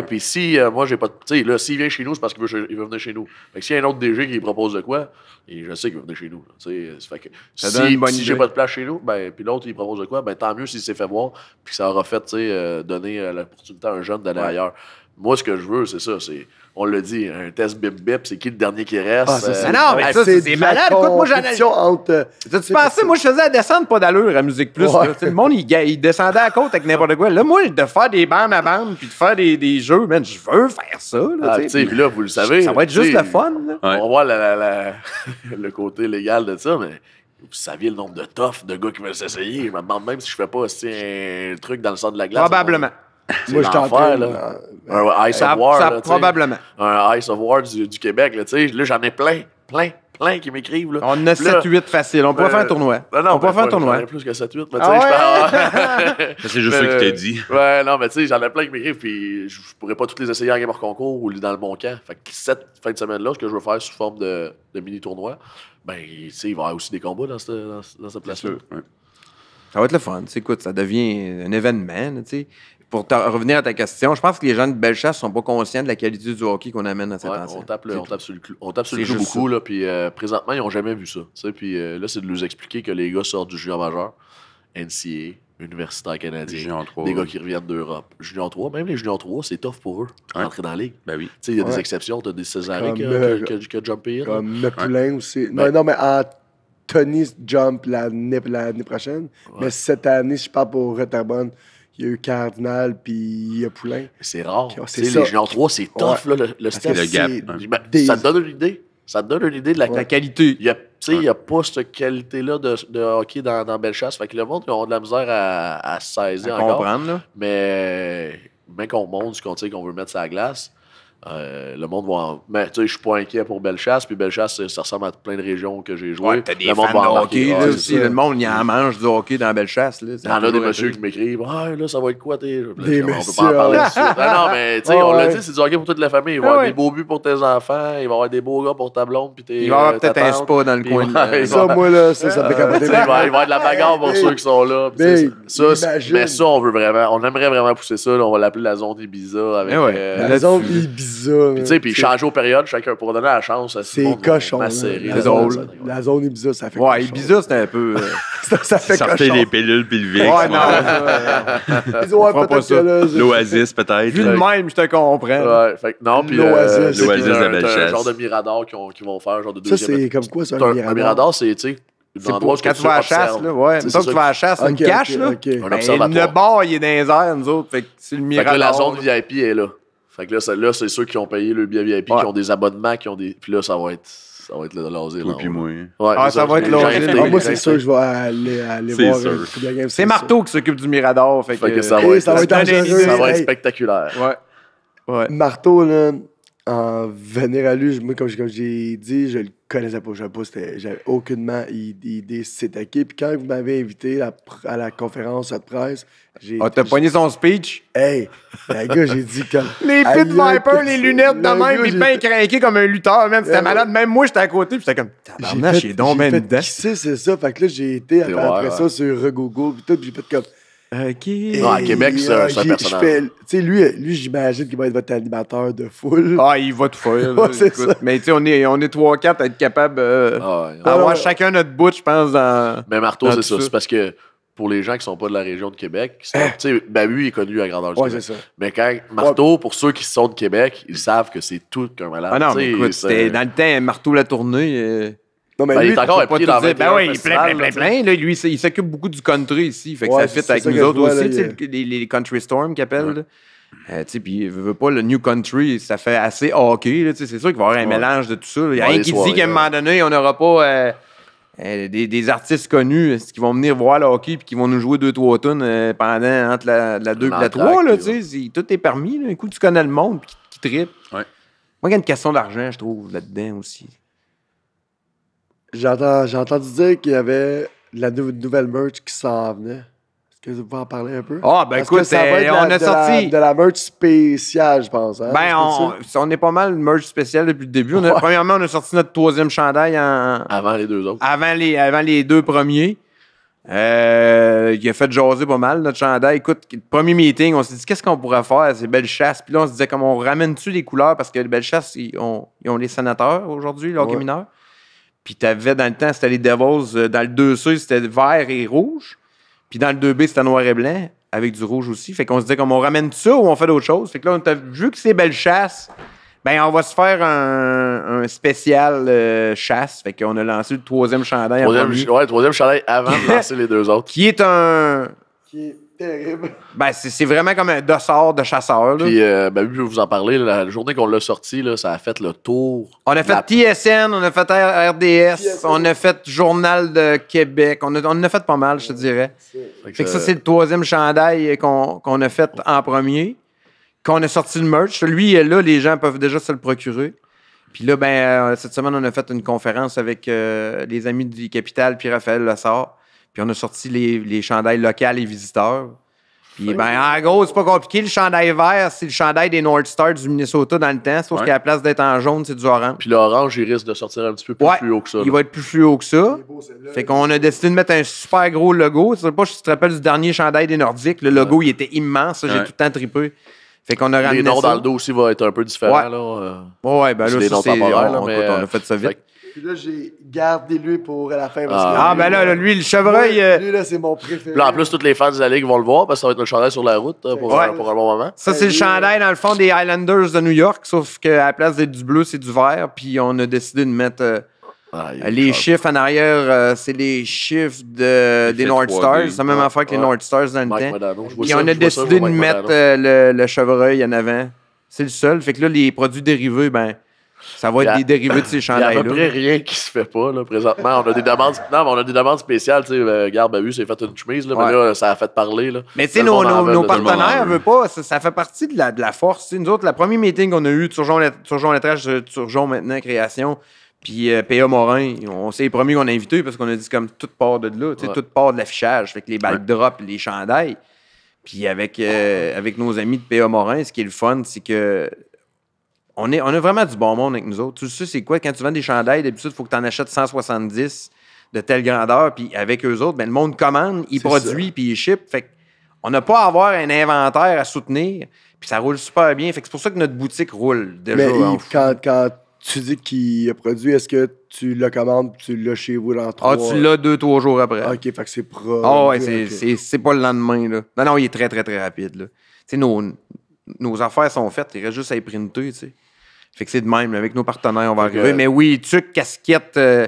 puis si euh, moi, j'ai pas Tu sais, s'il vient chez nous, c'est parce qu'il veut, veut, venir chez nous. Fait s'il y a un autre DG qui propose de quoi, et je sais qu'il veut venir chez nous. Tu fait que si, j'ai pas de place chez nous, ben, puis l'autre, il propose de quoi, ben, tant mieux s'il s'est fait voir, puis ça aura fait, tu sais, euh, donner euh, l'opportunité à un jeune d'aller ailleurs. Moi, ce que je veux, c'est ça. c'est on le dit, un test bip-bip, c'est qui le dernier qui reste? Ah, euh, ah non, mais ça, c'est des malades. Écoute, moi, j'en ai... Tu pensais, moi, je faisais la descente pas d'allure à Musique Plus. le monde, il, descendait à côte avec n'importe quoi. Là, moi, de faire des bandes à bandes puis de faire des, des jeux, je veux faire ça. ah, là, vous le savez. Ça va être juste le fun. On va voir le côté légal de ça, mais vous saviez le nombre de toffes de gars qui veulent s'essayer. Je me demande même si je fais pas aussi un truc dans le sens de la glace. Probablement. Moi, je Là. Un Ice of War. probablement. Un Ice of War du, Québec. Là, là j'en ai plein, plein, plein qui m'écrivent. On a 7-8 facile. On pourrait faire un euh, tournoi. on peut pourrait ben, faire un tournoi. plus que 7-8. Ah c'est juste ce que tu t'ai dit. Ouais, non, mais tu sais, j'en ai plein qui m'écrivent. Puis je pourrais pas toutes les essayer en game of concours ou dans le bon camp. Fait que cette fin de semaine-là, ce que je veux faire sous forme de, de mini-tournoi, ben, tu sais, il va y avoir aussi des combats dans cette, dans, place-là. Ça va être le fun. écoute, ça devient un événement. tu sais pour revenir à ta question, je pense que les gens de Bellechasse sont pas conscients de la qualité du hockey qu'on amène à cette ouais, on tape, on, tape sur le on tape beaucoup, là, puis euh, présentement, ils n'ont jamais vu ça. Puis euh, là, c'est de nous expliquer que les gars sortent du junior majeur, NCA, Université canadienne, des gars qui reviennent d'Europe. Junior 3, même les Junior 3, c'est tough pour eux d'entrer dans la ligue. Ben oui. Il y a des exceptions, tu as des Césarés qui ont euh, jumpé. Comme Le aussi. non, ben- non, mais Tony jump l'année prochaine, mais cette année, je pars pour Rotterdam il y a eu Cardinal, puis il y a Poulain. C'est rare. Oh, c'est les juniors 3, c'est tough, là, le, style de Le ben, Ça te donne une idée. Ça te donne une idée de la, qualité. Il n'y a, pas cette qualité-là de, hockey dans, dans Bellechasse. Fait que le monde, ils ont de la misère à, à saisir à encore. Comprendre, là. Mais, mais qu'on monte ce qu'on veut mettre sa glace, euh, le monde va Mais tu sais, je suis pas inquiet pour Bellechasse. Puis Bellechasse, ça ressemble à plein de régions que j'ai jouées. le monde fans de ah, le monde, il en mange du hockey dans Bellechasse. Il y en a des messieurs qui m'écrivent Ah, là, ça va être quoi tes. On peut pas en parler de ah, non, mais tu sais, on l'a dit, c'est du hockey pour toute la famille. Il va y ah avoir des beaux buts pour tes enfants. Il va y avoir des beaux gars pour ta blonde. Puis il va y avoir euh, peut-être un spa dans le coin. Ça, moi, là, ça, euh, me fait Il va y avoir de la bagarre pour ceux qui sont là. Mais ça, on veut vraiment. On aimerait vraiment pousser ça. On va l'appeler la zone Ibiza. Eh la zone Ibiza. Puis tu sais, puis change aux périodes, chacun pour donner la chance à ce C'est cochon. La, la, zone, la zone Ibiza, ça fait ouais, bizarre Ibiza, c'était un peu. Euh, ça, ça fait Sortez les pilules puis le VIX. Ouais, non. Ils ont un L'Oasis, peut-être. Vu de même, je te comprends. Ouais, fait non, puis. Euh, L'Oasis. L'Oasis de genre de mirador qu'ils vont faire, genre de deuxième. Ça, c'est comme quoi, ça, un mirador? c'est, tu sais, c'est pour quand tu vas à chasse, là, ouais. que tu vas à chasse, une cache, là. Le ben, bord, il est dans les airs, nous autres. Fait que c'est le miracle. la zone VIP est là. Fait que là, là c'est ceux qui ont payé le bien VIP, qui ont des abonnements, qui ont des. Puis là, ça va être. Ça va être le puis moi. Ouais, ah, ça, va être l'asile. Ah, moi, c'est sûr que je vais aller, aller voir euh, C'est Marteau qui s'occupe du Mirador. Fait, fait que, ça, va être, ça, va être, ça va être spectaculaire. Ouais. ouais. Marteau, là, en venir à lui, moi, comme, comme j'ai dit, je le je connaissais pas pas, J'avais aucunement idée c'était qui. Puis quand vous m'avez invité à, la conférence de presse, j'ai. Ah, t'as poigné son speech? Hey! Le gars, j'ai dit comme. Les pit vipers, les lunettes de même, puis bien craqué comme un lutteur, même, C'était malade. Même moi, j'étais à côté, puis j'étais comme. Tabarnak, j'ai donc ben dedans. c'est ça. Fait que là, j'ai été après, ça hein. sur Google, puis tout, puis j'ai fait comme. Ok. Non, ah, à Québec, ah, c'est un, personnage. Tu lui, lui j'imagine qu'il va être votre animateur de foule. Ah, il va de foule. mais tu on est, on est 3-4 à être capable euh, ah, d'avoir chacun notre bout, je pense. Dans, mais Marteau, c'est ça. C'est parce que pour les gens qui sont pas de la région de Québec, eh. sais, ben lui, il est connu à grande du ouais, c'est Ça. Mais quand Marteau, pour ceux qui sont de Québec, ils savent que c'est tout qu'un malade. Ah non, mais écoute, dans le temps, Marteau l'a tourné. Euh, non, mais ben, ben il est encore il plein, plein, plein, Là, lui, il s'occupe beaucoup du country ici. Fait que ça fit avec nous autres aussi, les, les, country storm qu'ils appellent. Ouais. Euh, il puis, veut pas, le New Country, ça fait assez hockey. C'est sûr qu'il va y avoir un mélange de tout ça. Il y a un qui dit qu'à un moment donné, on n'aura pas euh, euh, des, des, artistes connus qui vont venir voir le hockey puis qui vont nous jouer deux, trois tonnes pendant entre la, 2 et la 3. tout est permis. Écoute, coup, tu connais le monde qui, trippe. tripe. Moi, il y a une question d'argent, je trouve, là-dedans aussi. J'ai entendu dire qu'il y avait la nouvelle merch qui s'en venait. Est-ce que vous pouvez en parler un peu? Ah, ben écoute, ça va eh, on a de sorti. de la merch spéciale, je pense. Hein? Ben, on, est pas mal de merch spéciale depuis le début. Premièrement, on a sorti notre troisième chandail en. Avant les deux autres. Avant les, avant les deux premiers. Euh, il a fait jaser pas mal notre chandail. Écoute, le premier meeting, on s'est dit qu'est-ce qu'on pourrait faire, ces belles chasses? » Puis là, on se disait comment on ramène-tu les couleurs parce que les belles chasses, ils ont, les sénateurs aujourd'hui, leurs ouais. mineur. Puis t'avais dans le temps, c'était les Devils. Euh, dans le 2C, c'était vert et rouge. Puis dans le 2B, c'était noir et blanc, avec du rouge aussi. Fait qu'on se disait, comme on ramène ça ou on fait d'autres choses. Fait que là, on vu que c'est belle chasse, ben on va se faire un, un spécial euh, chasse. Fait qu'on a lancé le troisième chandail. Troisième, ouais, troisième chandail avant de lancer les deux autres. Qui est un. Qui est terrible. Ben, c'est vraiment comme un dossard de chasseur. Puis, euh, ben, vous en parler. la journée qu'on l'a sorti, là, ça a fait le tour. On a fait TSN, on a fait RDS, on a fait Journal de Québec. On, a, a fait pas mal, je te dirais. Fait que, ça, c'est le troisième chandail qu'on a fait en premier, qu'on a sorti le merch. Lui, là, les gens peuvent déjà se le procurer. Puis là, ben, euh, cette semaine, on a fait une conférence avec euh, les amis du Capital puis Raphaël Lassard. Puis on a sorti les, les chandails locales et visiteurs. Puis, ben, en gros, c'est pas compliqué. Le chandail vert, c'est le chandail des North Stars du Minnesota dans le temps, sauf qu'à la place d'être en jaune, c'est du orange. Puis l'orange, il risque de sortir un petit peu plus haut fluo que ça. Il va être plus fluo que ça. fait qu'on a décidé de mettre un super gros logo. Je pas si tu te rappelles du dernier chandail des Nordiques. Le logo, il était immense. J'ai tout le temps tripé. Fait qu'on a ramené. Les noms dans le dos aussi va être un peu différent. Là, euh, ouais, ben là, c'est, on, on a fait ça euh, vite. Puis là, j'ai gardé lui pour la fin. Parce ah, ah ben là, lui, le chevreuil. Lui, euh, là, c'est mon préféré. en plus, toutes les fans des la vont le voir parce que ça va être le chandail sur la route hein, pour, un bon moment. Ça, c'est le chandail, dans le fond, des Islanders de New York, sauf qu'à la place d'être du bleu, c'est du vert. Puis on a décidé de mettre. Euh, ah, euh, les chiffres en arrière, c'est les chiffres des North Stars. C'est la même affaire que les North Stars dans le temps. on a décidé de mettre le, le chevreuil en avant. C'est le seul. Fait que là, les produits dérivés, ben, ça va être des dérivés de ces chandails-là. Il n'y a à peu près rien qui se fait pas, là, présentement. On a des demandes, non, mais on a des demandes spéciales. Tu sais, euh, Garde c'est fait une chemise, là, mais là, ça a fait parler. Là. Mais tu sais, nos, nos, partenaires ne veulent pas. Ça, fait partie de la, force. nous autres, le premier meeting qu'on a eu, Turgeon Lettrage, euh, Turgeon maintenant Création, puis euh, PA Morin, on les promis qu'on a invité parce qu'on a dit comme toute part de là, toute part de l'affichage. Fait les backdrops, les chandails. Puis avec, euh, avec nos amis de PA Morin, ce qui est le fun, c'est que on, a vraiment du bon monde avec nous autres. Tu sais, c'est quoi? Quand tu vends des chandails, d'habitude, il faut que tu en achètes 170 de telle grandeur, puis avec eux autres, ben, le monde commande, il produit, puis il ship. Fait on n'a pas à avoir un inventaire à soutenir, puis ça roule super bien. Fait que c'est pour ça que notre boutique roule déjà. Mais hein, quand, tu dis qu'il a produit, est-ce que tu le commandes, tu l'as chez vous dans ah, trois... Ah, tu l'as deux, trois jours après. OK, fait que c'est pro... Ah ouais, c'est pas le lendemain, là. Non, non, il est très, très, très rapide, là. nos, nos affaires sont faites, il reste juste à les tu sais. Fait que c'est de même, avec nos partenaires, on va arriver. Mais oui, tuc, casquette. Euh,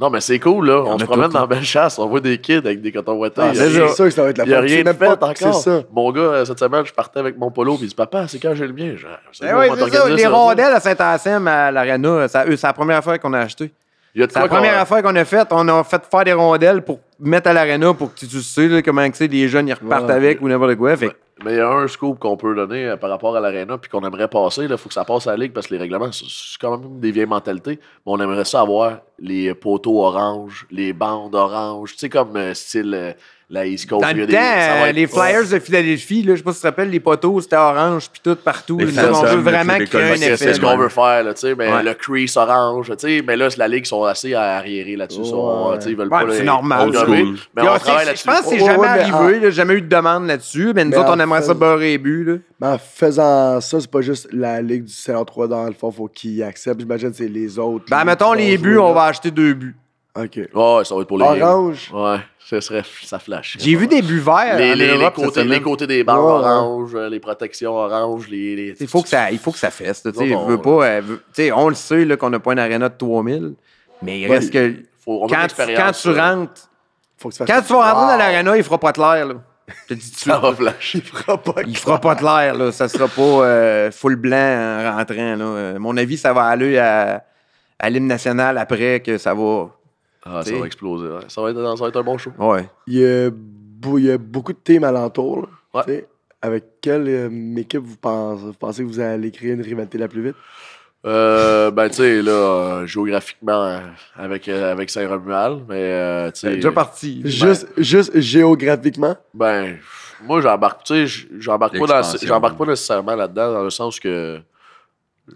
non, mais c'est cool, là. On, se promène la belle chasse, on voit des kids avec des cotons water ah, c'est sûr que ça va être la Il n'y a rien de fait encore. Ça. Mon gars, cette semaine, je partais avec mon polo, puis me dit Papa, c'est quand j'ai le mien. Eh les rondelles à saint assem à l'Arena, c'est la première fois qu'on a acheté. C'est la première affaire qu'on a faite. On a fait faire des rondelles pour mettre à l'aréna pour que tu, tu sais comment c'est, les jeunes ils repartent avec ou n'importe quoi. Fait mais il y a un scoop qu'on peut donner euh, par rapport à l'Arena, puis qu'on aimerait passer. Il faut que ça passe à la Ligue parce que les règlements, c'est quand même des vieilles mentalités. Mais on aimerait ça avoir les poteaux orange, les bandes orange, tu sais, comme euh, style euh, euh, les Flyers de Philadelphie, là, je ne sais pas si tu te rappelles, les poteaux, c'était orange, puis tout partout. on veut vraiment créer un effet. C'est ce qu'on veut faire. mais Le crease orange. Mais là, la Ligue sont assez arriérés là-dessus. veulent ouais. pas c'est normal. on travaille là-dessus. Je pense que c'est oh, jamais arrivé. jamais eu de demande là-dessus. Mais nous autres, on aimerait ça beurrer les buts. en faisant ça, c'est pas juste la Ligue du CR3 dans le fond. faut qu'ils acceptent. J'imagine que c'est les autres. Ben, mettons les buts, on va acheter deux buts. OK. Ah, ça va être pour les Orange. Ouais, ça serait ça flash. J'ai vu des buts verts. Les, les, les, côtés, des barres orange, euh, les protections orange, les. Il faut que ça il faut que ça fesse, tu sais, on, veut pas tu on le sait qu'on n'a pas une aréna de 3000, mais il reste que faut, quand, tu, quand tu rentres faut que Quand tu vas rentrer dans l'aréna, il fera pas de l'air là. Je te dis tu va flash. Il fera pas Il fera pas de l'air là, ça sera pas euh, full blanc en rentrant là. Euh, mon avis, ça va aller à à l'hymne national après que ça va ah, ça va exploser. Ça, va être, un bon show. Ouais. Il y a, beaucoup de teams alentour. Avec quelle euh, équipe vous pensez, vous pensez que vous allez créer une rivalité la plus vite? Euh, ben, tu sais, là, euh, géographiquement, euh, avec, avec Saint-Romuald, mais, euh, tu ben, Déjà parti. Juste, juste géographiquement? Ben, moi, j'embarque, tu sais, j'embarque pas, j'embarque pas nécessairement là-dedans, dans le sens que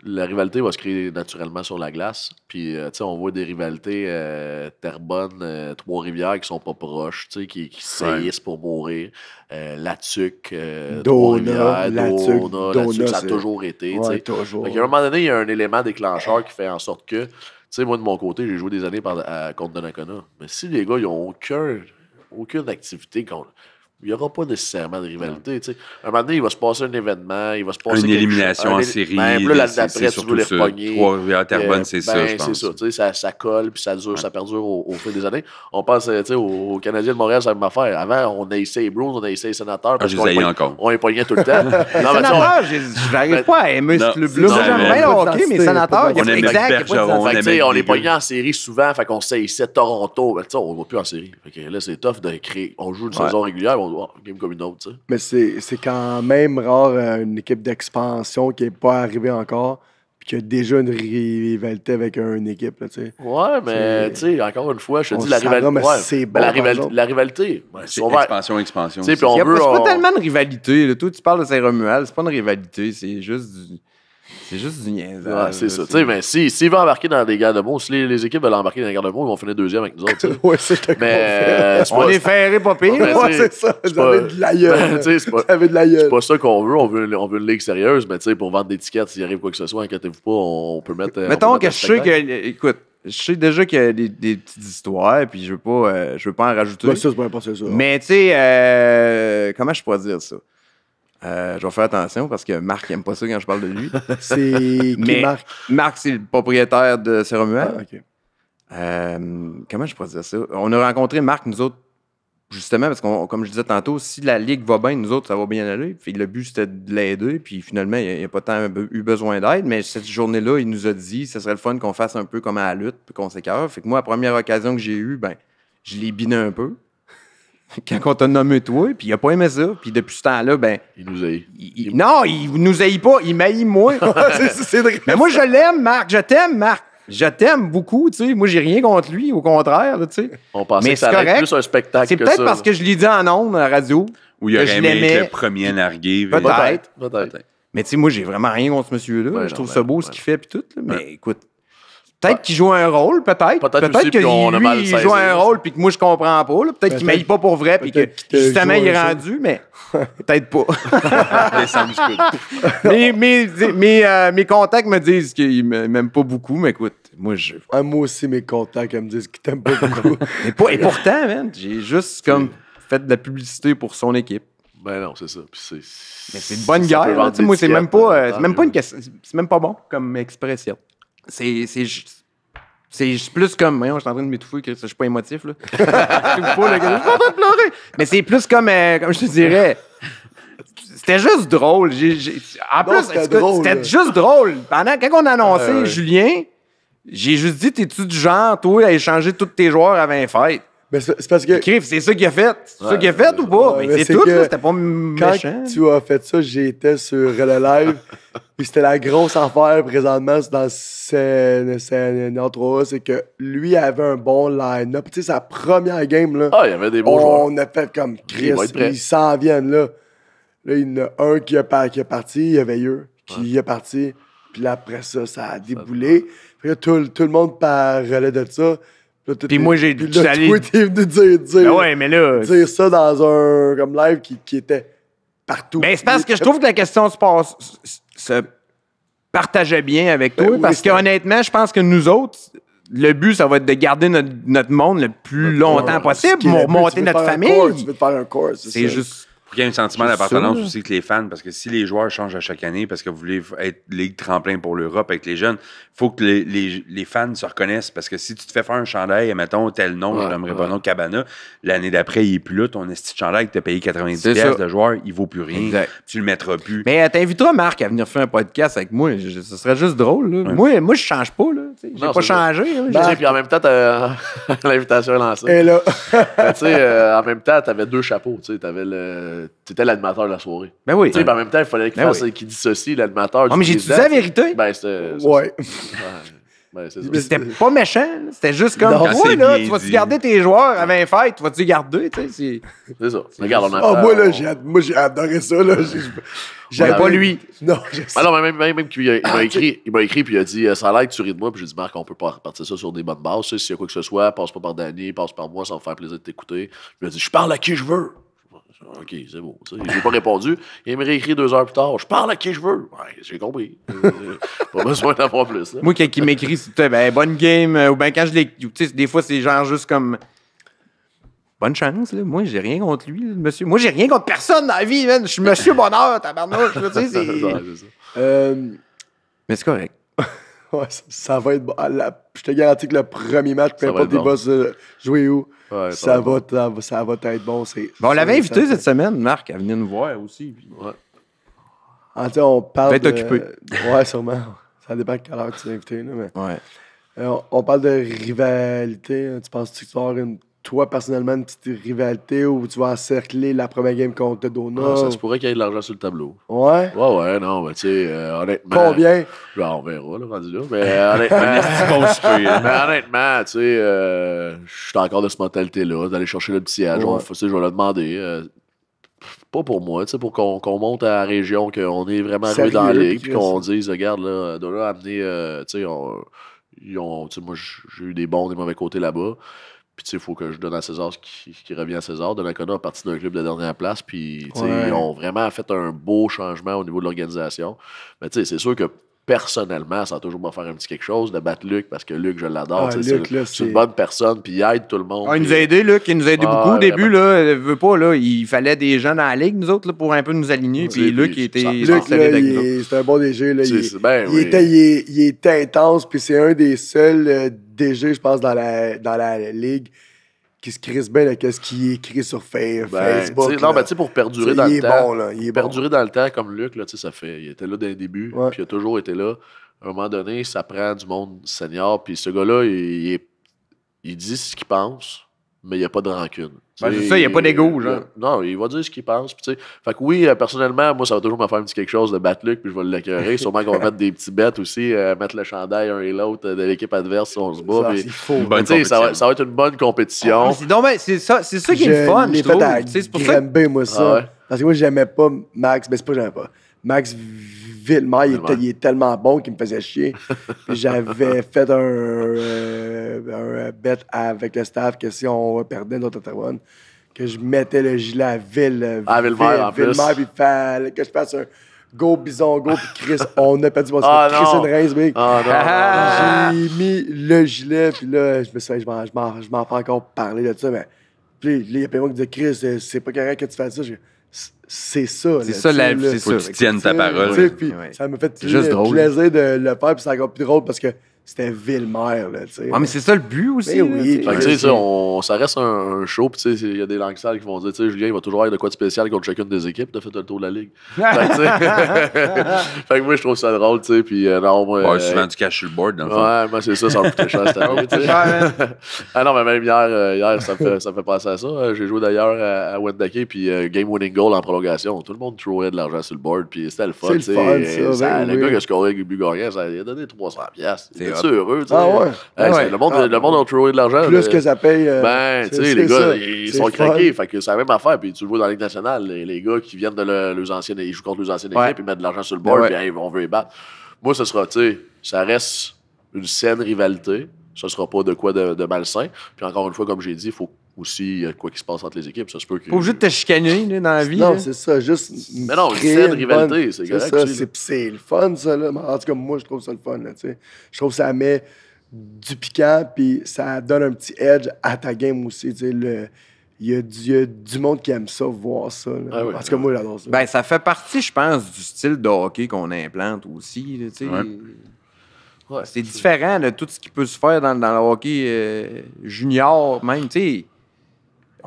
la rivalité va se créer naturellement sur la glace. Puis, euh, tu sais, on voit des rivalités euh, euh, Trois-Rivières qui sont pas proches, tu sais, qui, qui saillissent pour mourir. Euh, la Tuque, Trois-Rivières, Dona, Tuque, ça a toujours été. tu sais. à un moment donné, il y a un élément déclencheur qui fait en sorte que, tu sais, moi, de mon côté, j'ai joué des années par, contre Donnacona. Mais si les gars, ils n'ont aucune activité contre il n'y aura pas nécessairement de rivalité. sais. Un moment donné, il va se passer un événement, il va se passer. Une élimination en série. Même ben, là, d'après, tu veux les repogner. Trois euh, c'est ça. Ben, pense. c'est ça, ça, ça. colle, puis ça dure, ça perdure au, au, fil des années. On pense euh, aux, au Canadiens de Montréal, ça même affaire. Avant, on a essayé les Bruins, on a essayé les Sénateurs. Ah, je les on, encore. On les pognait tout le temps. non, mais Sénateurs, je n'arrive pas à aimer ce club-là. J'aime bien le mais Sénateurs, il y a exact. On les pognait en série souvent, fait qu'on sait ici Toronto. Ben, on ne va plus en série. Là, c'est tough de créer. On joue une saison régulière, mais c'est quand même rare euh, une équipe d'expansion qui n'est pas arrivée encore puis qui a déjà une rivalité avec une équipe. tu sais. ouais, mais sais encore une fois, je te dis la, rivalité la, rivalité. c'est expansion, expansion, expansion. C'est on... pas tellement de rivalité. Toi, tu parles de Saint-Romuald, c'est pas une rivalité, c'est juste du c'est juste du niaise. Ouais, c'est ça. Tu sais, mais s'il si, va embarquer dans des garde bonds si les, équipes veulent embarquer dans les garde-bons, ils vont finir deuxième avec nous autres. ouais, c'est Mais euh, on est ferré, pas pire. Ouais, ben, c'est ça. J'avais de la gueule. Ben, c'est pas, de la C'est pas ça qu'on veut. On, veut. on veut une ligue sérieuse, mais tu sais, pour vendre des tickets, s'il arrive quoi que ce soit, inquiétez-vous pas, on peut mettre. Euh, Mettons que je sais que. Écoute, je sais déjà qu'il y a des, petites histoires, puis je veux pas, euh, je veux pas en rajouter. Ouais, ça, pas ça. Mais tu sais, euh, comment je pourrais dire ça? Euh, je vais faire attention parce que Marc n'aime pas ça quand je parle de lui. c'est Marc? Marc, c'est le propriétaire de Séromuel. Ah, euh, comment je pourrais dire ça? On a rencontré Marc, nous autres, justement, parce que, comme je disais tantôt, si la Ligue va bien, nous autres, ça va bien aller. Puis le but, c'était de l'aider. Puis finalement, il n'a pas tant eu besoin d'aide. Mais cette journée-là, il nous a dit ce serait le fun qu'on fasse un peu comme à la lutte, puis qu'on s'écœure. Fait que moi, la première occasion que j'ai eue, ben, je l'ai biné un peu. quand on t'a nommé toi, puis il a pas aimé ça. Puis depuis ce temps-là, ben. Il nous haït. non, il nous haït pas, il m'aïe moi. Mais moi, je l'aime, Marc. Je t'aime, Marc. Je t'aime beaucoup, tu sais. Moi, j'ai rien contre lui, au contraire, tu sais. On pensait Mais que ça plus un spectacle. C'est peut-être parce que je l'ai dit en ondes à la radio. Ou il aurait aimé être le premier nargué. Peut-être. Peut-être. mais tu sais, moi, j'ai vraiment rien contre ce monsieur-là. je trouve ça beau ce qu'il fait, puis tout. Mais écoute, Peut-être ah. qu'il joue un rôle, peut-être. Peut-être qu'il joue un rôle puis que moi je comprends pas. Peut-être qu'il qu'il m'aille pas pour vrai puis que justement il est rendu, mais peut-être pas. mais, mes, euh, mes contacts me disent qu'ils m'aiment pas beaucoup, mais écoute, moi je. Ah, aussi mes contacts me disent qu'ils t'aiment pas beaucoup. Mais pas et, pourtant, j'ai juste comme fait de la publicité pour son équipe. Ben non, c'est ça. mais c'est une bonne guerre. moi, même pas euh, une question. C'est même pas bon comme expression c'est c'est plus comme. Voyons, je suis en train de m'étouffer, que je suis pas émotif, là. je suis pas pleurer. Mais c'est plus comme, euh, comme je te dirais. C'était juste drôle. En plus, c'était juste drôle. Pendant, quand on a annoncé Julien, j'ai juste dit T'es-tu du genre, toi, à échanger tous tes joueurs avant les fêtes? mais ben, c'est parce que. c'est ça qu'il a fait. C'est ça qu'il a fait ou pas? mais c'est tout, C'était pas méchant. Quand tu as fait ça, j'étais sur euh, le live. puis c'était la grosse affaire présentement dans CNN 3 c'est que lui avait un bon line-up. Tu sais, sa première game, là. Ah, il y avait des bons on a fait comme Chris. Il ils s'en viennent, là. Là, il y en a un qui est parti, il y avait eux, qui est parti. Puis là, après ça, ça a déboulé. tout, tout le monde parlait de ça. Puis moi, j'ai dû aller. dire, ben mais là... dire ça dans un live qui, était partout. Mais ben, c'est parce que je trouve que la question se se partageait bien avec ben toi. parce que parce qu'honnêtement, je pense que nous autres, le but, ça va être de garder notre, monde le plus longtemps possible monter notre famille. C'est juste il y a un sentiment d'appartenance aussi avec les fans, parce que si les joueurs changent à chaque année, parce que vous voulez être Ligue Tremplin pour l'Europe avec les jeunes, il faut que les, fans se reconnaissent, parce que si tu te fais faire un chandail, mettons tel nom, je n'aimerais pas nom Cabana, l'année d'après, il n'est plus là, ton esti de chandail que tu payé 90$ de joueur, il ne vaut plus rien, tu le mettras plus. Mais euh, t'inviteras Marc à venir faire un podcast avec moi, ce serait juste drôle. Moi, moi, je change pas, là. J'ai pas changé. Ben, puis en même temps, l'invitation est lancée. Ben, tu sais, euh, en même temps, t'avais deux chapeaux, tu sais, t'avais le c'était euh, l'animateur de la soirée. Ben oui. Tu sais, ben, en même temps, il fallait qu'il ben oui. qu dissocie l'animateur du. Non, mais j'ai dit la vérité? Ben, c'était. Ouais. Ben, c'était pas méchant, c'était juste comme. Non, là, tu vas-tu garder tes joueurs à 20 fêtes, tu vas-tu garder, tu sais? C'est ça. Regarde, on a. Ah, oh, moi, là, euh, j'ai adoré ça, là. J'avais pas lui. Non, ah, même, même, il m'a ah, écrit, il m'a écrit, puis il a dit euh, Ça a l'air tu ris de moi. Puis j'ai dit Marc, on peut pas repartir ça sur des bonnes bases. S'il y a quoi que ce soit, passe pas par Danny, passe par moi, ça va me faire plaisir de t'écouter. Il m'a dit Je parle à qui je veux. OK, c'est bon. J'ai pas répondu. Il m'a réécrit deux heures plus tard. Je parle à qui je veux. Ouais, j'ai compris. Euh, euh, pas besoin d'en d'avoir plus. Hein. Moi, quelqu'un qui m'écrit, c'est ben, bonne game. Euh, ou ben, quand je les. Des fois, c'est genre juste comme. Bonne chance, là. Moi, j'ai rien contre lui, monsieur. Moi, j'ai rien contre personne dans la vie, man. Je suis monsieur bonheur, tabarnouche. c'est. Mais c'est correct. Ouais, ça, va être bon. Ah, je te garantis que le premier match, peu importe des boss jouer où, ça, va, ça, va, être bon. bon on l'avait invité cette semaine, Marc, à venir nous voir aussi. Puis... Ouais. on parle. Ouais, sûrement. Ça dépend de quelle heure tu es invité. mais... Euh, on, parle de rivalité. Hein, tu penses-tu que tu vas avoir une toi, personnellement, une petite rivalité où tu vas encercler la première game contre Dona? Ah, non, ça se pourrait qu'il y ait de l'argent sur le tableau. Ouais? Ouais, ouais, non, mais tu sais, euh, honnêtement. Combien? on verra, là, rendu là. Mais euh, honnêtement, mais honnêtement, tu sais, euh, je suis encore de cette mentalité-là, d'aller chercher le petit âge. Ouais. Je vais le demander pas pour moi, tu sais, pour qu'on monte à la région, qu'on est vraiment arrivé dans la ligue, puis qu'on dise, regarde, là, Dona a amené, tu sais, ils ont, moi, j'ai eu des bons, des mauvais côtés là-bas. Puis, tu sais, il faut que je donne à César ce qui, revient à César. Donnacona a parti d'un club de dernière place. Puis, tu sais, ils ont vraiment fait un beau changement au niveau de l'organisation. Mais, tu sais, c'est sûr que personnellement, ça a toujours m'a faire un petit quelque chose de battre Luc parce que Luc, je l'adore. Ah, c'est une bonne personne, puis il aide tout le monde. Ah, il nous a aidé, Luc. Il nous a aidé ah, beaucoup au début. Là, il veut pas, là, il fallait des gens dans la ligue, nous autres, là, pour un peu nous aligner. Puis Luc, il était. Luc, un bon DG. il, ben était, intense, puis c'est un des seuls. Euh, DG, je pense, dans la, dans la ligue qui se crisse bien ce qui est écrit sur ben, Facebook. non, mais ben, tu sais, pour perdurer dans le temps. Bon, là, il est dans le temps, comme Luc, là, ça fait. Il était là dès le début, puis il a toujours été là. À un moment donné, ça prend du monde senior, puis ce gars-là, il, il, dit ce qu'il pense mais il n'y a pas de rancune. Ben, c'est ça, il n'y a pas d'ego, Non, il va dire ce qu'il pense. fait que oui, euh, personnellement, moi, ça va toujours me faire un petit quelque chose de battre puis je vais l'accueillir. Sûrement qu'on va mettre des petits bêtes aussi, euh, mettre le chandail un et l'autre euh, de l'équipe adverse si on se bat. Ça, ça, va, ça, va, être une bonne compétition. Ah, mais c'est ça, c'est ça qui est le fun, je trouve. C'est pour ça. bien moi, ah ça. Parce que moi, j'aimais pas Max. Mais c'est pas j'aimais pas. Max Villemar, il, était, il est tellement bon qu'il me faisait chier. j'avais fait un, euh, euh, bet avec le staff que si on perdait notre Ottawa, que je mettais le gilet à Ville. À euh, ah, Villemar, en plus. puis fallait que je fasse un go bison go puis Chris on a perdu mon ah, Chris une race mec ah, j'ai mis le gilet puis là je me je m'en fais encore parler de ça mais puis là il y a plein de gens qui disent Chris c'est pas correct que tu fasses ça c'est ça. C'est ça, la vie. Faut que tu tiennes ta parole. Ça me fait plaisir de le faire, puis c'est encore plus drôle parce que c'était Ville-Mère, là, tu sais. Ah, mais c'est ça le but aussi. oui. on, ça reste un, show, tu sais, il y a des langues sales qui vont dire, tu sais, Julien, il va toujours avoir de quoi de spécial contre chacune des équipes, t'as fait le tour de la ligue. fait que, moi, je trouve ça drôle, tu sais, puis euh, Ouais, euh, souvent du sur le board, dans le Ouais, moi, c'est ça, ça me cher cette ah non, mais même hier, euh, hier ça, me fait, ça penser à ça. J'ai joué d'ailleurs à, Wendake, puis game winning goal en prolongation. Tout le monde trouvait de l'argent sur le board, puis c'était le fun, tu Le, fun, ça, ben le gars qui a scoré le but ça il a donné 300$ heureux. Ah, ah ouais. Le monde, le monde a trouvé de l'argent. Plus que ça paye. Euh, ben, tu sais, les gars, ils sont craqués. Fait que c'est la même affaire. Puis tu le vois dans la Ligue nationale, les, gars qui viennent de le, leurs anciennes, ils jouent contre anciennes équipes, ils mettent de l'argent sur le board, puis on veut les battre. Moi, ce sera, tu sais, ça reste une saine rivalité. Ce sera pas de quoi de malsain. Puis encore une fois, comme j'ai dit, il faut aussi, il y quoi qui se passe entre les équipes. Ça se peut que. Pas obligé de te chicaner dans la vie. Non, c'est ça. Juste. Mais non, c'est une rivalité. C'est correct. C'est le fun, ça. En tout cas, moi, je trouve ça le fun. je trouve que ça met du piquant, puis ça donne un petit edge à ta game aussi. Il, y a du, y, a du monde qui aime ça, voir ça. Ah en tout cas, moi, j'adore ça. Ben, ça fait partie, je pense, du style de hockey qu'on implante aussi. c'est différent de tout ce qui peut se faire dans, le hockey euh, junior, même. sais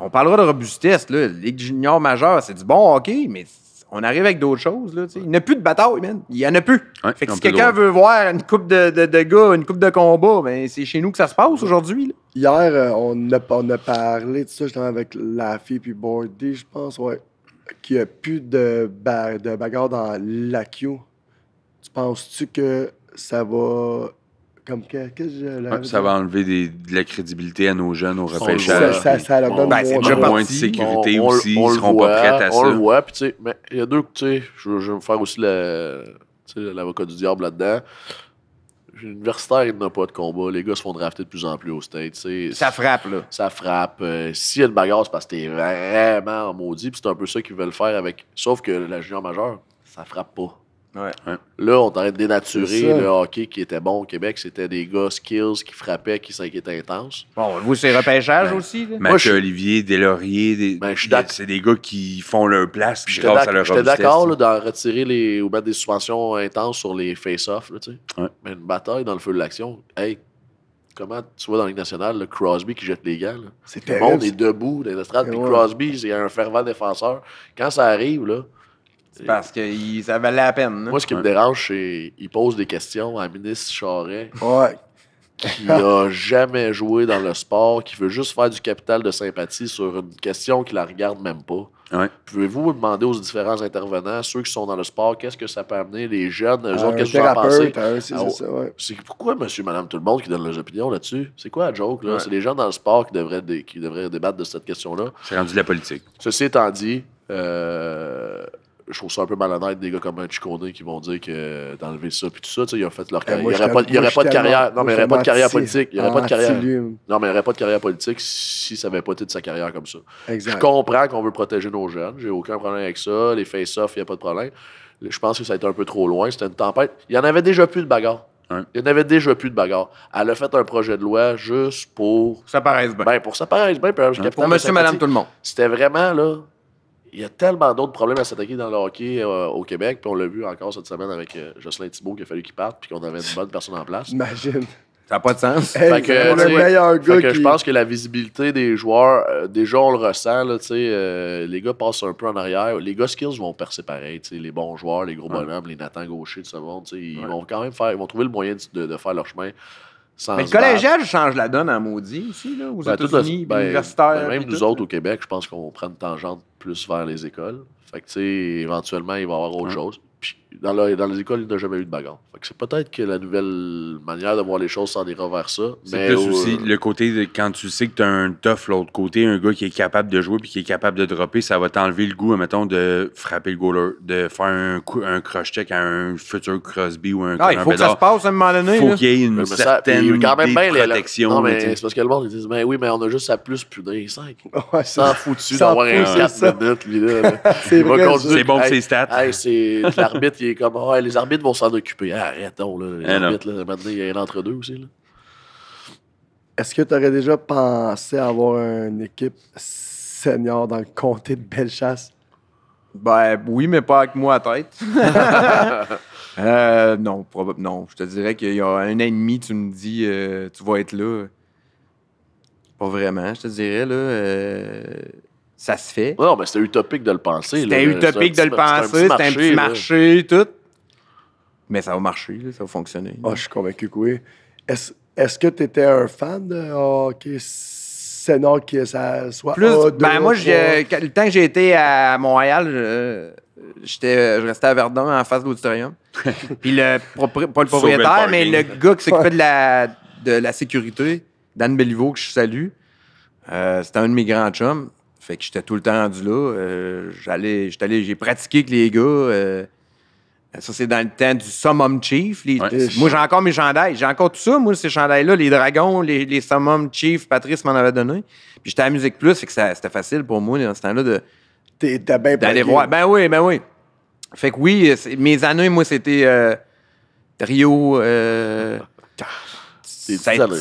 on parlera de robustesse. Là. Ligue junior majeure, c'est du bon ok, mais on arrive avec d'autres choses. Là, Il n'y a plus de bataille, man. Il n'y en a plus. fait que si quelqu'un veut voir une coupe de, de, gars, une coupe de combat, ben, c'est chez nous que ça se passe aujourd'hui. Hier, euh, on a, parlé de ça justement avec la fille puis Bordy, je pense, ouais. Qu'il a plus de, bagarre dans queue. Tu penses-tu que ça va ça va enlever de la crédibilité à nos jeunes au repêchage. Ça, leur donne ben, moins, moins de sécurité aussi. ils seront pas prêts à ça. le voit. Puis, tu sais, mais il y a deux. je, vais me faire aussi l'avocat du diable là-dedans. L'universitaire, il n'a pas de combat. Les gars se font drafter de plus en plus au State. Ça frappe, là. Ça frappe. Euh, s'il y a une bagarre, c'est parce que t'es vraiment maudit. c'est un peu ça qu'ils veulent faire avec. Sauf que la junior majeure, ça frappe pas. Là, on t'arrête de dénaturer le hockey qui était bon au Québec. C'était des gars skills qui frappaient, qui, qui étaient intenses. Bon, vous, c'est repêchage ben, aussi. Là. Mathieu Olivier, Delaurier, des, ben, c'est des gars qui font leur place grâce à leur J'étais d'accord d'en retirer les, ou mettre des suspensions intenses sur les face-offs. Ouais. Mais une bataille dans le feu de l'action, hey, comment tu vois dans la Ligue nationale, le Crosby qui jette les gars. Tout le monde est debout dans l'estrade. Puis Crosby, c'est un fervent défenseur. Quand ça arrive, là. C'est parce que ça valait la peine. Moi, ce qui me dérange, c'est qu'il pose des questions à ministre Charest, qui n'a jamais joué dans le sport, qui veut juste faire du capital de sympathie sur une question qui la regarde même pas. Pouvez-vous demander aux différents intervenants, ceux qui sont dans le sport, qu'est-ce que ça peut amener les jeunes, eux autres, qu'est-ce que en c'est ah, pourquoi monsieur, madame, tout le monde qui donne leurs opinions là-dessus? C'est quoi la joke, C'est les gens dans le sport qui devraient, débattre de cette question-là. C'est rendu de la politique. Ceci étant dit, euh, je trouve ça un peu malhonnête des gars comme Chikone qui vont dire que d'enlever ça puis tout ça, tu sais, ils ont fait leur eh, carrière. il n'y aurait, pas, y aurait pas de carrière. Non, mais il aurait pas de carrière politique. Il y aurait pas de carrière. Non, mais il aurait pas de carrière politique si ça n'avait pas été de sa carrière comme ça. Je comprends qu'on veut protéger nos jeunes. J'ai aucun problème avec ça. Les face-off, il n'y a pas de problème. Je pense que ça a été un peu trop loin. C'était une tempête. Il n'y en avait déjà plus de bagarre. Il n'y en avait déjà plus de bagarre. Elle a fait un projet de loi juste pour. Ça paraisse bien. Ben, pour ça paraisse bien. Pour, monsieur, madame, tout le monde. C'était vraiment, là, il y a tellement d'autres problèmes à s'attaquer dans le hockey euh, au Québec. Puis on l'a vu encore cette semaine avec euh, Jocelyn Thibault qu'il a fallu qu'il parte puis qu'on avait une bonne personne en place. Imagine. Ça n'a pas de sens. le meilleur gars Je pense que la visibilité des joueurs, euh, déjà on le ressent, les gars passent un peu en arrière. Les gars skills vont percer pareil. Les bons joueurs, les gros bonhommes, les Nathan Gaucher, de ce monde, ils vont quand même faire, ils vont trouver le moyen de faire leur chemin mais le collégial change la donne à maudit aussi, là, aux ben, États-Unis, ben, universitaires. Ben, même nous autres au Québec, je pense qu'on prend une tangente plus vers les écoles. Fait que, tu sais, éventuellement, il va y avoir autre chose dans, les écoles, il n'a jamais eu de bagarre. c'est peut-être que la nouvelle manière de voir les choses s'en ira vers ça. C'est plus aussi le côté de quand tu sais que tu as un tough l'autre côté, un gars qui est capable de jouer puis qui est capable de dropper, ça va t'enlever le goût, mettons, de frapper le goaler, de faire un, cross crush check à un futur Crosby ou un. Ah, il faut que ça se passe à un moment donné. il faut qu'il y ait une certaine protection. mais c'est parce que le monde, ils disent Mais oui, mais on a juste à plus, plus d'un 5. Ça S'en foutu d'avoir un 4 minutes, lui, c'est bon pour ses stats. c'est l'arbitre les arbitres vont s'en occuper. Ah, arrêtons, là. Les eh arbitres, il y a entre deux aussi. Est-ce que tu aurais déjà pensé avoir une équipe senior dans le comté de Bellechasse? Ben oui, mais pas avec moi à tête. Euh, non, non, je te dirais qu'il y a un an et demi, tu me dis, euh, tu vas être là. Pas vraiment, je te dirais. là. Euh, ça se fait. Non, mais c'était utopique de le penser. C'était utopique de le penser, c'était un petit marché, tout. Mais ça va marcher, ça va fonctionner. Ah, je suis convaincu que oui. Est-ce que tu étais un fan de Sénat que ça soit Plus, ben moi, le temps que j'ai été à Montréal, j'étais, je restais à Verdun, en face de l'auditorium. Puis le, pas le propriétaire, mais le gars qui s'occupait de la, de la sécurité, Dan Belliveau, que je salue, euh, c'était un de mes grands chums. Fait que j'étais tout le temps rendu là. Euh, j'allais j'étais allé j'ai pratiqué avec les gars. Euh, ça, c'est dans le temps du Summum Chief. moi, j'ai encore mes chandails. J'ai encore tout ça, moi, ces chandails-là. Les Dragons, les, les Summum Chief, Patrice m'en avait donné. Puis j'étais à Musique Plus, fait que c'était facile pour moi, dans ce temps-là, de, ben d'aller voir. Ben oui, ben oui. Fait que oui, mes années, moi, c'était euh, Rio,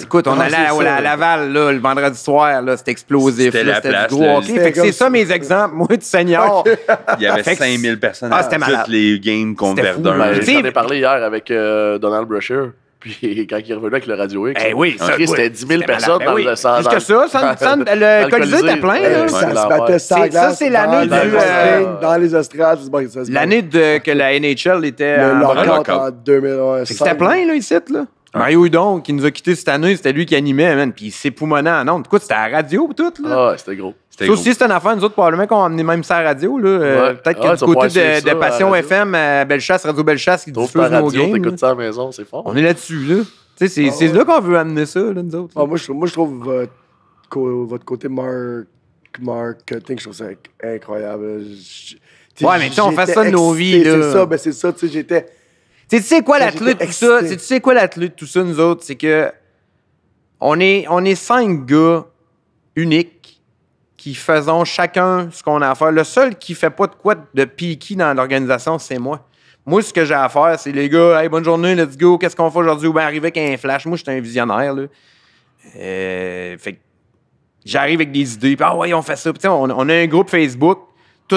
Écoute, on ah, allait à, Laval le vendredi soir, là, c'était explosif. C'était du Gros, fait que c'est ça mes exemples, moi, du senior. Il y avait 5000 personnes à ah, toutes les games contre Verdun. J'en ai parlé hier avec euh, Donald Brusher. Puis quand il revenait avec le Radio X, eh oui, c'était 10 000 personnes ben dans le centre ça, le ça le Colisée était plein. Là. Ça c'est l'année du. Euh, dans les Australes. L'année que la NHL était. Ah, le lockout 2001. C'était plein, là, ici, là. Ah. Mario Hudon, qui nous a quittés cette année, c'était lui qui animait, man. Puis il s'époumonait en ondes. Écoute, c'était à la radio, tout, là. Ah, c'était gros. Sauf aussi, c'est une affaire. Nous autres, probablement qu'on a amené même ça à la radio, là. Euh, peut-être que ah, du côté de, de, Passion FM, à euh, Bellechasse, Radio Bellechasse, qui diffuse nos games. ça à la maison, c'est fort. On est là-dessus, là. sais, C'est ah, là qu'on veut amener ça, là, nous autres. moi, je, trouve votre, côté marketing, marketing, je trouve ça incroyable. ouais, mais tu on fait ça de nos vies, là. C'est ça, ben c'est ça, tu sais, j'étais tu sais quoi la de tout ça? quoi ça, nous autres? C'est que on est, on est cinq gars uniques qui faisons chacun ce qu'on a à faire. Le seul qui fait pas de quoi de piqui dans l'organisation, c'est moi. Moi, ce que j'ai à faire, c'est les gars, hey, bonne journée, let's go, qu'est-ce qu'on fait aujourd'hui? Ou bien arriver avec un flash. Moi, j'étais un visionnaire, là. Euh, fait j'arrive avec des idées, puis ah ouais, on fait ça. on, on a un groupe Facebook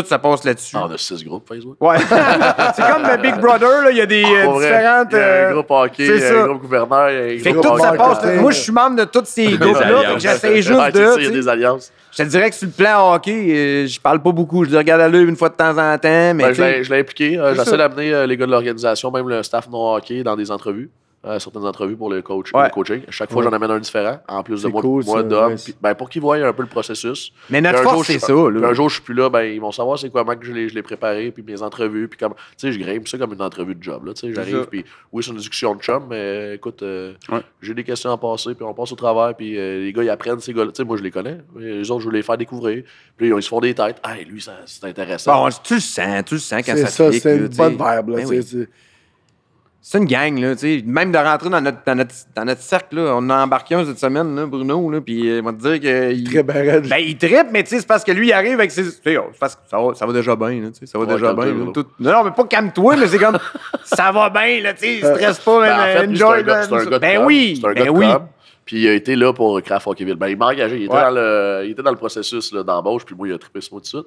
tout ça passe là-dessus. Ah, on a six groupes Facebook. Ouais. c'est comme le Big Brother, il y a des ah, euh, différentes. Il y a un euh, groupe hockey, il y a un groupe gouverneur, il y a que tout ça passe. Là. Moi, je suis membre de tous ces groupes-là, j'essaie ah, juste de. Il y a des alliances. Je te dirais que sur le plan hockey, euh, je parle pas beaucoup. Je dis regarde à lui une fois de temps en temps. Mais ben, je l'ai impliqué. J'essaie d'amener les gars de l'organisation, même le staff non hockey, dans des entrevues euh, certaines entrevues pour le, coaching. Chaque fois, j'en amène un différent, en plus de moi, moi d'homme. Ben, pour qu'ils voient un peu le processus. Mais notre fois, force, c'est ça. Un jour, je suis plus là, ben, ils vont savoir c'est quoi, comment que je l'ai préparé, puis mes entrevues, puis comme. Tu sais, je grimpe ça comme une entrevue de job. J'arrive, puis oui, c'est une discussion de chum, mais écoute, euh, j'ai des questions à passer, puis on passe au travers, puis euh, les gars, ils apprennent ces gars-là. Tu sais, moi, je les connais. Les autres, je voulais les faire découvrir. Puis ils se font des têtes. Ah, hey, lui, c'est intéressant. Bon, tu le sens, tu le sens quand ça C'est ça, c'est une bonne verbe. Là, ben c'est une gang, là, tu sais. Même de rentrer dans notre, dans notre, dans notre cercle, là. On a embarqué un cette semaine, là, Bruno, là, puis il euh, on va te dire qu'il... Très barrage. Ben, il trip mais tu sais, c'est parce que lui, il arrive avec ses... Tu oh, ça, va, ça va déjà bien, là, tu sais. Ça va déjà bien, Tout... Non, non, mais pas calme-toi, mais C'est comme, ça va bien, là, tu sais. Stresse pas, ben, enjoy. C'est un gars ben oui, ben oui. Club. Puis il a été là pour Craft Hockeyville. Ben, il m'a engagé. Il était, dans le, il était dans le processus d'embauche, puis moi, il a trippé ce mot de suite.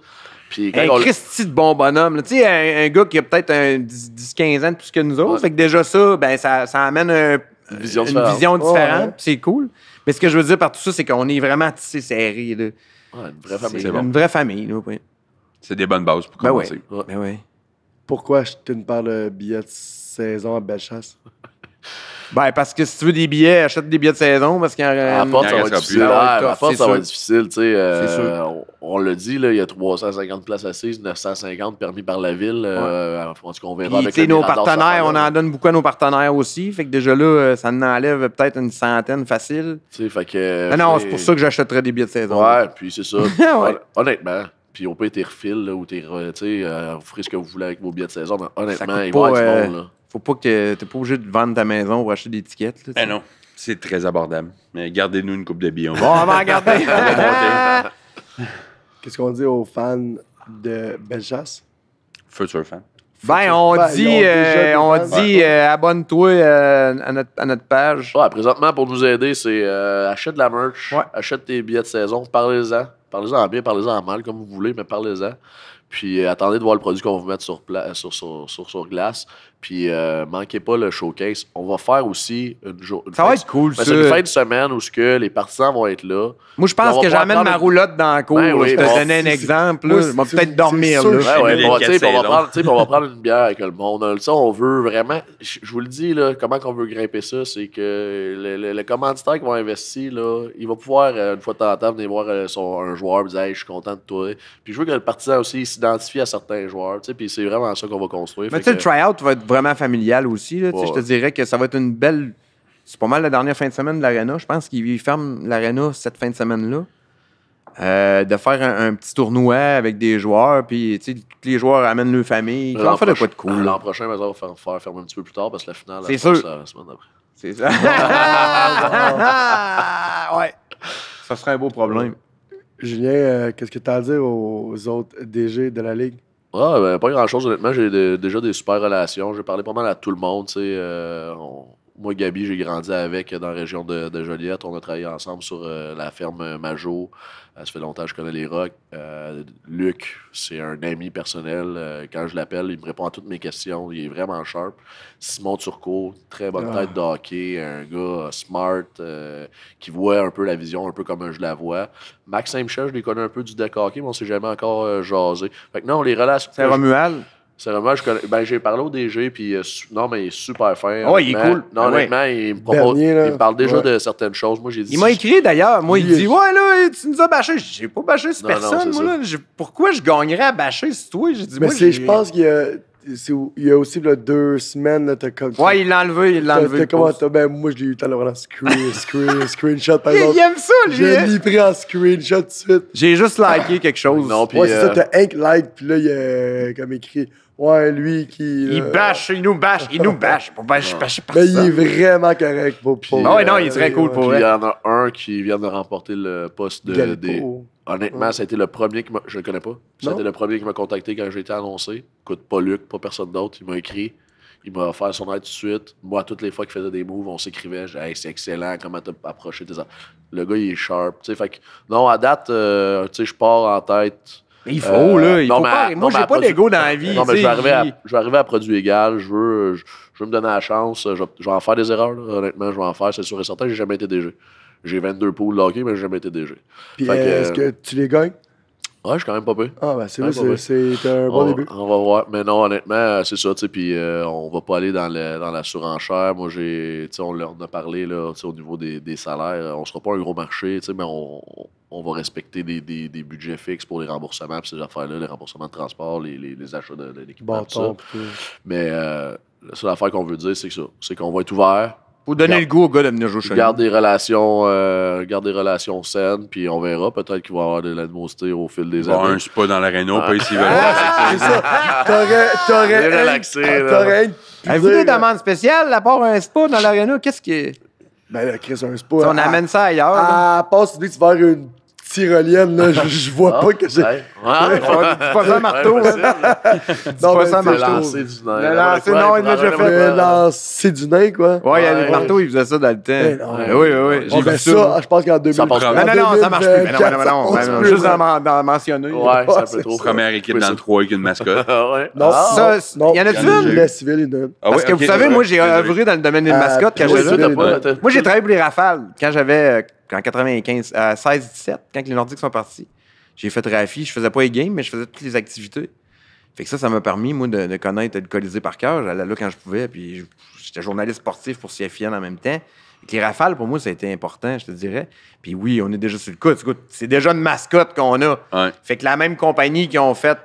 Puis un Christy de bon bonhomme. Tu sais, un, gars qui a peut-être 10-15 ans de plus que nous autres. Fait que déjà ça, ben, ça, amène une vision différente. C'est cool. Mais ce que je veux dire par tout ça, c'est qu'on est vraiment tissé serré. une vraie famille. C'est Une vraie famille, oui. C'est des bonnes bases pour ben commencer. Ben Pourquoi je te parle de billets de saison à Bellechasse? Ben, parce que si tu veux des billets, achète des billets de saison parce qu'en y À force, euh, ça va être difficile. À force, ça va être difficile. On le dit, il y a 350 euh, places assises, 950 permis par la ville. Euh, en qu'on verra avec nos partenaires. On en donne beaucoup à nos partenaires aussi. Fait que déjà là, ça nous enlève peut-être une centaine facile. Fait que, non, c'est pour ça que j'achèterais des billets de saison. Ouais, puis c'est ça. Honnêtement puis on peut être refil ou t'es, vous ferez ce que vous voulez avec vos billets de saison. honnêtement, ils vont être bons, Là. Faut pas que t'es pas obligé de vendre ta maison ou acheter des tickets. Ben non, c'est très abordable. Mais gardez-nous une coupe de billons. Bon, on va garder. Qu'est-ce qu'on dit aux fans de Bellechasse? Future fan. Ben, on dit, ben, euh, on dit euh, abonne-toi euh, à, notre, page. Ouais, présentement, pour nous aider, c'est achète de la merch, achète tes billets de saison, parlez-en. Parlez-en bien, parlez-en mal, comme vous voulez, mais parlez-en. Puis euh, attendez de voir le produit qu'on va vous mettre sur, euh, sur, sur, glace. Puis euh, manquez pas le showcase. On va faire aussi une journée. Ça va être cool, ben, ça. une fin de semaine où ce que les partisans vont être là. Moi, je pense que j'amène ma roulotte dans la cour. Ben je te un exemple. peut-être dormir. on, va, prendre, une bière avec le monde. on veut vraiment. Je vous le dis, là, comment on veut grimper ça, c'est que le, le, commanditaire qui va investir, là, il va pouvoir, une fois de temps en temps, venir voir un joueur et dire Je suis content de toi. Puis je veux que le partisan aussi s'identifie à certains joueurs. c'est vraiment ça qu'on va construire. Mais tu sais, le tryout va être vraiment familial aussi. Je te dirais que ça va être une belle. C'est pas mal la dernière fin de semaine de l'Arena. Je pense qu'ils ferment l'Arena cette fin de semaine-là. Euh, de faire un, petit tournoi avec des joueurs, puis tous les joueurs amènent leur famille. On de cool. L'an prochain, on va faire, faire fermer un petit peu plus tard parce que la finale, c'est sûr. la semaine d'après. C'est ça. ouais. Ça serait un beau problème. Julien, euh, qu'est-ce que tu as à dire aux autres DG de la Ligue? Ah, ben, pas grand-chose, honnêtement. J'ai déjà des super relations. J'ai parlé pas mal à tout le monde. Euh, moi, Gabi, j'ai grandi avec dans la région de, Joliette. On a travaillé ensemble sur euh, la ferme euh, Majot. Euh, ça fait longtemps que je connais les Rocks. Luc, c'est un ami personnel. quand je l'appelle, il me répond à toutes mes questions. Il est vraiment sharp. Simon Turcot, très bonne tête de ah. hockey. Un gars smart qui voit un peu la vision, un peu comme je la vois. Maxime saint je les connais un peu du deck hockey, mais on ne s'est jamais encore jasé. Fait que non, les relations. C'est Romuald? C'est dommage. Ben, j'ai ben, parlé au DG, puis euh, non, mais il est super fin. Ouais, il est cool. Non, ben honnêtement, il, me parle déjà de certaines choses. Moi, j'ai dit. Il m'a écrit d'ailleurs. Moi, il, dit Ouais, là, tu nous as bâché. J'ai pas bâché cette personne. moi, là, pourquoi je gagnerais à bâcher si toi J'ai dit Mais je pense qu'il y a. Il y a aussi deux semaines, t'as comme. Ouais, il l'a enlevé, il l'a enlevé. comment, ben, moi, je l'ai eu tout à l'heure en screen, screenshot, par exemple. Il aime ça, lui. J'ai mis hein. pris en screenshot tout de suite. J'ai juste liké quelque chose. Non, puis. Ouais, c'est ça, euh, t'as un like, puis là, il a comme écrit Ouais, lui qui. Il euh, bâche, il nous bâche, il nous bâche. Ben, Mais il est vraiment correct pour. Ah non, non, il est très cool Il y en a un qui vient de remporter le poste de. Honnêtement, ça a été le premier qui m'a. Je le connais pas. C'était le premier qui m'a contacté quand j'ai été annoncé. Écoute, pas Luc, pas personne d'autre. Il m'a écrit. Il m'a offert son aide tout de suite. Moi, toutes les fois qu'il faisait des moves, on s'écrivait. Hey, c'est excellent, comment t'as approché tes. Le gars, il est sharp. fait non, à date, euh, je pars en tête il faut, euh, là. Il non, faut mais, pas, moi, j'ai pas l'ego dans la vie. Non, mais je vais, arriver à, je vais arriver à produit égal. Je veux, je, veux me donner la chance. Je, vais en faire des erreurs, là, honnêtement. Je vais en faire, c'est sûr et certain. J'ai jamais été DG. J'ai 22 poules de hockey, mais n'ai jamais été DG. Puis est-ce que tu les gagnes? Ouais, je suis quand même pas peu. Ah, ben c'est vrai, c'est un bon début. On va voir. Mais non, honnêtement, c'est ça, Puis euh, on va pas aller dans, le, dans la surenchère. Moi, j'ai. on, leur a parlé, là, au niveau des, salaires. On sera pas un gros marché, tu sais, mais on, on va respecter des, des, budgets fixes pour les remboursements, ces affaires-là, les remboursements de transport, les, achats de, l'équipement, Mais euh, la seule affaire qu'on veut dire, c'est ça. C'est qu'on va être ouvert. Pour donner le goût au gars de venir jouer chez garde des relations, euh, garde des relations saines, puis on verra. Peut-être qu'il va y avoir de l'animosité au fil des années. Un, spa pas dans l'aréno, pas ici. c'est ça. T'aurais, t'aurais, relaxé, t'aurais Avez-vous des demandes spéciales à un spa dans l'aréno. Qu'est-ce qui est... Ben, Chris, un spa. on ah, amène ça ailleurs. Ah, passe, tu vas vers une tyrolienne, là, je, vois ah, pas que j'ai. Ouais. Ouais. Pas ça, marteau. Non, pas ça, marteau. du nain. lancer, non, il l'a fait. lancer du nain, quoi. Ouais, il y a des marteaux, il faisait ça dans le temps. Oui, oui, oui. J'ai vu ça. Je pense qu'en 2000. Non, non, non, ça marche plus. Non, non, non. Juste d'en mentionner. Ouais, ça peut trop. Première équipe dans le 3 avec une mascotte. Ah, non, ça, il y en a-tu une? a-tu une? Parce que vous ah, savez, moi, j'ai œuvré dans le domaine des mascottes quand j'avais... Moi, j'ai travaillé pour les rafales quand j'avais euh, en 95, à 16-17, quand les Nordiques sont partis, j'ai fait Rafi. Je faisais pas les games, mais je faisais toutes les activités. Fait que ça, ça m'a permis, moi, de, de connaître le Colisée par cœur. J'allais là quand je pouvais, puis j'étais journaliste sportif pour CFN en même temps. les rafales, pour moi, ça a été important, je te dirais. Puis oui, on est déjà sur le coup. C'est déjà une mascotte qu'on a. Fait que la même compagnie qui ont fait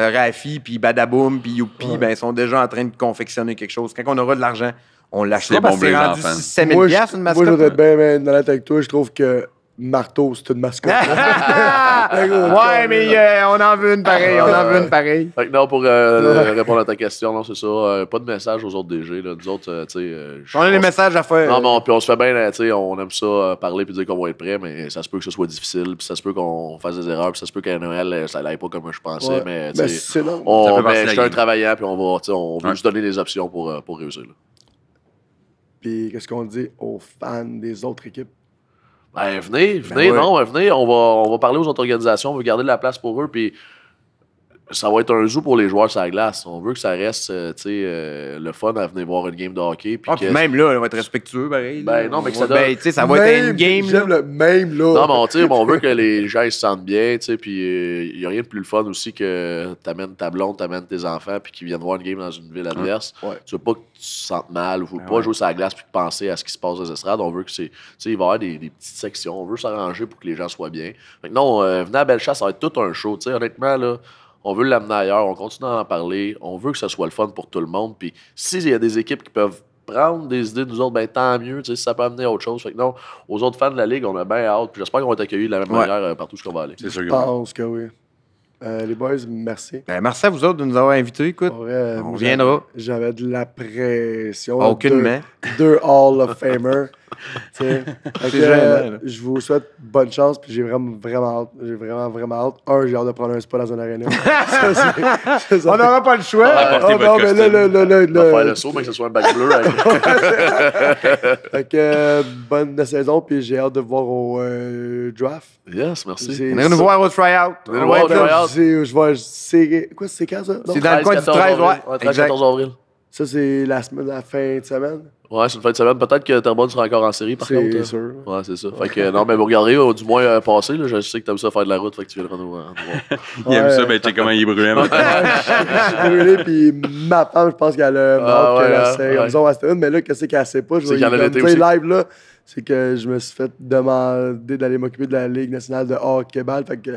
euh, Rafi, puis Badaboom, puis Youpi, ben, ils sont déjà en train de confectionner quelque chose. Quand on aura de l'argent, on l'achetait parce que c'est rendu 6000 moi, une mascotte. Moi, je voudrais bien, la avec toi. Je trouve que Marteau, c'est une mascotte. ouais, mais euh, on en veut une pareille, on en veut une pareille. Fait que non, pour euh, répondre à ta question, non, c'est ça. Euh, pas de message aux autres DG. Là. Nous autres, tu sais. on a des messages à faire. Non, mais puis on se fait bien, tu sais, on aime ça parler puis dire qu'on va être prêt, mais ça se peut que ce soit difficile, puis ça se peut qu'on fasse des erreurs, puis ça se peut qu'à Noël, ça n'aille pas comme je pensais, mais tu ben, sais. on, je suis un travaillant, puis on va, tu sais, on veut juste donner des options pour, pour réussir. Là. Puis qu'est-ce qu'on dit aux fans des autres équipes? Ben, venez, ben venez, non, venez, on va, parler aux autres organisations, on va garder de la place pour eux, puis ça va être un zoo pour les joueurs sur la glace. On veut que ça reste euh, euh, le fun à venir voir une game de hockey. Ah, même là, on va être respectueux, pareil. Ben, non, mais que ben, ça, va être une game. Le même là. Non, mais on, veut que les gens se sentent bien. Puis il euh, n'y a rien de plus le fun aussi que t'amènes ta blonde, t'amènes tes enfants, puis qu'ils viennent voir une game dans une ville adverse. Tu veux pas que tu te sentes mal, tu veux ben pas jouer sur la glace puis penser à ce qui se passe dans les estrades. On veut que c'est. Il va y avoir des, petites sections. On veut s'arranger pour que les gens soient bien. non, venez à Bellechasse, ça va être tout un show. Honnêtement, là on veut l'amener ailleurs, on continue à en parler, on veut que ça soit le fun pour tout le monde. Puis s'il y a des équipes qui peuvent prendre des idées de nous autres, ben tant mieux, si ça peut amener à autre chose. Fait que non, aux autres fans de la Ligue, on a bien hâte. Puis j'espère qu'on va être accueillis de la même manière euh, partout où on va aller. C'est sûr. Je pense que oui. Euh, les boys, merci. Ben, merci à vous autres de nous avoir invités. Écoute, on J'avais de la pression. Aucune Deux, deux Hall of Famer. c'est euh, je vous souhaite bonne chance, puis j'ai vraiment, vraiment hâte. J'ai vraiment, vraiment hâte. Un, j'ai hâte de prendre un spot dans un aréna. on n'aura pas le choix. On oh, On va faire le saut, mais que ce soit un bac bleu. Hein. fait que, euh, bonne saison, puis j'ai hâte de vous voir au euh, draft. Yes, merci. On est nous voir au tryout. On est nous voir au tryout. Je vois, c'est quoi, c'est quand ça? C'est dans le coin du 13, ouais. 13-14 avril. Ça, c'est la, semaine, la fin de semaine. Ouais, c'est une fin de semaine. Peut-être que Terrebonne sera encore en série, par contre. C'est euh. sûr. Ouais, c'est ça. Fait que, non, mais vous regardez, euh, du moins, euh, passé, Là, je sais que t'aimes ça faire de la route, fait que tu viens le voir. Il aime ça, mais tu sais comment il est brûlé. Je suis brûlé, puis ma femme, je pense qu'elle a marre que essaie. Comme à cette mais là, qu'est-ce qu'elle sait pas? Je vais live, là, c'est que je me suis fait demander d'aller m'occuper de la Ligue nationale de hockey-ball. Fait que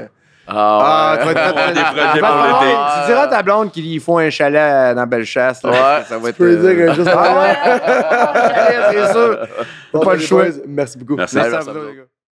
ah, ouais. ah ouais. des projets pour l'été. Tu diras à ta blonde qu'il faut un chalet euh, dans Bellechasse. Ouais. Ça va être. Tu peux euh... dire juste. Ah ouais! c'est sûr. Pas ben, le choix. Merci beaucoup. Merci, Merci à vous, les gars.